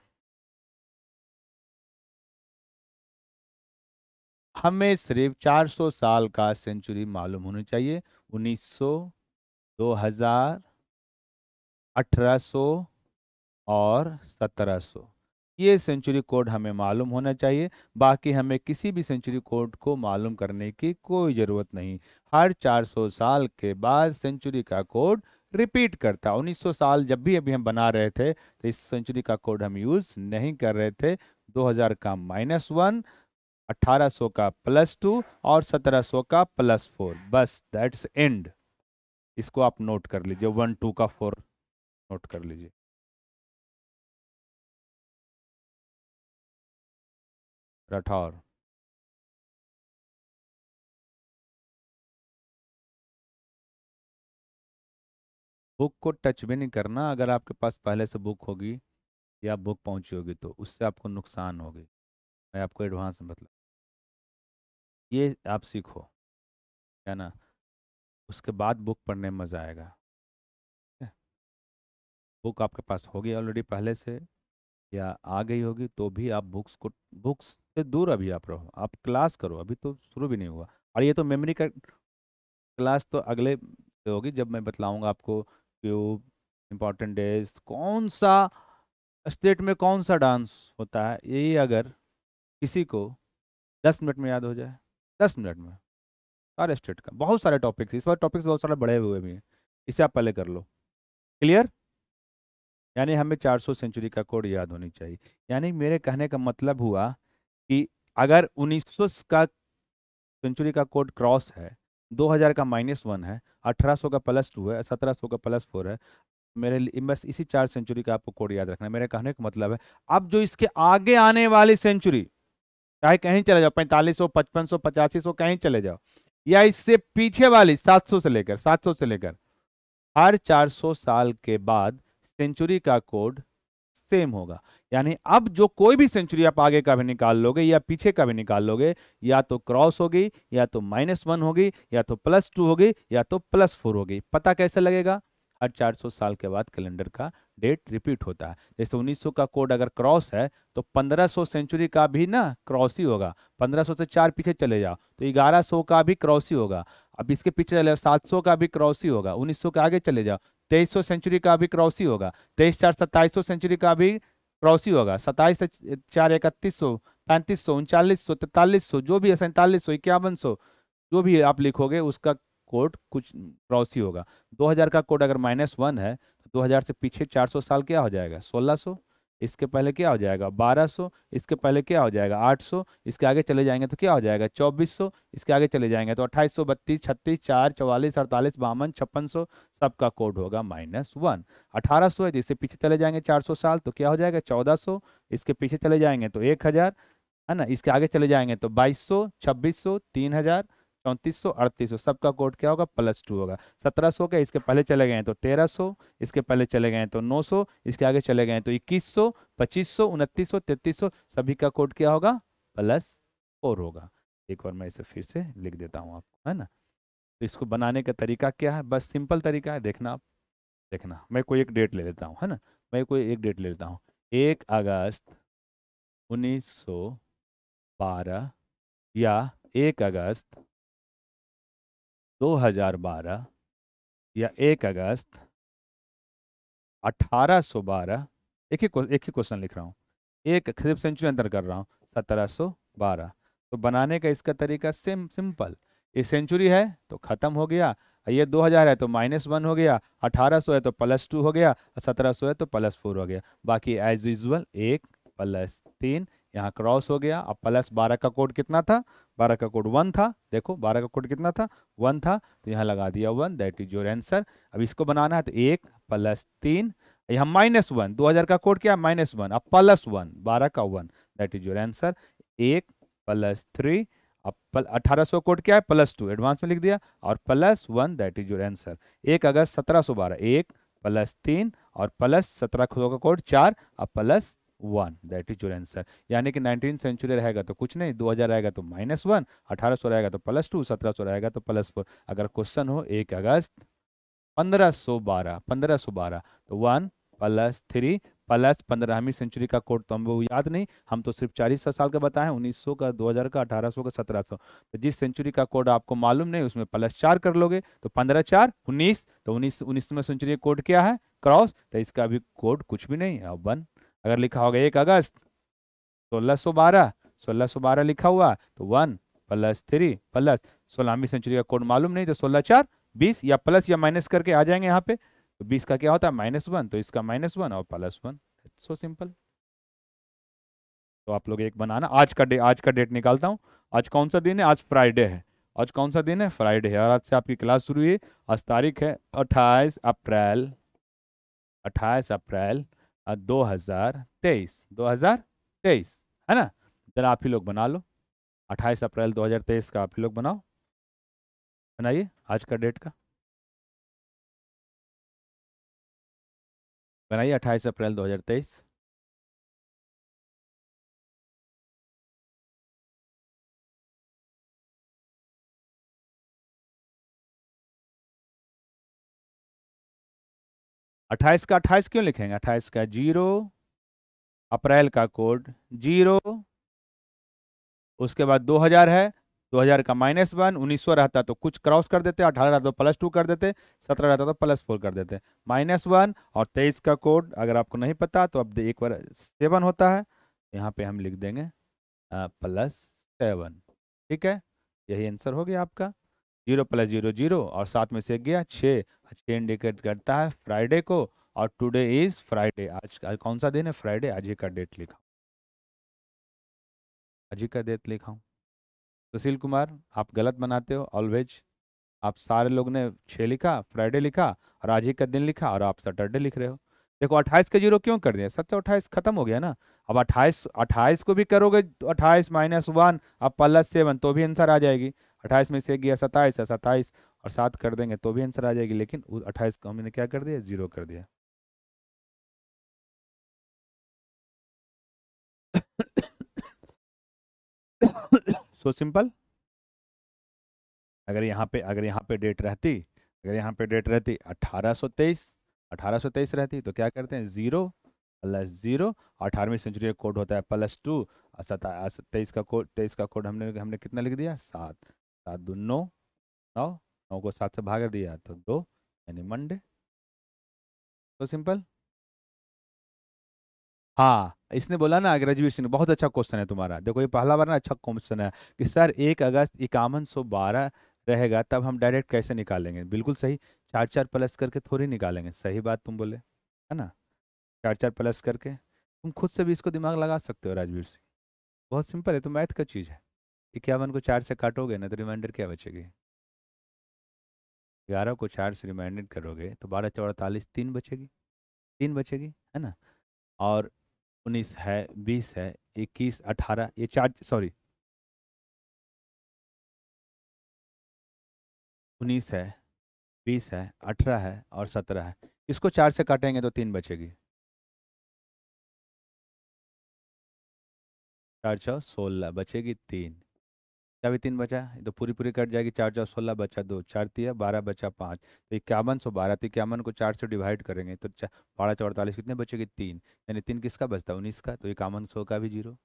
हमें सिर्फ 400 साल का सेंचुरी मालूम होनी चाहिए 1900, 2000, 1800 और 1700 ये सेंचुरी कोड हमें मालूम होना चाहिए बाकी हमें किसी भी सेंचुरी कोड को मालूम करने की कोई ज़रूरत नहीं हर 400 साल के बाद सेंचुरी का कोड रिपीट करता 1900 साल जब भी अभी हम बना रहे थे तो इस सेंचुरी का कोड हम यूज़ नहीं कर रहे थे 2000 का माइनस वन 1800 का प्लस टू और 1700 का प्लस फोर बस दैट्स एंड इसको आप नोट कर लीजिए वन टू का फोर नोट कर लीजिए राठौर बुक को टच भी नहीं करना अगर आपके पास पहले से बुक होगी या बुक पहुंची होगी तो उससे आपको नुकसान होगी मैं आपको एडवांस में बतला ये आप सीखो है ना उसके बाद बुक पढ़ने में मज़ा आएगा बुक आपके पास होगी ऑलरेडी पहले से या आ गई होगी तो भी आप बुक्स को बुक्स से दूर अभी आप रहो आप क्लास करो अभी तो शुरू भी नहीं हुआ और ये तो मेमोरी का क्लास तो अगले होगी जब मैं बतलाऊंगा आपको ट्यूब इम्पॉर्टेंट डेज कौन सा स्टेट में कौन सा डांस होता है यही अगर किसी को दस मिनट में याद हो जाए दस मिनट में सारे स्टेट का बहुत सारे टॉपिक्स इस बार टॉपिक्स बहुत सारे बढ़े हुए भी हैं इसे आप पहले कर लो क्लियर यानी हमें 400 सेंचुरी का कोड याद होनी चाहिए यानी मेरे कहने का मतलब हुआ कि अगर 1900 का सेंचुरी का कोड क्रॉस है 2000 का माइनस वन है 1800 का प्लस टू है 1700 का प्लस फोर है मेरे लिए बस इसी चार सेंचुरी का आपको कोड याद रखना है मेरे कहने का मतलब है अब जो इसके आगे आने वाली सेंचुरी चाहे कहीं चले जाओ पैंतालीस सौ पचपन सौ पचासी सौ कहीं चले जाओ या इससे पीछे वाली 700 से लेकर 700 से लेकर हर 400 साल के बाद सेंचुरी का कोड सेम होगा यानी अब जो कोई भी सेंचुरी आप आगे का भी निकाल लोगे या पीछे का भी निकाल लोगे या तो क्रॉस होगी या तो माइनस वन होगी या तो प्लस टू होगी या तो प्लस फोर होगी पता कैसे लगेगा हर 400 साल के बाद कैलेंडर का डेट रिपीट होता है जैसे 1900 का कोड अगर क्रॉस है तो 1500 सेंचुरी का भी ना क्रॉस ही होगा 1500 से चार पीछे चले जाओ तो 1100 का भी क्रॉस ही होगा अब इसके पीछे चले जाओ सात का भी क्रॉस ही होगा उन्नीस के आगे चले जाओ तेईस सेंचुरी का भी क्रॉस ही होगा तेईस चार सत्ताईस सेंचुरी का भी क्रॉस ही होगा सत्ताईस से चार इकतीस सौ पैंतीस सौ उनचालीस सौ तैतालीस सौ जो भी है सैंतालीस सौ इक्यावन सौ जो भी आप लिखोगे उसका कोड कुछ क्रॉस ही होगा 2000 का कोड अगर माइनस वन है तो 2000 से पीछे 400 साल क्या हो जाएगा 1600 इसके पहले क्या हो जाएगा 1200 इसके पहले क्या हो जाएगा 800 इसके आगे चले जाएंगे तो क्या हो जाएगा 2400 इसके आगे चले जाएंगे तो अट्ठाईस सौ बत्तीस छत्तीस चार चौवालीस अड़तालीस बावन छप्पन सौ सबका कोड होगा माइनस वन अठारह है जिससे तो पीछे चले जाएंगे चार साल तो क्या हो जाएगा चौदह इसके पीछे चले जाएंगे तो एक है ना इसके आगे चले जाएंगे तो बाईस सौ छब्बीस सौ तीन हज़ार चौंतीस सौ अड़तीस सौ सबका कोड क्या होगा प्लस टू होगा सत्रह सौ क्या इसके पहले चले गए तो तेरह सौ इसके पहले चले गए तो नौ सौ इसके आगे चले गए तो इक्कीस सौ पच्चीस सौ उनतीस सौ तैतीस सौ सभी का कोड क्या होगा प्लस फोर होगा एक बार मैं इसे फिर से लिख देता हूँ आपको है ना तो इसको बनाने का तरीका क्या है बस सिंपल तरीका है देखना आप देखना मैं कोई एक डेट ले लेता हूँ है ना मैं कोई एक डेट ले लेता हूँ एक अगस्त उन्नीस सौ बारह या एक अगस्त 2012 या 1 अगस्त 1812 एक ही एक ही क्वेश्चन लिख रहा हूँ एक सिर्फ सेंचुरी अंतर कर रहा हूँ 1712 तो बनाने का इसका तरीका सिम सिंपल ये सेंचुरी है तो ख़त्म हो गया ये 2000 है तो माइनस वन हो गया 1800 है तो प्लस टू हो गया 1700 है तो प्लस फोर हो गया बाकी एज यूजल एक प्लस तीन यहाँ क्रॉस हो गया अब प्लस बारह का कोड कितना था बारह का कोड वन था देखो बारह का कोड कितना था वन था तो यहाँ लगा दिया one that is your answer अब इसको बनाना है तो एक प्लस तीन यहाँ माइनस वन दो हज़ार का कोड क्या है माइनस वन अब प्लस वन बारह का one that is your answer एक प्लस थ्री अब अठारह सौ कोड क्या है प्लस टू एडवांस में लिख दिया और plus one that is your answer एक अगस्त सत्रह सौ बारह एक प्लस तीन और प्लस सत्रह का कोड चार अब plus one that is your answer यानी कि नाइनटीन सेंचुरी रहेगा तो कुछ नहीं दो हज़ार आएगा तो माइनस वन अठारह सौ रहेगा तो प्लस टू सत्रह सौ रहेगा तो प्लस फोर अगर क्वेश्चन हो एक अगस्त पंद्रह सौ बारह पंद्रह सौ बारह तो वन प्लस थ्री प्लस पंद्रहवीं सेंचुरी का कोड तो हमको याद नहीं हम तो सिर्फ चालीस साल का बताएं उन्नीस सौ का दो हज़ार का अठारह सौ का सत्रह सौ तो जिस सेंचुरी का कोड आपको मालूम नहीं उसमें प्लस चार कर लोगे तो पंद्रह चार उन्नीस तो उन्नीस उन्नीसवें सेंचुरी का कोड क्या है क्रॉस तो इसका अभी कोड कुछ भी नहीं है वन अगर लिखा होगा एक अगस्त सोलह सौ बारह सोलह सौ बारह लिखा हुआ तो वन प्लस थ्री प्लस सोलहवीं सेंचुरी का कोड मालूम नहीं तो सोलह चार बीस या प्लस या माइनस करके आ जाएंगे यहाँ पे तो बीस का क्या होता है माइनस वन तो इसका माइनस वन और प्लस वन सो सिंपल तो आप लोग एक बनाना आज का डे आज का डेट निकालता हूँ आज कौन सा दिन है आज फ्राइडे है आज कौन सा दिन है फ्राइडे है और आज से आपकी क्लास शुरू हुई आज तारीख है अट्ठाईस अप्रैल अट्ठाईस अप्रैल दो हजार तेईस दो हजार तेईस है ना जरा आप ही लोग बना लो अट्ठाईस अप्रैल दो हजार तेईस का आप ही लोग बनाओ बनाइए आज का डेट का बनाइए अट्ठाईस अप्रैल दो हजार तेईस अट्ठाईस का अट्ठाईस क्यों लिखेंगे अट्ठाईस का जीरो अप्रैल का कोड जीरो उसके बाद दो हजार है दो हजार का माइनस वन उन्नीस सौ रहता तो कुछ क्रॉस कर देते अठारह रहता तो प्लस टू कर देते सत्रह रहता तो प्लस फोर कर देते माइनस वन और तेईस का कोड अगर आपको नहीं पता तो अब एक बार सेवन होता है तो यहाँ पे हम लिख देंगे प्लस सेवन ठीक है यही आंसर हो गया आपका जीरो प्लस जीरो जीरो और साथ में से गया छः छः इंडिकेट करता है फ्राइडे को और टुडे इज़ फ्राइडे आज, का कौन सा दिन है फ्राइडे आज ही का डेट लिखा आज ही का डेट लिखा हूँ सुशील तो कुमार आप गलत बनाते हो ऑलवेज आप सारे लोग ने छः लिखा फ्राइडे लिखा और आज ही का दिन लिखा और आप सैटरडे लिख रहे हो देखो अट्ठाईस का जीरो क्यों कर दिया सत्तर अट्ठाईस खत्म हो गया ना अब अट्ठाईस अट्ठाईस को भी करोगे तो अट्ठाईस माइनस वन अब प्लस सेवन तो भी आंसर आ जाएगी अट्ठाईस में से गया सत्ताईस है सत्ताईस और सात कर देंगे तो भी आंसर आ जाएगी लेकिन अट्ठाईस को हमने क्या कर दिया जीरो कर दिया सो सिंपल अगर यहाँ पे अगर यहाँ पे डेट रहती अगर यहाँ पे डेट रहती 1823 1823 रहती तो क्या करते हैं ज़ीरो प्लस ज़ीरो अठारहवीं सेंचुरी का कोड होता है प्लस टू तेईस का कोड तेईस का कोड हमने हमने कितना लिख दिया सात सात दून नौ नौ नौ को सात से भाग दिया तो दो यानी मंडे तो सिंपल हाँ इसने बोला ना ग्रेजुएशन बहुत अच्छा क्वेश्चन है तुम्हारा देखो ये पहला बार ना अच्छा क्वेश्चन है कि सर एक अगस्त इक्यावन सौ बारह रहेगा तब हम डायरेक्ट कैसे निकालेंगे बिल्कुल सही चार चार प्लस करके थोड़ी निकालेंगे सही बात तुम बोले है ना चार चार प्लस करके तुम खुद से भी इसको दिमाग लगा सकते हो राजवीर सिंह बहुत सिंपल है तो मैथ का चीज़ है इक्यावन को चार से काटोगे ना तो रिमाइंडर क्या बचेगी ग्यारह को चार से रिमाइंडर करोगे तो बारह चौड़तालीस तीन बचेगी तीन बचेगी है ना और उन्नीस है बीस है इक्कीस अठारह ये चार सॉरी उन्नीस है बीस है अठारह है और सत्रह है इसको चार से काटेंगे तो तीन बचेगी चार चौ सोलह बचेगी तीन क्या भी तीन बचा तो पूरी पूरी कट जाएगी चार चार सोलह बचा दो चार तीन बारह बचा पाँच तो इक्यावन सौ बारह तो इक्यावन को चार से डिवाइड करेंगे तो बारह चौड़तालीस अड़तालीस कितने बचेगी तीन यानी तीन किसका बचता है उन्नीस का तो इक्यावन सौ का भी जीरो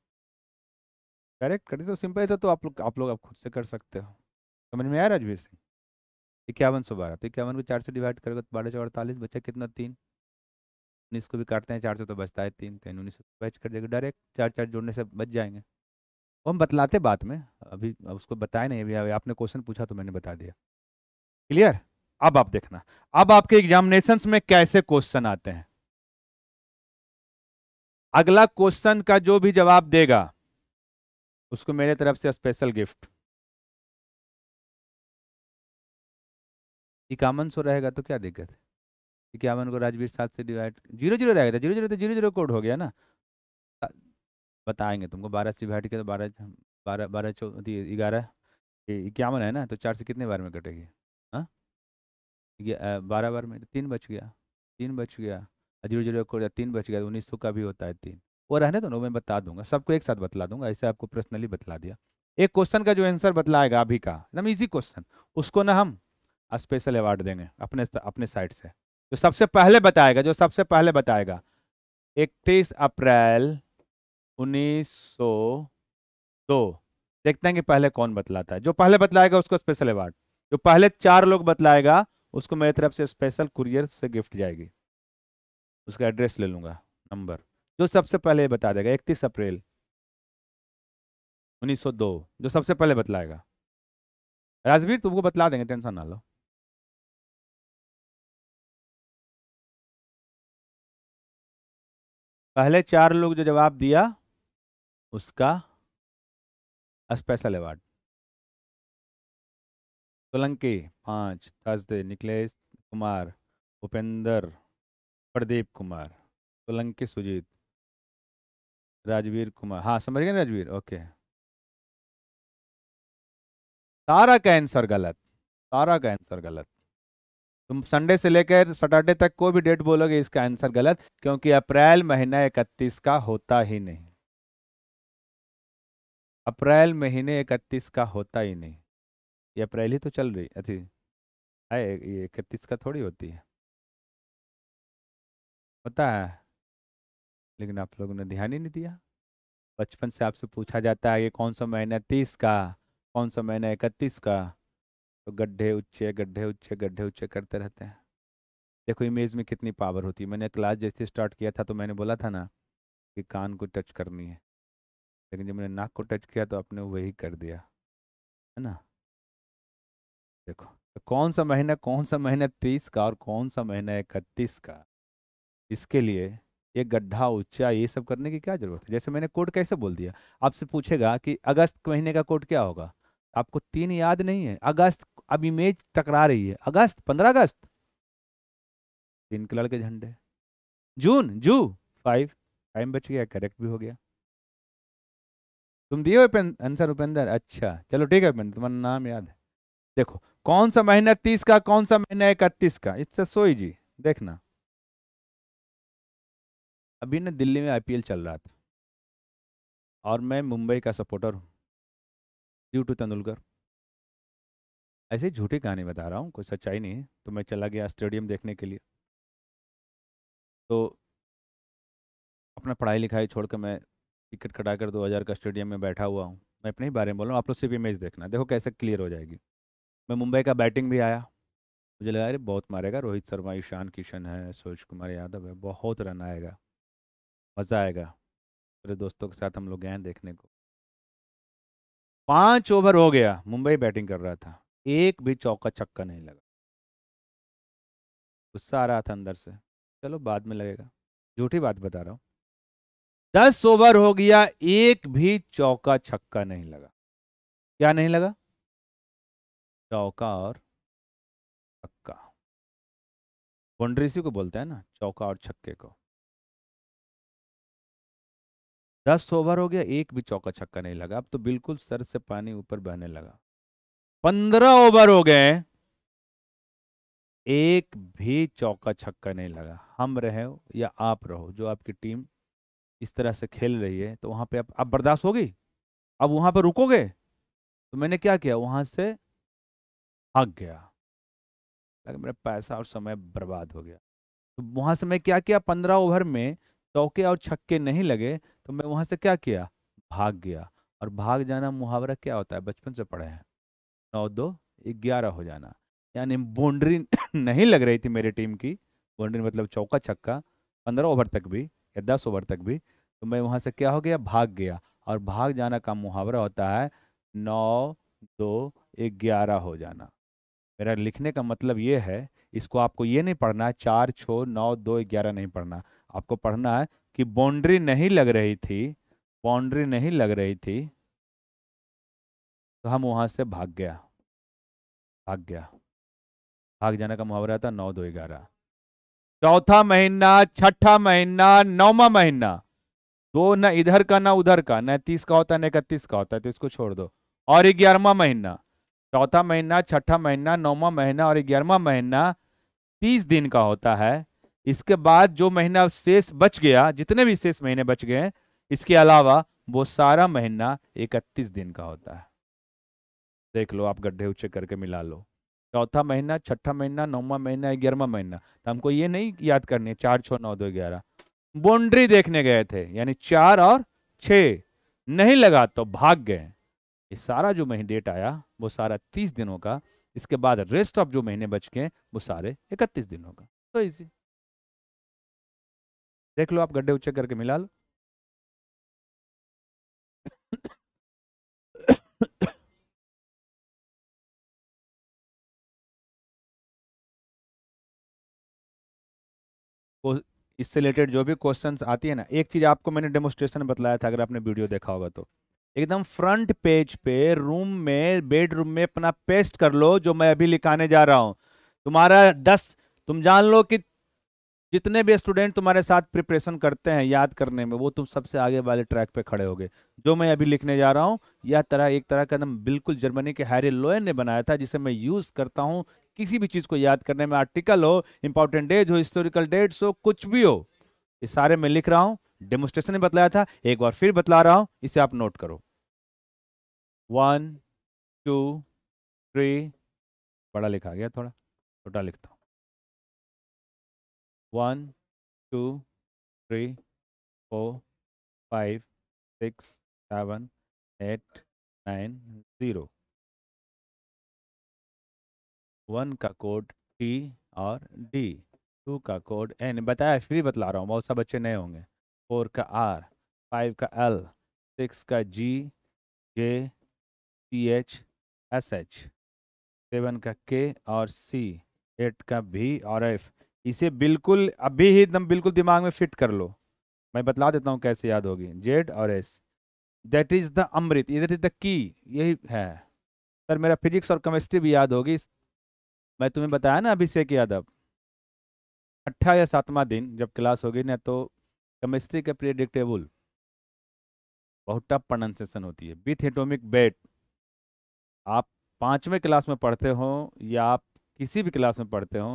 करेक्ट करें तो सिंपल था तो, तो आप लोग आप लोग आप खुद से कर सकते हो समझ में आया राजवीर सिंह इक्यावन सौ बारह तो इक्यावन को चार से डिवाइड करेंगे तो बारह चौड़तालीस अड़तालीस बचा कितना तीन उन्नीस को भी काटते हैं चार सौ तो बचता है तीन तीन तो उन्नीस सौ तो बच कर देगा डायरेक्ट चार चार जोड़ने से बच जाएंगे वो हम बतलाते बात में अभी उसको बताया नहीं अभी आपने क्वेश्चन पूछा तो मैंने बता दिया क्लियर अब आप देखना अब आपके एग्जामिनेशन में कैसे क्वेश्चन आते हैं अगला क्वेश्चन का जो भी जवाब देगा उसको मेरे तरफ से स्पेशल गिफ्ट इक्यावन सौ रहेगा तो क्या दिक्कत है इक्यावन को राजवीर सात से डिवाइड जीरो जीरो रहेगा जीरो जीरो तो जीरो जीरो कोड हो गया ना बताएंगे तुमको बारह से बैठ के तो बारह बारह बारह चौथी ग्यारह इक्यावन है ना तो चार से कितने बार में कटेगी हाँ बारह बार में तीन बच गया तीन बच गया जीरो जीरो को तीन बच गया तो उन्नीस सौ का भी होता है तीन वो रहने दो नो मैं बता दूंगा सबको एक साथ बतला दूंगा ऐसे आपको पर्सनली बतला दिया एक क्वेश्चन का जो आंसर बतलाएगा अभी का एकदम इजी क्वेश्चन उसको ना हम स्पेशल अवार्ड देंगे अपने अपने साइड से जो सबसे पहले बताएगा जो सबसे पहले बताएगा इकतीस अप्रैल उन्नीस सौ दो देखते हैं कि पहले कौन बतलाता है जो पहले बतलाएगा उसको स्पेशल अवार्ड जो पहले चार लोग बतलाएगा उसको मेरी तरफ से स्पेशल कुरियर से गिफ्ट जाएगी उसका एड्रेस ले लूँगा नंबर जो सबसे पहले बता देगा इकतीस अप्रैल 1902 जो सबसे पहले बतलाएगा राजवीर तुमको बतला देंगे टेंशन ना लो पहले चार लोग जो जवाब दिया उसका स्पेशल अवार्ड सोलंकी पाँच थर्सडे निकलेश कुमार उपेंद्र प्रदीप कुमार सोलंकी सुजीत राजवीर कुमार हाँ समझ गए राजवीर ओके सारा का आंसर गलत सारा का आंसर गलत तुम संडे से लेकर सैटरडे तक कोई भी डेट बोलोगे इसका आंसर गलत क्योंकि अप्रैल महीना इकतीस का होता ही नहीं अप्रैल महीने इकतीस का होता ही नहीं ये अप्रैल ही तो चल रही अथी है ये इकतीस का थोड़ी होती है होता है लेकिन आप लोगों ने ध्यान ही नहीं दिया बचपन से आपसे पूछा जाता है ये कौन सा महीना तीस का कौन सा महीना इकतीस का तो गड्ढे उच्चे गड्ढे उच्चे गड्ढे उच्चे करते रहते हैं देखो इमेज में कितनी पावर होती है मैंने क्लास जैसे स्टार्ट किया था तो मैंने बोला था ना कि कान को टच करनी है लेकिन जब मैंने नाक को टच किया तो आपने वही कर दिया है ना देखो तो कौन सा महीना कौन सा महीना तीस का और कौन सा महीना इकतीस का इसके लिए ये गड्ढा ऊंचा ये सब करने की क्या जरूरत है जैसे मैंने कोड कैसे बोल दिया आपसे पूछेगा कि अगस्त महीने का कोड क्या होगा आपको तीन याद नहीं है अगस्त अब इमेज टकरा रही है अगस्त पंद्रह अगस्त तीन कलर के झंडे जून जू फाइव टाइम बच गया करेक्ट भी हो गया तुम दिए हो आंसर उपेंद्र अच्छा चलो ठीक है उपेंद्र तुम्हारा नाम याद है देखो कौन सा महीना तीस का कौन सा महीना इकतीस का इट्स सोई जी देखना अभी ना दिल्ली में आईपीएल चल रहा था और मैं मुंबई का सपोर्टर हूँ ड्यू टू तेंदुलकर ऐसे झूठी कहानी बता रहा हूँ कोई सच्चाई नहीं है तो मैं चला गया स्टेडियम देखने के लिए तो अपना पढ़ाई लिखाई छोड़ मैं टिकट कटा कर दो हज़ार का स्टेडियम में बैठा हुआ हूँ मैं अपने ही बारे में बोल रहा हूँ आप लोग सिर्फ इमेज देखना देखो कैसे क्लियर हो जाएगी मैं मुंबई का बैटिंग भी आया मुझे लगा अरे बहुत मारेगा रोहित शर्मा ईशान किशन है सूरज कुमार यादव है बहुत रन आएगा मज़ा आएगा मेरे दोस्तों के साथ हम लोग गए देखने को पाँच ओवर हो गया मुंबई बैटिंग कर रहा था एक भी चौका छक्का नहीं लगा गुस्सा आ रहा था अंदर से चलो बाद में लगेगा झूठी बात बता रहा हूँ दस ओवर हो गया एक भी चौका छक्का नहीं लगा क्या नहीं लगा चौका और छक्का बाउंड्री को बोलते हैं ना चौका और छक्के को दस ओवर हो गया एक भी चौका छक्का नहीं लगा अब तो बिल्कुल सर से पानी ऊपर बहने लगा पंद्रह ओवर हो गए एक भी चौका छक्का नहीं लगा हम रहे हो या आप रहो जो आपकी टीम इस तरह से खेल रही है तो वहाँ पे आप अब बर्दाश्त होगी अब वहाँ पे रुकोगे तो मैंने क्या किया वहाँ से हक गया लगा मेरा पैसा और समय बर्बाद हो गया तो वहाँ से मैं क्या किया पंद्रह ओवर में चौके और छक्के नहीं लगे तो मैं वहाँ से क्या किया भाग गया और भाग जाना मुहावरा क्या होता है बचपन से पढ़े हैं नौ दो ग्यारह हो जाना यानी बाउंड्री नहीं लग रही थी मेरी टीम की बाउंड्री मतलब चौका छक्का पंद्रह ओवर तक भी या दस ओवर तक भी तो मैं वहाँ से क्या हो गया भाग गया और भाग जाना का मुहावरा होता है नौ दो ग्यारह हो जाना मेरा लिखने का मतलब ये है इसको आपको ये नहीं पढ़ना है चार छः नौ दो ग्यारह नहीं पढ़ना आपको पढ़ना है कि बाउंड्री नहीं लग रही थी बाउंड्री नहीं लग रही थी तो हम वहाँ से भाग गया भाग गया भाग जाने का मुहावरा था नौ दो ग्यारह चौथा महीना छठा महीना नौवा महीना दो ना इधर का ना उधर का न तीस का होता है ना इकतीस का होता है तो इसको छोड़ दो और ग्यारहवा महीना चौथा महीना छठा महीना नौवा महीना और ग्यारहवा महीना तीस दिन का होता है इसके बाद जो महीना शेष बच गया जितने भी शेष महीने बच गए इसके अलावा वो सारा महीना इकतीस दिन का होता है देख लो आप गड्ढे उच्चे करके मिला लो चौथा महीना छठा महीना नौवा महीना ग्यारहवा महीना तो हमको ये नहीं याद करनी है चार छः नौ दो ग्यारह बाउंड्री देखने गए थे यानी चार और छ नहीं लगा तो भाग गए ये सारा जो महीने डेट आया वो सारा तीस दिनों का इसके बाद रेस्ट ऑफ जो महीने बच गए वो सारे इकतीस दिनों का तो इजी देख लो आप गड्ढे उच्चे करके मिला लो को इससे रिलेटेड जो भी क्वेश्चंस आती है ना एक चीज़ आपको मैंने डेमोस्ट्रेशन बताया था अगर आपने वीडियो देखा होगा तो एकदम फ्रंट पेज पे रूम में बेडरूम में अपना पेस्ट कर लो जो मैं अभी लिखाने जा रहा हूँ तुम्हारा दस तुम जान लो कि जितने भी स्टूडेंट तुम्हारे साथ प्रिपरेशन करते हैं याद करने में वो तुम सबसे आगे वाले ट्रैक पे खड़े होगे जो मैं अभी लिखने जा रहा हूँ यह तरह एक तरह का एकदम बिल्कुल जर्मनी के हैरी लोयन ने बनाया था जिसे मैं यूज़ करता हूँ किसी भी चीज़ को याद करने में आर्टिकल हो इंपॉर्टेंट डेज हो हिस्टोरिकल डेट्स हो कुछ भी हो ये सारे मैं लिख रहा हूँ डेमोस्ट्रेशन में बतलाया था एक बार फिर बतला रहा हूँ इसे आप नोट करो वन टू थ्री बड़ा लिखा गया थोड़ा छोटा लिखता हूँ one two three four five six seven eight nine zero one का कोड टी और डी टू का कोड एन बताया फ्री बतला रहा हूँ बहुत सारे बच्चे नए होंगे फोर का आर फाइव का एल सिक्स का G J P H S H seven का के और सी एट का भी और एफ इसे बिल्कुल अभी ही एकदम बिल्कुल दिमाग में फिट कर लो मैं बतला देता हूँ कैसे याद होगी जेड और एस दैट इज़ द अमृत इधर इज द की यही है सर मेरा फिजिक्स और केमिस्ट्री भी याद होगी मैं तुम्हें बताया ना अभिषेक यादव अट्ठा या सातवां दिन जब क्लास होगी ना तो केमिस्ट्री के प्रिडिक्टेबल बहुत टफ प्रोनाउंसिएशन होती है विथ एटोमिक बेट आप पाँचवें क्लास में पढ़ते हो या आप किसी भी क्लास में पढ़ते हो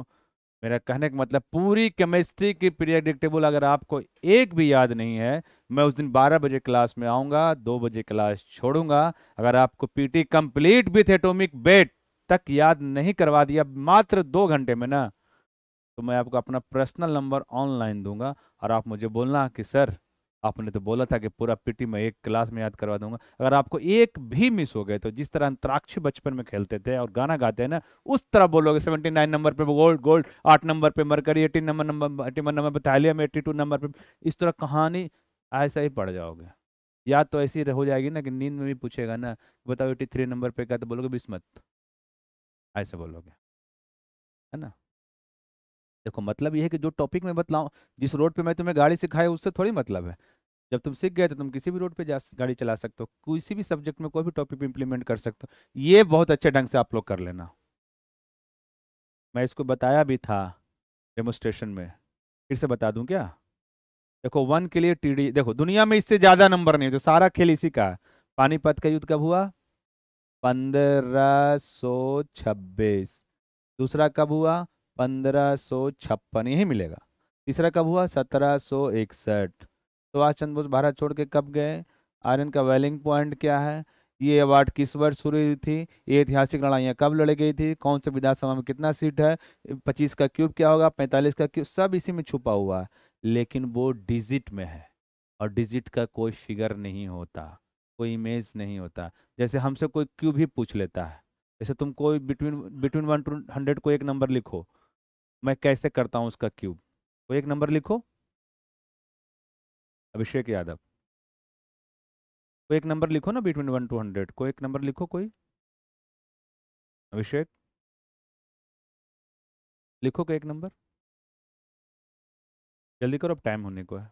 मेरा कहने का मतलब पूरी केमिस्ट्री की प्रिडिक्टेबल अगर आपको एक भी याद नहीं है मैं उस दिन 12 बजे क्लास में आऊँगा दो बजे क्लास छोड़ूंगा अगर आपको PT complete with atomic weight तक याद नहीं करवा दिया मात्र दो घंटे में ना तो मैं आपको अपना पर्सनल नंबर ऑनलाइन दूंगा और आप मुझे बोलना कि सर आपने तो बोला था कि पूरा पीटी में एक क्लास में याद करवा दूंगा अगर आपको एक भी मिस हो गए तो जिस तरह अंतराक्षी बचपन में खेलते थे और गाना गाते हैं ना उस तरह बोलोगे सेवेंटी नाइन नंबर पे गोल्ड गोल्ड आठ नंबर पे mercury eighteen number number eighty one number पर में एट्टी टू नंबर पे इस तरह कहानी ऐसा ही पड़ जाओगे याद तो ऐसी हो जाएगी ना कि नींद में भी पूछेगा ना बताओ एटी थ्री नंबर पर क्या तो बोलोगे बिस्मत ऐसे बोलोगे है ना देखो मतलब ये है कि जो टॉपिक में बतलाऊँ जिस रोड पे मैं तुम्हें गाड़ी सिखाई उससे थोड़ी मतलब है जब तुम सीख गए तो तुम किसी भी रोड पे जा गाड़ी चला सकते हो किसी भी सब्जेक्ट में कोई भी टॉपिक पे इम्प्लीमेंट कर सकते हो ये बहुत अच्छे ढंग से आप लोग कर लेना मैं इसको बताया भी था डेमोस्ट्रेशन में फिर से बता दूँ क्या देखो वन के लिए टी देखो दुनिया में इससे ज़्यादा नंबर नहीं है तो सारा खेल इसी का पानीपत का युद्ध कब हुआ पंद्रह सौ छब्बीस दूसरा कब हुआ पंद्रह सौ छप्पन यही मिलेगा तीसरा कब हुआ सत्रह सौ इकसठ तो चंद्र बोस भारत छोड़ के कब गए आर्यन का वेलिंग पॉइंट क्या है ये अवार्ड किस वर्ष शुरू हुई थी ये ऐतिहासिक लड़ाइयाँ कब लड़ी गई थी कौन से विधानसभा में कितना सीट है पच्चीस का क्यूब क्या होगा पैंतालीस का क्यूब सब इसी में छुपा हुआ है लेकिन वो डिजिट में है और डिजिट का कोई फिगर नहीं होता कोई इमेज नहीं होता जैसे हमसे कोई क्यू भी पूछ लेता है जैसे तुम कोई between between one two hundred को एक नंबर लिखो मैं कैसे करता हूँ उसका क्यूब कोई एक नंबर लिखो अभिषेक यादव कोई एक नंबर लिखो ना बिटवीन वन टू हंड्रेड कोई एक नंबर लिखो कोई अभिषेक लिखो कोई एक नंबर जल्दी करो अब टाइम होने को है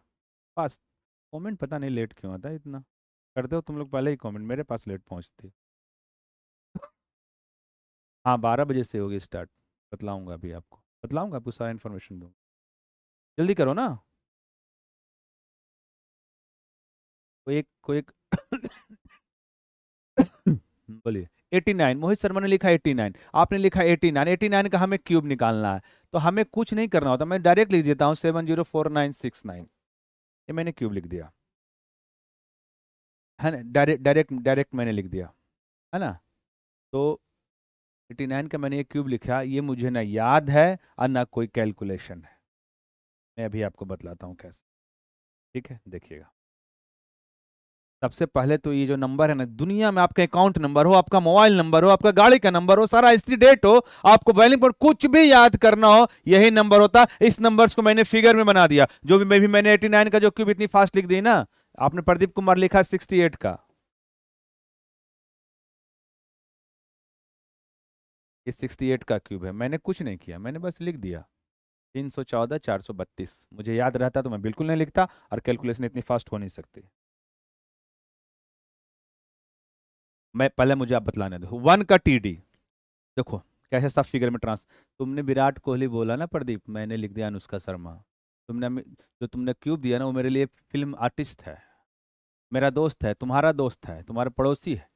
फास्ट कमेंट पता नहीं लेट क्यों आता है इतना करते हो तुम लोग पहले ही कमेंट मेरे पास लेट पहुंचते हाँ बारह बजे से होगी स्टार्ट बतलाऊंगा अभी आपको बतलाऊंगा आपको सारा इन्फॉर्मेशन दूंगा जल्दी करो ना कोई एक कोई एक बोलिए नाइन मोहित शर्मा ने लिखा नाइन आपने लिखा नाइन एटी नाइन का हमें क्यूब निकालना है तो हमें कुछ नहीं करना होता मैं डायरेक्ट लिख देता हूँ seven zero four nine six nine ये मैंने क्यूब लिख दिया है ना डायरेक्ट डायरेक्ट डायरेक्ट मैंने लिख दिया है ना तो एटी नाइन का मैंने ये क्यूब लिखा ये मुझे ना याद है और ना कोई कैलकुलेशन है मैं अभी आपको बतलाता हूँ कैसे ठीक है देखिएगा सबसे पहले तो ये जो नंबर है ना दुनिया में आपका अकाउंट नंबर हो आपका मोबाइल नंबर हो आपका गाड़ी का नंबर हो सारा हिस्ट्री डेट हो आपको बैलिंग पर कुछ भी याद करना हो यही नंबर होता इस नंबर्स को मैंने फिगर में बना दिया जो भी मैं भी मैंने 89 का जो क्यूब इतनी फास्ट लिख दी ना आपने प्रदीप कुमार लिखा 68 का ये 68 का क्यूब है मैंने कुछ नहीं किया मैंने बस लिख दिया तीन सौ चौदह चार सौ बत्तीस मुझे याद रहता तो मैं बिल्कुल नहीं लिखता और कैलकुलेशन इतनी फास्ट हो नहीं सकती मैं पहले मुझे आप बतलाने दो वन का टीडी देखो कैसे सब फिगर में ट्रांस तुमने विराट कोहली बोला ना प्रदीप मैंने लिख दिया अनुष्का शर्मा तुमने जो तुमने क्यूब दिया ना वो मेरे लिए फिल्म आर्टिस्ट है मेरा दोस्त है तुम्हारा दोस्त है तुम्हारा पड़ोसी है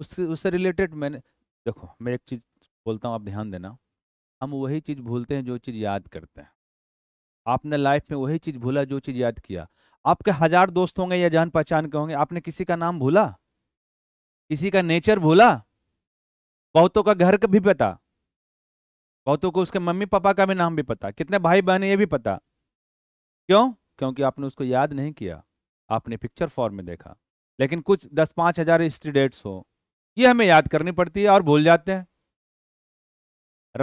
उससे उससे रिलेटेड मैंने देखो मैं एक चीज़ बोलता हूँ आप ध्यान देना हम वही चीज़ भूलते हैं जो चीज़ याद करते हैं आपने लाइफ में वही चीज़ भूला जो चीज़ याद किया आपके हज़ार दोस्त होंगे या जान पहचान के होंगे आपने किसी का नाम भूला किसी का नेचर भूला बहुतों का घर का भी पता बहुतों को उसके मम्मी पापा का भी नाम भी पता कितने भाई बहन ये भी पता क्यों क्योंकि आपने उसको याद नहीं किया आपने पिक्चर फॉर्म में देखा लेकिन कुछ दस पाँच हजार हिस्ट्री डेट्स हो ये हमें याद करनी पड़ती है और भूल जाते हैं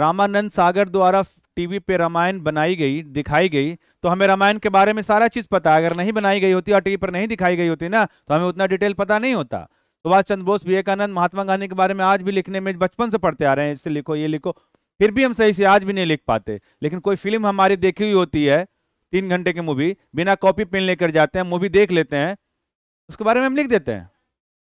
रामानंद सागर द्वारा टीवी पे रामायण बनाई गई दिखाई गई तो हमें रामायण के बारे में सारा चीज पता अगर नहीं बनाई गई होती और टीवी पर नहीं दिखाई गई होती ना तो हमें उतना डिटेल पता नहीं होता सुभाष चंद्र बोस विवेकानंद महात्मा गांधी के बारे में आज भी लिखने में बचपन से पढ़ते आ रहे हैं इससे लिखो ये लिखो फिर भी हम सही से आज भी नहीं लिख पाते लेकिन कोई फिल्म हमारी देखी हुई होती है तीन घंटे की मूवी बिना कॉपी पेन लेकर जाते हैं मूवी देख लेते हैं उसके बारे में हम लिख देते हैं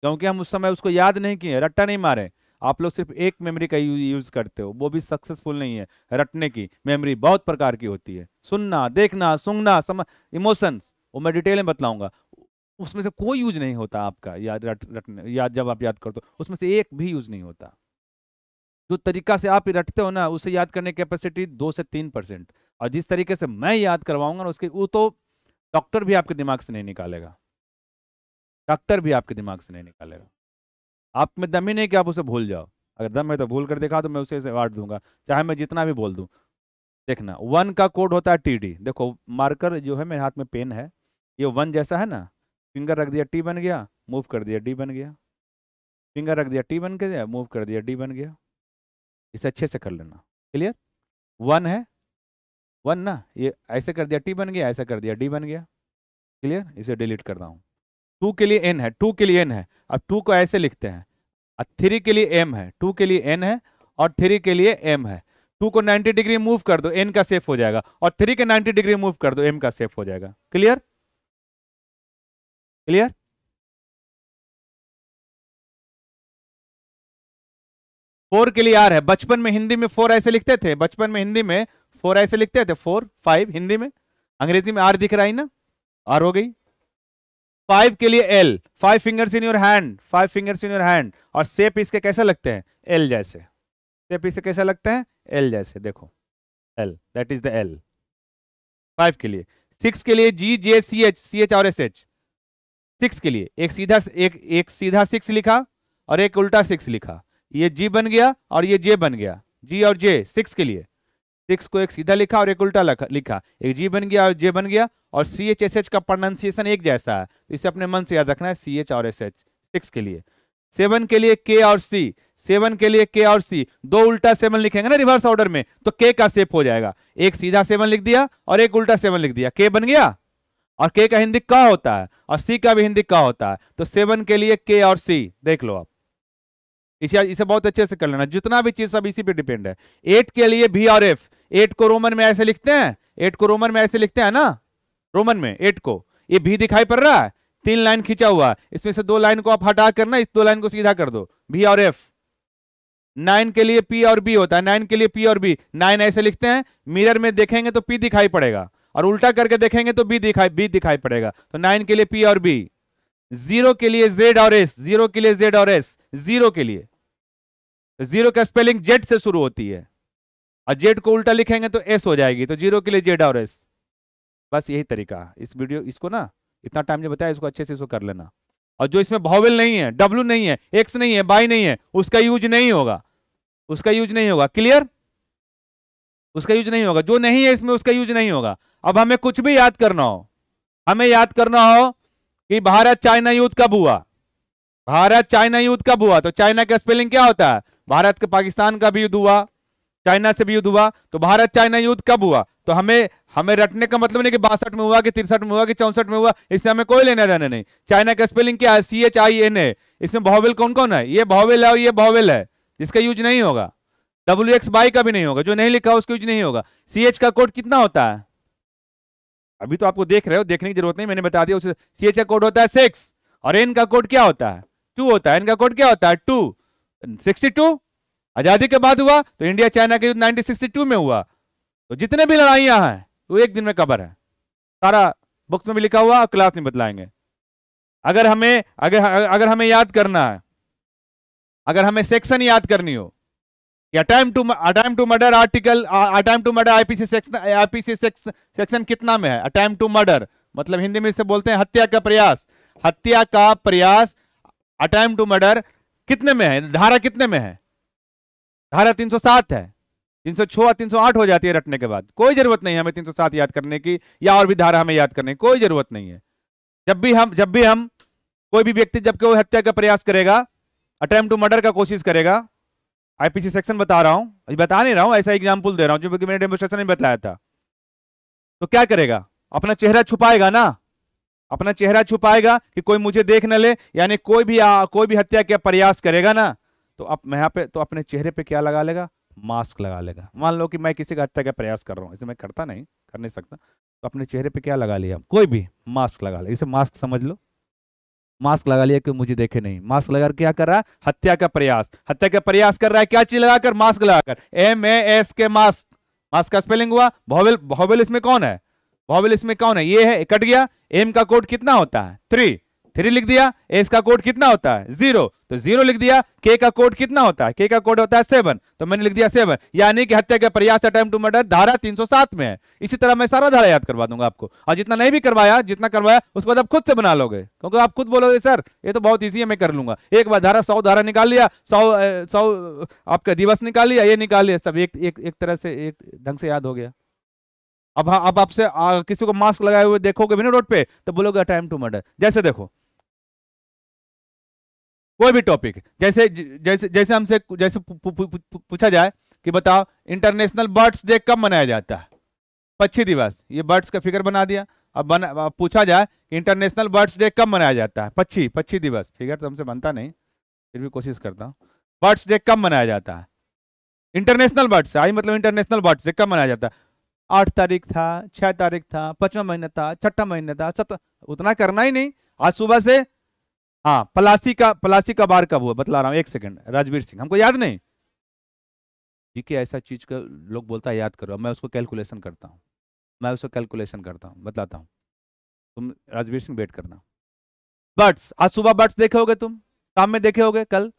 क्योंकि हम उस समय उसको याद नहीं किए रट्टा नहीं मारे आप लोग सिर्फ एक मेमोरी का यूज करते हो वो भी सक्सेसफुल नहीं है रटने की मेमोरी बहुत प्रकार की होती है सुनना देखना सुनना सम इमोशंस वो मैं डिटेल में बतलाऊंगा उसमें से कोई यूज नहीं होता आपका याद रट रटने याद जब आप याद करते हो उसमें से एक भी यूज नहीं होता जो तरीका से आप रटते हो ना उसे याद करने की कैपेसिटी दो से तीन परसेंट और जिस तरीके से मैं याद करवाऊंगा ना उसके वो तो डॉक्टर भी आपके दिमाग से नहीं निकालेगा डॉक्टर भी आपके दिमाग से नहीं निकालेगा आप में दम ही नहीं कि आप उसे भूल जाओ अगर दम है तो भूल कर देखा तो मैं उसे अवार्ड दूंगा चाहे मैं जितना भी बोल दूँ देखना वन का कोड होता है टी डी देखो मार्कर जो है मेरे हाथ में पेन है ये वन जैसा है ना फिंगर रख दिया टी बन गया मूव कर दिया डी बन गया फिंगर रख दिया टी बन गया मूव कर दिया डी बन गया इसे अच्छे से कर लेना क्लियर वन है वन ना ये ऐसे कर दिया टी बन गया ऐसा कर दिया डी बन गया क्लियर इसे डिलीट कर रहा हूँ टू के लिए एन है टू के लिए एन है अब टू को ऐसे लिखते हैं और थ्री के लिए एम है टू के लिए एन है और थ्री के लिए एम है टू को नाइन्टी डिग्री मूव कर दो एन का सेफ हो जाएगा और थ्री के नाइन्टी डिग्री मूव कर दो एम का सेफ हो जाएगा क्लियर क्लियर फोर के लिए आर है बचपन में हिंदी में फोर ऐसे लिखते थे बचपन में हिंदी में फोर ऐसे लिखते थे फोर फाइव हिंदी में अंग्रेजी में आर दिख रहा है ना आर हो गई फाइव के लिए L five fingers in your hand five fingers in your hand और सेप इसके कैसे लगते हैं एल जैसे सेप इसके कैसे लगते हैं एल जैसे देखो L that is the L five के लिए सिक्स के लिए G J C H C H और एस एच सिक्स के लिए एक सीधा एक एक सीधा सिक्स लिखा और एक उल्टा सिक्स लिखा ये जी बन गया और ये जे बन गया जी और जे सिक्स के लिए सिक्स को एक सीधा लिखा और एक उल्टा लिखा एक जी बन गया और जे बन गया और सी एच एस एच का प्रोनाउंसिएशन एक जैसा है तो इसे अपने मन से याद रखना है सी एच और एस एच सिक्स के लिए सेवन के लिए के और सी सेवन के लिए के और सी दो उल्टा सेवन लिखेंगे ना रिवर्स ऑर्डर में तो के का सेफ हो जाएगा एक सीधा सेवन लिख दिया और एक उल्टा सेवन लिख दिया के बन गया और के का हिंदी क होता है और सी का भी हिंदी क होता है तो सेवन के लिए के और सी देख लो आप इसे इसे बहुत अच्छे से कर लेना जितना भी चीज सब इसी पे डिपेंड है एट के लिए भी और एफ एट को रोमन में ऐसे लिखते हैं एट को रोमन में ऐसे लिखते हैं ना रोमन में एट को ये भी दिखाई पड़ रहा है तीन लाइन खींचा हुआ है इसमें से दो लाइन को आप हटा करना इस दो लाइन को सीधा कर दो भी और एफ नाइन के लिए पी और बी होता है नाइन के लिए पी और बी नाइन ऐसे लिखते हैं मिरर में देखेंगे तो पी दिखाई पड़ेगा और उल्टा करके देखेंगे तो बी दिखाई बी दिखाई पड़ेगा तो नाइन के लिए पी और बी जीरो के लिए जेड और एस जीरो के लिए जेड और एस जीरो के लिए जीरो का स्पेलिंग जेड से शुरू होती है और जेड को उल्टा लिखेंगे तो एस हो जाएगी तो जीरो के लिए जेड और एस बस यही तरीका इस वीडियो इसको ना इतना टाइम जो बताया इसको अच्छे से इसको कर लेना और जो इसमें भॉवेल नहीं है डब्ल्यू नहीं है एक्स नहीं है बाई नहीं है उसका यूज नहीं होगा उसका यूज नहीं होगा क्लियर उसका यूज नहीं होगा जो नहीं है इसमें उसका यूज नहीं होगा अब हमें कुछ भी याद करना हो हमें याद करना हो कि भारत चाइना युद्ध कब हुआ भारत चाइना युद्ध कब हुआ तो चाइना का स्पेलिंग क्या होता है भारत के पाकिस्तान का भी युद्ध हुआ चाइना से भी युद्ध हुआ तो भारत चाइना युद्ध कब हुआ तो हमें हमें रटने का मतलब नहीं कि बासठ में हुआ कि तिरसठ में हुआ कि चौसठ में हुआ इससे हमें कोई लेना देना नहीं चाइना का स्पेलिंग क्या है C H I N A इसमें भोवेल कौन कौन है ये भोवेल है और ये भोवेल है जिसका यूज नहीं होगा डब्ल्यू एक्स बाई का भी नहीं होगा जो नहीं लिखा उसका यूज नहीं होगा सी एच का कोड कितना होता है अभी तो आपको देख रहे हो देखने की जरूरत नहीं मैंने बता दिया उसे सी एच का कोड होता है सिक्स और एन का कोड क्या होता है टू होता है एन का कोड क्या होता है टू 62 आजादी के बाद हुआ तो इंडिया चाइना के युद्ध 1962 में हुआ तो जितने भी लड़ाइयां हैं वो एक दिन में कबर है सारा बुक्स में भी लिखा हुआ क्लास में बतलाएंगे अगर हमें अगर अगर हमें याद करना है अगर हमें सेक्शन याद करनी हो या time to attempt to murder article attempt to murder IPC section IPC section कितना में है अटैम टू मर्डर मतलब हिंदी में इसे बोलते हैं हत्या का प्रयास हत्या का प्रयास अटैम टू मर्डर कितने में है धारा कितने में है धारा 307 है 306 सौ 308 हो जाती है रटने के बाद कोई जरूरत नहीं है हमें 307 याद करने की या और भी धारा हमें याद करने की कोई जरूरत नहीं है जब भी हम जब भी हम कोई भी व्यक्ति जबकि वो हत्या का प्रयास करेगा अटेम्प्ट टू मर्डर का कोशिश करेगा आईपीसी सेक्शन बता रहा हूं अभी बता नहीं रहा हूं ऐसा एग्जाम्पल दे रहा हूं जो मैंने डेमोस्ट्रेशन में बताया था तो क्या करेगा अपना चेहरा छुपाएगा ना अपना चेहरा छुपाएगा कि कोई मुझे देख न ले यानी कोई भी आ, कोई भी हत्या का प्रयास करेगा ना तो अब यहाँ पे तो अपने चेहरे पे क्या लगा लेगा मास्क लगा लेगा मान लो कि मैं किसी का हत्या का प्रयास कर रहा हूँ इसे मैं करता नहीं कर नहीं सकता तो अपने चेहरे पे क्या लगा लिया कोई भी मास्क लगा लिया इसे मास्क समझ लो मास्क लगा लिया कि मुझे देखे नहीं मास्क लगा क्या कर रहा है हत्या का प्रयास हत्या का प्रयास कर रहा है क्या चीज लगाकर मास्क लगाकर M A S K mask mask का स्पेलिंग हुआ भोवेल भोवेल इसमें कौन है वॉवल इसमें कौन है ये है कट गया एम का कोड कितना होता है थ्री थ्री लिख दिया एस का कोड कितना होता है जीरो तो जीरो लिख दिया के का कोड कितना होता है के का कोड होता है सेवन तो मैंने लिख दिया सेवन यानी कि हत्या के प्रयास अटेम्प्ट टू मर्डर धारा 307 में है इसी तरह मैं सारा धारा याद करवा दूंगा आपको और जितना नहीं भी करवाया जितना करवाया उसके बाद आप खुद से बना लोगे क्योंकि आप खुद बोलोगे सर ये तो बहुत ईजी है मैं कर लूंगा एक बार धारा सौ धारा निकाल लिया सौ सौ आपका दिवस निकाल लिया ये निकाल लिया सब एक तरह से एक ढंग से याद हो गया अब हाँ अब आपसे किसी को मास्क लगाए हुए देखोगे भी ना रोड पे तो बोलोगे टाइम टू मर्डर जैसे देखो कोई भी टॉपिक जैसे जैसे जैसे हमसे जैसे पूछा जाए कि बताओ इंटरनेशनल बर्ड्स डे कब मनाया जाता है पक्षी दिवस ये बर्ड्स का फिगर बना दिया अब बना पूछा जाए कि इंटरनेशनल बर्ड्स डे कब मनाया जाता है पक्षी पक्षी दिवस फिगर तो हमसे बनता नहीं फिर भी कोशिश करता हूँ बर्ड्स डे कब मनाया जाता है इंटरनेशनल बर्ड्स आई मतलब इंटरनेशनल बर्ड्स डे कब मनाया जाता है आठ तारीख था छह तारीख था पांचवा महीना था छठा महीना था सत उतना करना ही नहीं आज सुबह से हाँ पलासी का पलासी का बार कब हुआ बतला रहा हूं एक सेकंड राजवीर सिंह हमको याद नहीं जी के ऐसा चीज का लोग बोलता है याद करो मैं उसको कैलकुलेशन करता हूँ मैं उसको कैलकुलेशन करता हूँ बतलाता हूँ तुम राजवीर सिंह वेट करना बर्ड्स आज सुबह बर्ड्स देखे होगे तुम शाम में देखे होगे कल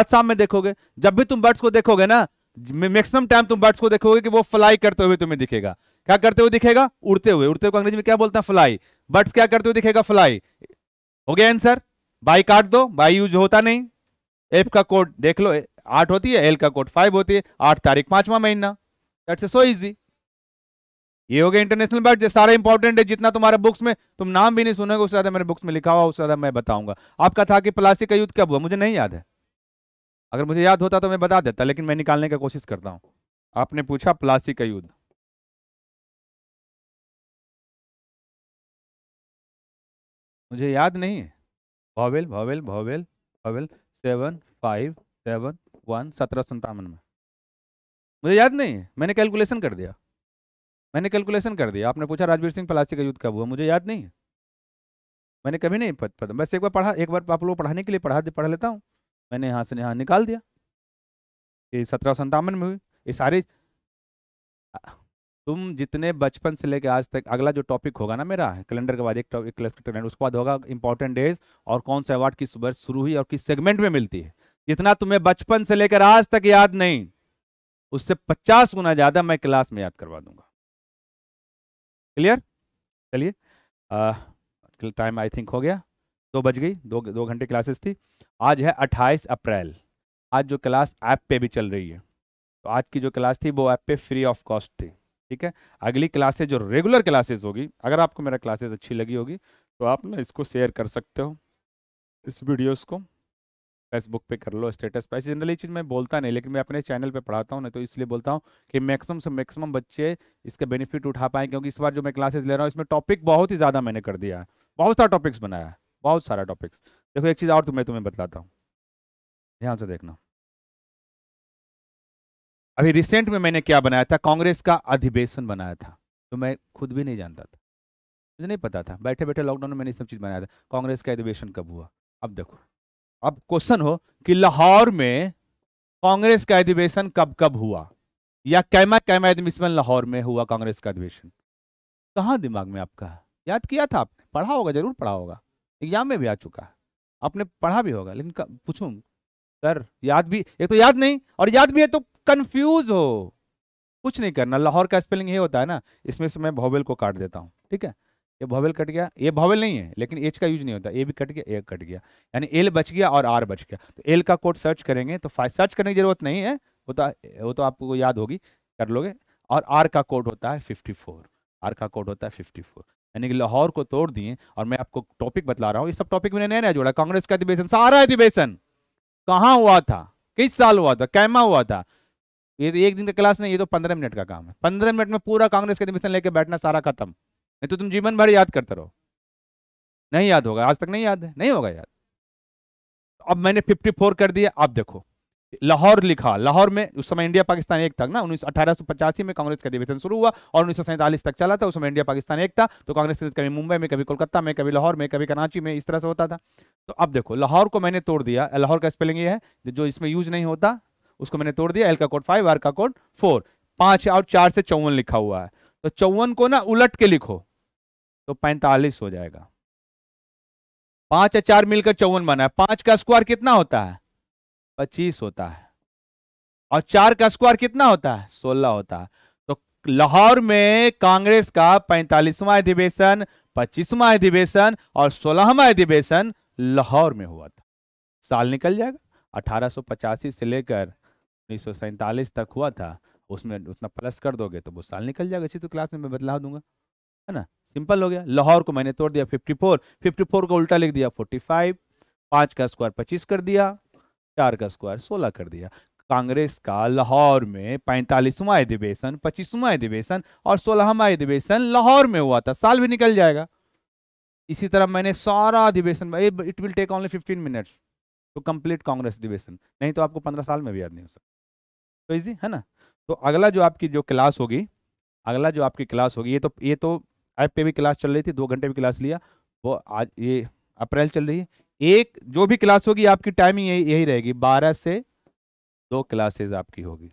आज शाम में देखोगे जब भी तुम बर्ड्स को देखोगे ना मैक्सिमम टाइम तुम बर्ड्स को देखोगे कि वो फ्लाई करते हुए तुम्हें दिखेगा क्या करते हुए दिखेगा उड़ते हुए उड़ते हुए अंग्रेजी में क्या बोलते हैं फ्लाई बर्ड्स क्या करते हुए दिखेगा फ्लाई हो गया आंसर बाई काट दो बाई यूज होता नहीं एफ का कोड देख लो आठ होती है एल का कोड फाइव होती है आठ तारीख पांचवा महीना दैट्स सो इजी ये हो गया इंटरनेशनल बर्ड सारा इंपॉर्टेंट है जितना तुम्हारे बुक्स में तुम नाम भी नहीं सुनोगे उससे ज्यादा मेरे बुक्स में लिखा हुआ उससे ज्यादा मैं बताऊंगा आपका था कि प्लास्टिक का युद्ध कब हुआ मुझे नहीं याद है अगर मुझे याद होता तो मैं बता देता लेकिन मैं निकालने का कोशिश करता हूँ आपने पूछा प्लासी का युद्ध मुझे याद नहीं है vowel vowel vowel vowel seven five seven one सत्रह सन्तावन में मुझे याद नहीं है मैंने कैलकुलेशन कर दिया मैंने कैलकुलेशन कर दिया आपने पूछा राजवीर सिंह प्लासी का युद्ध कब हुआ मुझे याद नहीं है मैंने कभी नहीं पता बस एक बार पढ़ा एक बार आप लोग पढ़ाने के लिए पढ़ा पढ़ा लेता हूँ मैंने यहाँ से यहाँ निकाल दिया ये सत्रह सौ सन्तावन में हुई ये सारे तुम जितने बचपन से लेकर आज तक अगला जो टॉपिक होगा ना मेरा कैलेंडर के बाद एक टॉपिक उसके बाद होगा इंपॉर्टेंट डेज और कौन सा अवार्ड किस वर्ष शुरू हुई और किस सेगमेंट में मिलती है जितना तुम्हें बचपन से लेकर आज तक याद नहीं उससे पचास गुना ज्यादा मैं क्लास में याद करवा दूंगा क्लियर चलिए टाइम आई थिंक हो गया दो बज गई दो दो घंटे क्लासेस थी आज है अट्ठाईस अप्रैल आज जो क्लास ऐप पे भी चल रही है तो आज की जो क्लास थी वो ऐप पे फ्री ऑफ कॉस्ट थी ठीक है अगली क्लासेज जो रेगुलर क्लासेज होगी अगर आपको मेरा क्लासेज अच्छी लगी होगी तो आप ना इसको शेयर कर सकते हो इस वीडियोस को फेसबुक पे कर लो स्टेटस पे ऐसी जनरली चीज़ मैं बोलता नहीं लेकिन मैं अपने चैनल पे पढ़ाता हूँ ना तो इसलिए बोलता हूँ कि मैक्सिमम से मैक्सिमम बच्चे इसका बेनिफिट उठा पाएँ क्योंकि इस बार जो मैं क्लासेस ले रहा हूँ इसमें टॉपिक बहुत ही ज़्यादा मैंने कर दिया है बहुत सारा टॉपिक्स बनाया है बहुत सारा टॉपिक्स देखो एक चीज़ और तुम्हें तो तुम्हें बतलाता हूँ ध्यान से देखना अभी रिसेंट में मैंने क्या बनाया था कांग्रेस का अधिवेशन बनाया था तो मैं खुद भी नहीं जानता था मुझे नहीं पता था बैठे बैठे लॉकडाउन में मैंने सब चीज़ बनाया था कांग्रेस का अधिवेशन कब हुआ अब देखो अब क्वेश्चन हो कि लाहौर में कांग्रेस का अधिवेशन कब कब हुआ या कैमा कैमा एडमिशन लाहौर में हुआ कांग्रेस का अधिवेशन कहाँ दिमाग में आपका याद किया था आपने पढ़ा होगा जरूर पढ़ा होगा एग्जाम में भी आ चुका है आपने पढ़ा भी होगा लेकिन पूछू सर याद भी एक तो याद नहीं और याद भी है तो कंफ्यूज हो कुछ नहीं करना लाहौर का स्पेलिंग ये होता है ना इसमें से मैं भोवेल को काट देता हूँ ठीक है ये भोवेल कट गया ये भोवेल नहीं है लेकिन एच का यूज नहीं होता ए भी कट गया ए कट गया यानी एल बच गया और आर बच गया तो एल का कोड सर्च करेंगे तो सर्च करने की जरूरत नहीं है वो तो वो तो आपको याद होगी कर लोगे और आर का कोड होता है फिफ्टी फोर आर का कोड होता है फिफ्टी फोर यानी कि लाहौर को तोड़ दिए और मैं आपको टॉपिक बतला रहा हूँ इस सब टॉपिक मैंने नया नया जोड़ा कांग्रेस का अधिवेशन सारा अधिवेशन कहाँ हुआ था किस साल हुआ था कैमा हुआ था ये तो एक दिन का क्लास नहीं ये तो पंद्रह मिनट का काम है पंद्रह मिनट में पूरा कांग्रेस का अधिवेशन लेके बैठना सारा खत्म नहीं तो तुम जीवन भर याद करते रहो नहीं याद होगा आज तक नहीं याद है नहीं होगा याद अब मैंने 54 कर दिया आप देखो लाहौर लिखा लाहौर में उस समय इंडिया पाकिस्तान एक था ना उन्नीस अठारह में कांग्रेस का अधिवेशन शुरू हुआ और उन्नीस तक चला था उस समय इंडिया पाकिस्तान एक था तो कांग्रेस कभी मुंबई में कभी कोलकाता में कभी लाहौर में कभी कराची में इस तरह से होता था तो अब देखो लाहौर को मैंने तोड़ दिया लाहौर का स्पेलिंग ये है जो इसमें यूज नहीं होता उसको मैंने तोड़ दिया एल का कोड फाइव आर का कोड फोर पांच और चार से चौवन लिखा हुआ है तो चौवन को ना उलट के लिखो तो पैंतालीस हो जाएगा पांच या चार मिलकर चौवन बना है पांच का स्क्वायर कितना होता है पच्चीस होता है और चार का स्क्वायर कितना होता है सोलह होता है तो लाहौर में कांग्रेस का पैंतालीसवां अधिवेशन पच्चीसवां अधिवेशन और सोलहवा अधिवेशन लाहौर में हुआ था साल निकल जाएगा अठारह से लेकर उन्नीस तक हुआ था उसमें उतना प्लस कर दोगे तो वो साल निकल जाएगा अच्छी तो क्लास में मैं बदला दूंगा है ना सिंपल हो गया लाहौर को मैंने तोड़ दिया 54 54 को उल्टा लिख दिया 45 पाँच का स्क्वायर 25 कर दिया चार का स्क्वायर सोलह कर दिया कांग्रेस का लाहौर में पैंतालीसवां अधिवेशन पच्चीसवां अधिवेशन और सोलहवा अधिवेशन लाहौर में हुआ था साल भी निकल जाएगा इसी तरह मैंने सारा अधिवेशन it will take only fifteen minutes to complete Congress अधिवेशन नहीं तो आपको पंद्रह साल में भी याद नहीं हो सकता तो इजी है ना तो अगला जो आपकी जो क्लास होगी अगला जो आपकी क्लास होगी ये तो ये तो ऐप पे भी क्लास चल रही थी दो घंटे भी क्लास लिया वो आज ये अप्रैल चल रही है एक जो भी क्लास होगी आपकी टाइमिंग यही यही रहेगी बारह से दो क्लासेज आपकी होगी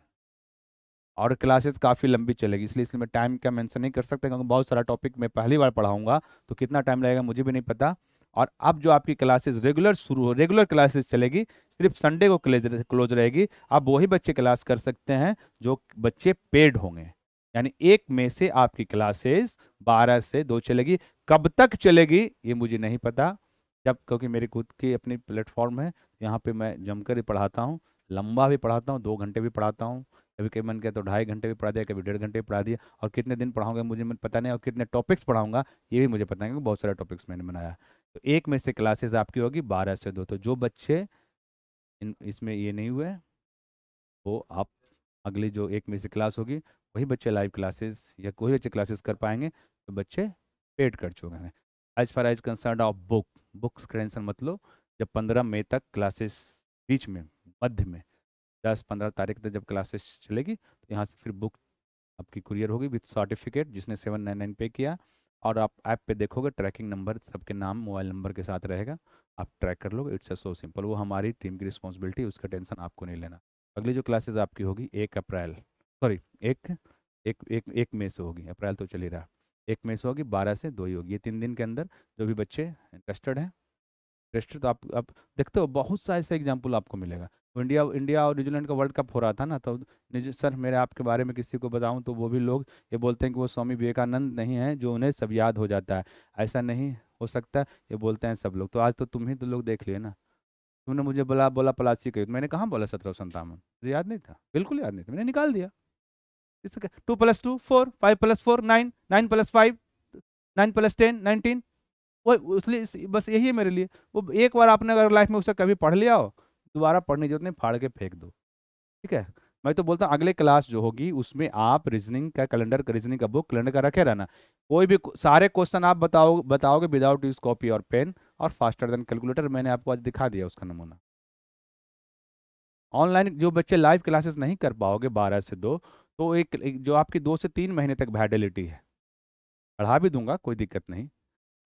और क्लासेस काफ़ी लंबी चलेगी इसलिए इसलिए मैं टाइम का मेंशन नहीं कर सकता क्योंकि बहुत सारा टॉपिक मैं पहली बार पढ़ाऊंगा तो कितना टाइम लगेगा मुझे भी नहीं पता और अब जो आपकी क्लासेस रेगुलर शुरू हो रेगुलर क्लासेस चलेगी सिर्फ संडे को क्लोज रहेगी आप वही बच्चे क्लास कर सकते हैं जो बच्चे पेड होंगे यानी एक में से आपकी क्लासेस बारह से दो चलेगी कब तक चलेगी ये मुझे नहीं पता जब क्योंकि मेरी खुद की अपनी प्लेटफॉर्म है यहाँ पे मैं जमकर ही पढ़ाता हूँ लंबा भी पढ़ाता हूँ दो घंटे भी पढ़ाता हूँ कभी कभी मन किया तो ढाई घंटे भी पढ़ा दिया कभी डेढ़ घंटे भी पढ़ा दिया और कितने दिन पढ़ाऊंगा मुझे पता नहीं और कितने टॉपिक्स पढ़ाऊंगा ये भी मुझे पता है क्योंकि बहुत सारे टॉपिक्स मैंने बनाया तो एक में से क्लासेस आपकी होगी बारह से दो तो जो बच्चे इसमें ये नहीं हुए वो आप अगली जो एक में से क्लास होगी वही बच्चे लाइव क्लासेस या कोई बच्चे क्लासेस कर पाएंगे तो बच्चे पेड कर चुके हैं as far as concern of book books concern मतलब जब पंद्रह मई तक क्लासेस बीच में मध्य में दस पंद्रह तारीख तक जब क्लासेस चलेगी तो यहाँ से फिर बुक आपकी कुरियर होगी विथ सर्टिफिकेट जिसने सेवन नाइन नाइन पे किया और आप ऐप पे देखोगे ट्रैकिंग नंबर सबके नाम मोबाइल नंबर के साथ रहेगा आप ट्रैक कर लोगे इट्स अ सो सिंपल वो हमारी टीम की रिस्पॉन्सिबिलिटी उसका टेंशन आपको नहीं लेना अगली जो क्लासेज आपकी होगी एक अप्रैल सॉरी एक एक एक, एक मई से होगी अप्रैल तो चल ही रहा एक में से होगी बारह से दो ही होगी ये तीन दिन के अंदर जो भी बच्चे इंटरेस्टेड हैं इंटरेस्टेड तो आप आप देखते हो बहुत सा ऐसा एग्जाम्पल आपको मिलेगा इंडिया इंडिया और न्यूजीलैंड का वर्ल्ड कप हो रहा था ना तो सर मेरे आपके बारे में किसी को बताऊं तो वो भी लोग ये बोलते हैं कि वो स्वामी विवेकानंद नहीं हैं जो उन्हें सब याद हो जाता है ऐसा नहीं हो सकता ये बोलते हैं सब लोग तो आज तो तुम ही तो लोग देख लिए ना तुमने मुझे बोला बोला पलासी कही तो मैंने कहाँ बोला सत्रह सौ मुझे याद नहीं था बिल्कुल याद नहीं था मैंने निकाल दिया क्या two plus two four five plus four nine nine plus five nine plus ten nineteen वो उसलिए बस यही है मेरे लिए वो एक बार आपने अगर लाइफ में उसे कभी पढ़ लिया हो दोबारा पढ़ने जरूरत नहीं फाड़ के फेंक दो ठीक है मैं तो बोलता हूँ अगले क्लास जो होगी उसमें आप रीजनिंग का कैलेंडर रीजनिंग का बुक कैलेंडर का रखे रहना कोई भी सारे क्वेश्चन आप बताओ बताओगे विदाउट यूज कॉपी और पेन और फास्टर देन कैलकुलेटर मैंने आपको आज दिखा दिया उसका नमूना ऑनलाइन जो बच्चे लाइव क्लासेस नहीं कर पाओगे बारह से दो तो एक, जो आपकी दो से तीन महीने तक वैलिडिटी है पढ़ा भी दूंगा कोई दिक्कत नहीं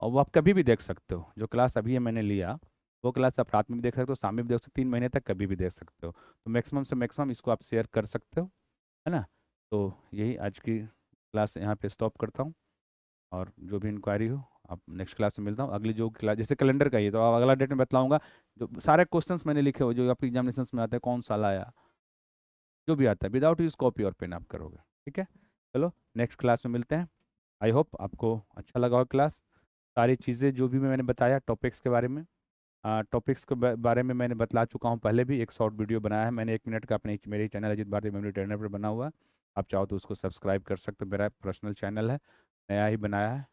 और वो आप कभी भी देख सकते हो जो क्लास अभी है मैंने लिया वो क्लास आप रात में भी देख सकते हो शाम में भी देख सकते हो तीन महीने तक कभी भी देख सकते हो तो मैक्सिमम से मैक्सिमम इसको आप शेयर कर सकते हो है ना तो यही आज की क्लास यहाँ पे स्टॉप करता हूँ और जो भी इंक्वायरी हो आप नेक्स्ट क्लास में मिलता हूँ अगली जो क्लास जैसे कैलेंडर का ही तो आप अगला डेट में बताऊँगा जो सारे क्वेश्चन मैंने लिखे हो जो आपके एग्जामिनेशन में आते हैं कौन साल आया जो भी आता है विदाउट यूज कॉपी और पेन आप करोगे ठीक है चलो नेक्स्ट क्लास में मिलते हैं आई होप आपको अच्छा लगा हो क्लास सारी चीज़ें जो भी मैंने बताया टॉपिक्स के बारे में टॉपिक्स के बारे में मैंने बतला चुका हूँ पहले भी एक शॉर्ट वीडियो बनाया है मैंने एक मिनट का अपने मेरे चैनल अजित भारतीय मेमोरी ट्रेनर पर बना हुआ आप चाहो तो उसको सब्सक्राइब कर सकते हो मेरा पर्सनल चैनल है नया ही बनाया है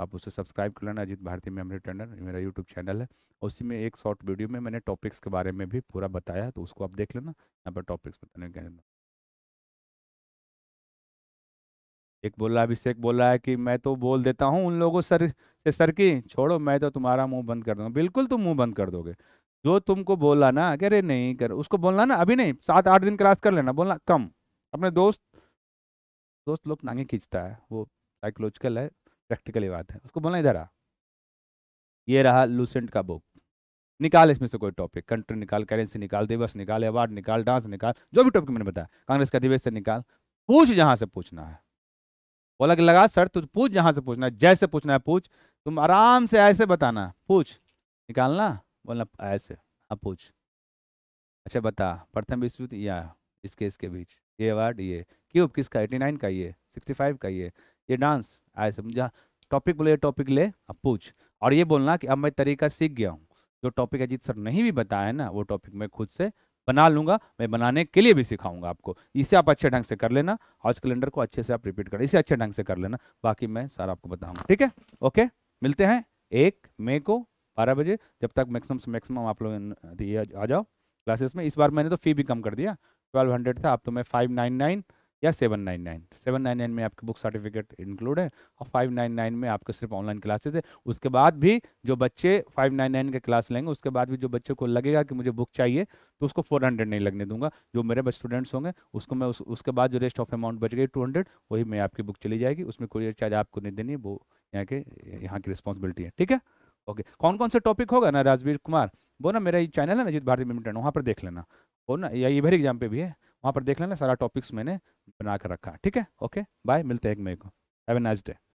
आप उसे सब्सक्राइब कर लेना अजित भारती मेमोरी टेंडर मेरा यूट्यूब चैनल है उसी में एक शॉर्ट वीडियो में मैंने टॉपिक्स के बारे में भी पूरा बताया तो उसको आप देख लेना यहाँ पर टॉपिक्स बताने कह एक बोल रहा अभिषेक बोल रहा है कि मैं तो बोल देता हूँ उन लोगों सर से सर की छोड़ो मैं तो तुम्हारा मुंह बंद कर दूंगा बिल्कुल तुम मुंह बंद कर दोगे जो तुमको बोला ना कह रहे नहीं कर उसको बोलना ना अभी नहीं सात आठ दिन क्लास कर लेना बोलना कम अपने दोस्त दोस्त लोग नांगे खींचता है वो साइकोलॉजिकल है प्रैक्टिकली बात है उसको बोलना इधर आ ये रहा लूसेंट का बुक निकाल इसमें से कोई टॉपिक कंट्री निकाल करेंसी निकाल दिवस निकाल अवार्ड निकाल डांस निकाल जो भी टॉपिक मैंने बताया कांग्रेस का दिवस से निकाल पूछ जहाँ से पूछना है बोला कि लगा सर तुझ पूछ जहाँ से पूछना है जैसे पूछना है पूछ तुम आराम से ऐसे बताना पूछ निकालना बोलना ऐसे हाँ पूछ अच्छा बता प्रथम विश्व या इसके इसके बीच ये अवार्ड ये क्यूब किसका एटी नाइन का ये सिक्सटी फाइव का ये ये डांस आए समझा टॉपिक बोले टॉपिक ले अब पूछ और ये बोलना कि अब मैं तरीका सीख गया हूँ जो टॉपिक अजीत सर नहीं भी बताया ना वो टॉपिक मैं खुद से बना लूंगा मैं बनाने के लिए भी सिखाऊंगा आपको इसे आप अच्छे ढंग से कर लेना हाउस कैलेंडर को अच्छे से आप रिपीट करना इसे अच्छे ढंग से कर लेना बाकी मैं सारा आपको बताऊंगा ठीक है ओके मिलते हैं एक मई को बारह बजे जब तक मैक्सिमम से मैक्सिमम आप लोग आ जाओ क्लासेस में इस बार मैंने तो फी भी कम कर दिया ट्वेल्व हंड्रेड था अब तो मैं फाइव नाइन नाइन या seven nine nine seven nine nine में आपकी बुक सर्टिफिकेट इंक्लूड है और फाइव नाइन नाइन में आपके सिर्फ ऑनलाइन क्लासेस है उसके बाद भी जो बच्चे फाइव नाइन नाइन के क्लास लेंगे उसके बाद भी जो बच्चे को लगेगा कि मुझे बुक चाहिए तो उसको फोर हंड्रेड नहीं लगने दूंगा जो मेरे स्टूडेंट्स होंगे उसको मैं उस, उसके बाद जो रेस्ट ऑफ अमाउंट बच गई टू हंड्रेड वही मैं आपकी बुक चली जाएगी उसमें कोई चार्ज आपको नहीं देनी वो यहाँ के यहाँ की रिस्पॉन्सिबिलिटी है ठीक है ओके कौन कौन सा टॉपिक होगा ना राजवीर कुमार वो ना मेरा ये चैनल है ना जित भारतीय लिमिटेड वहाँ पर देख लेना वो ना या ये भर एग्जाम पे भी है वहाँ पर देख लेना सारा टॉपिक्स मैंने बना कर रखा ठीक है ओके बाय मिलते हैं एक मई को हैव ए नाइस डे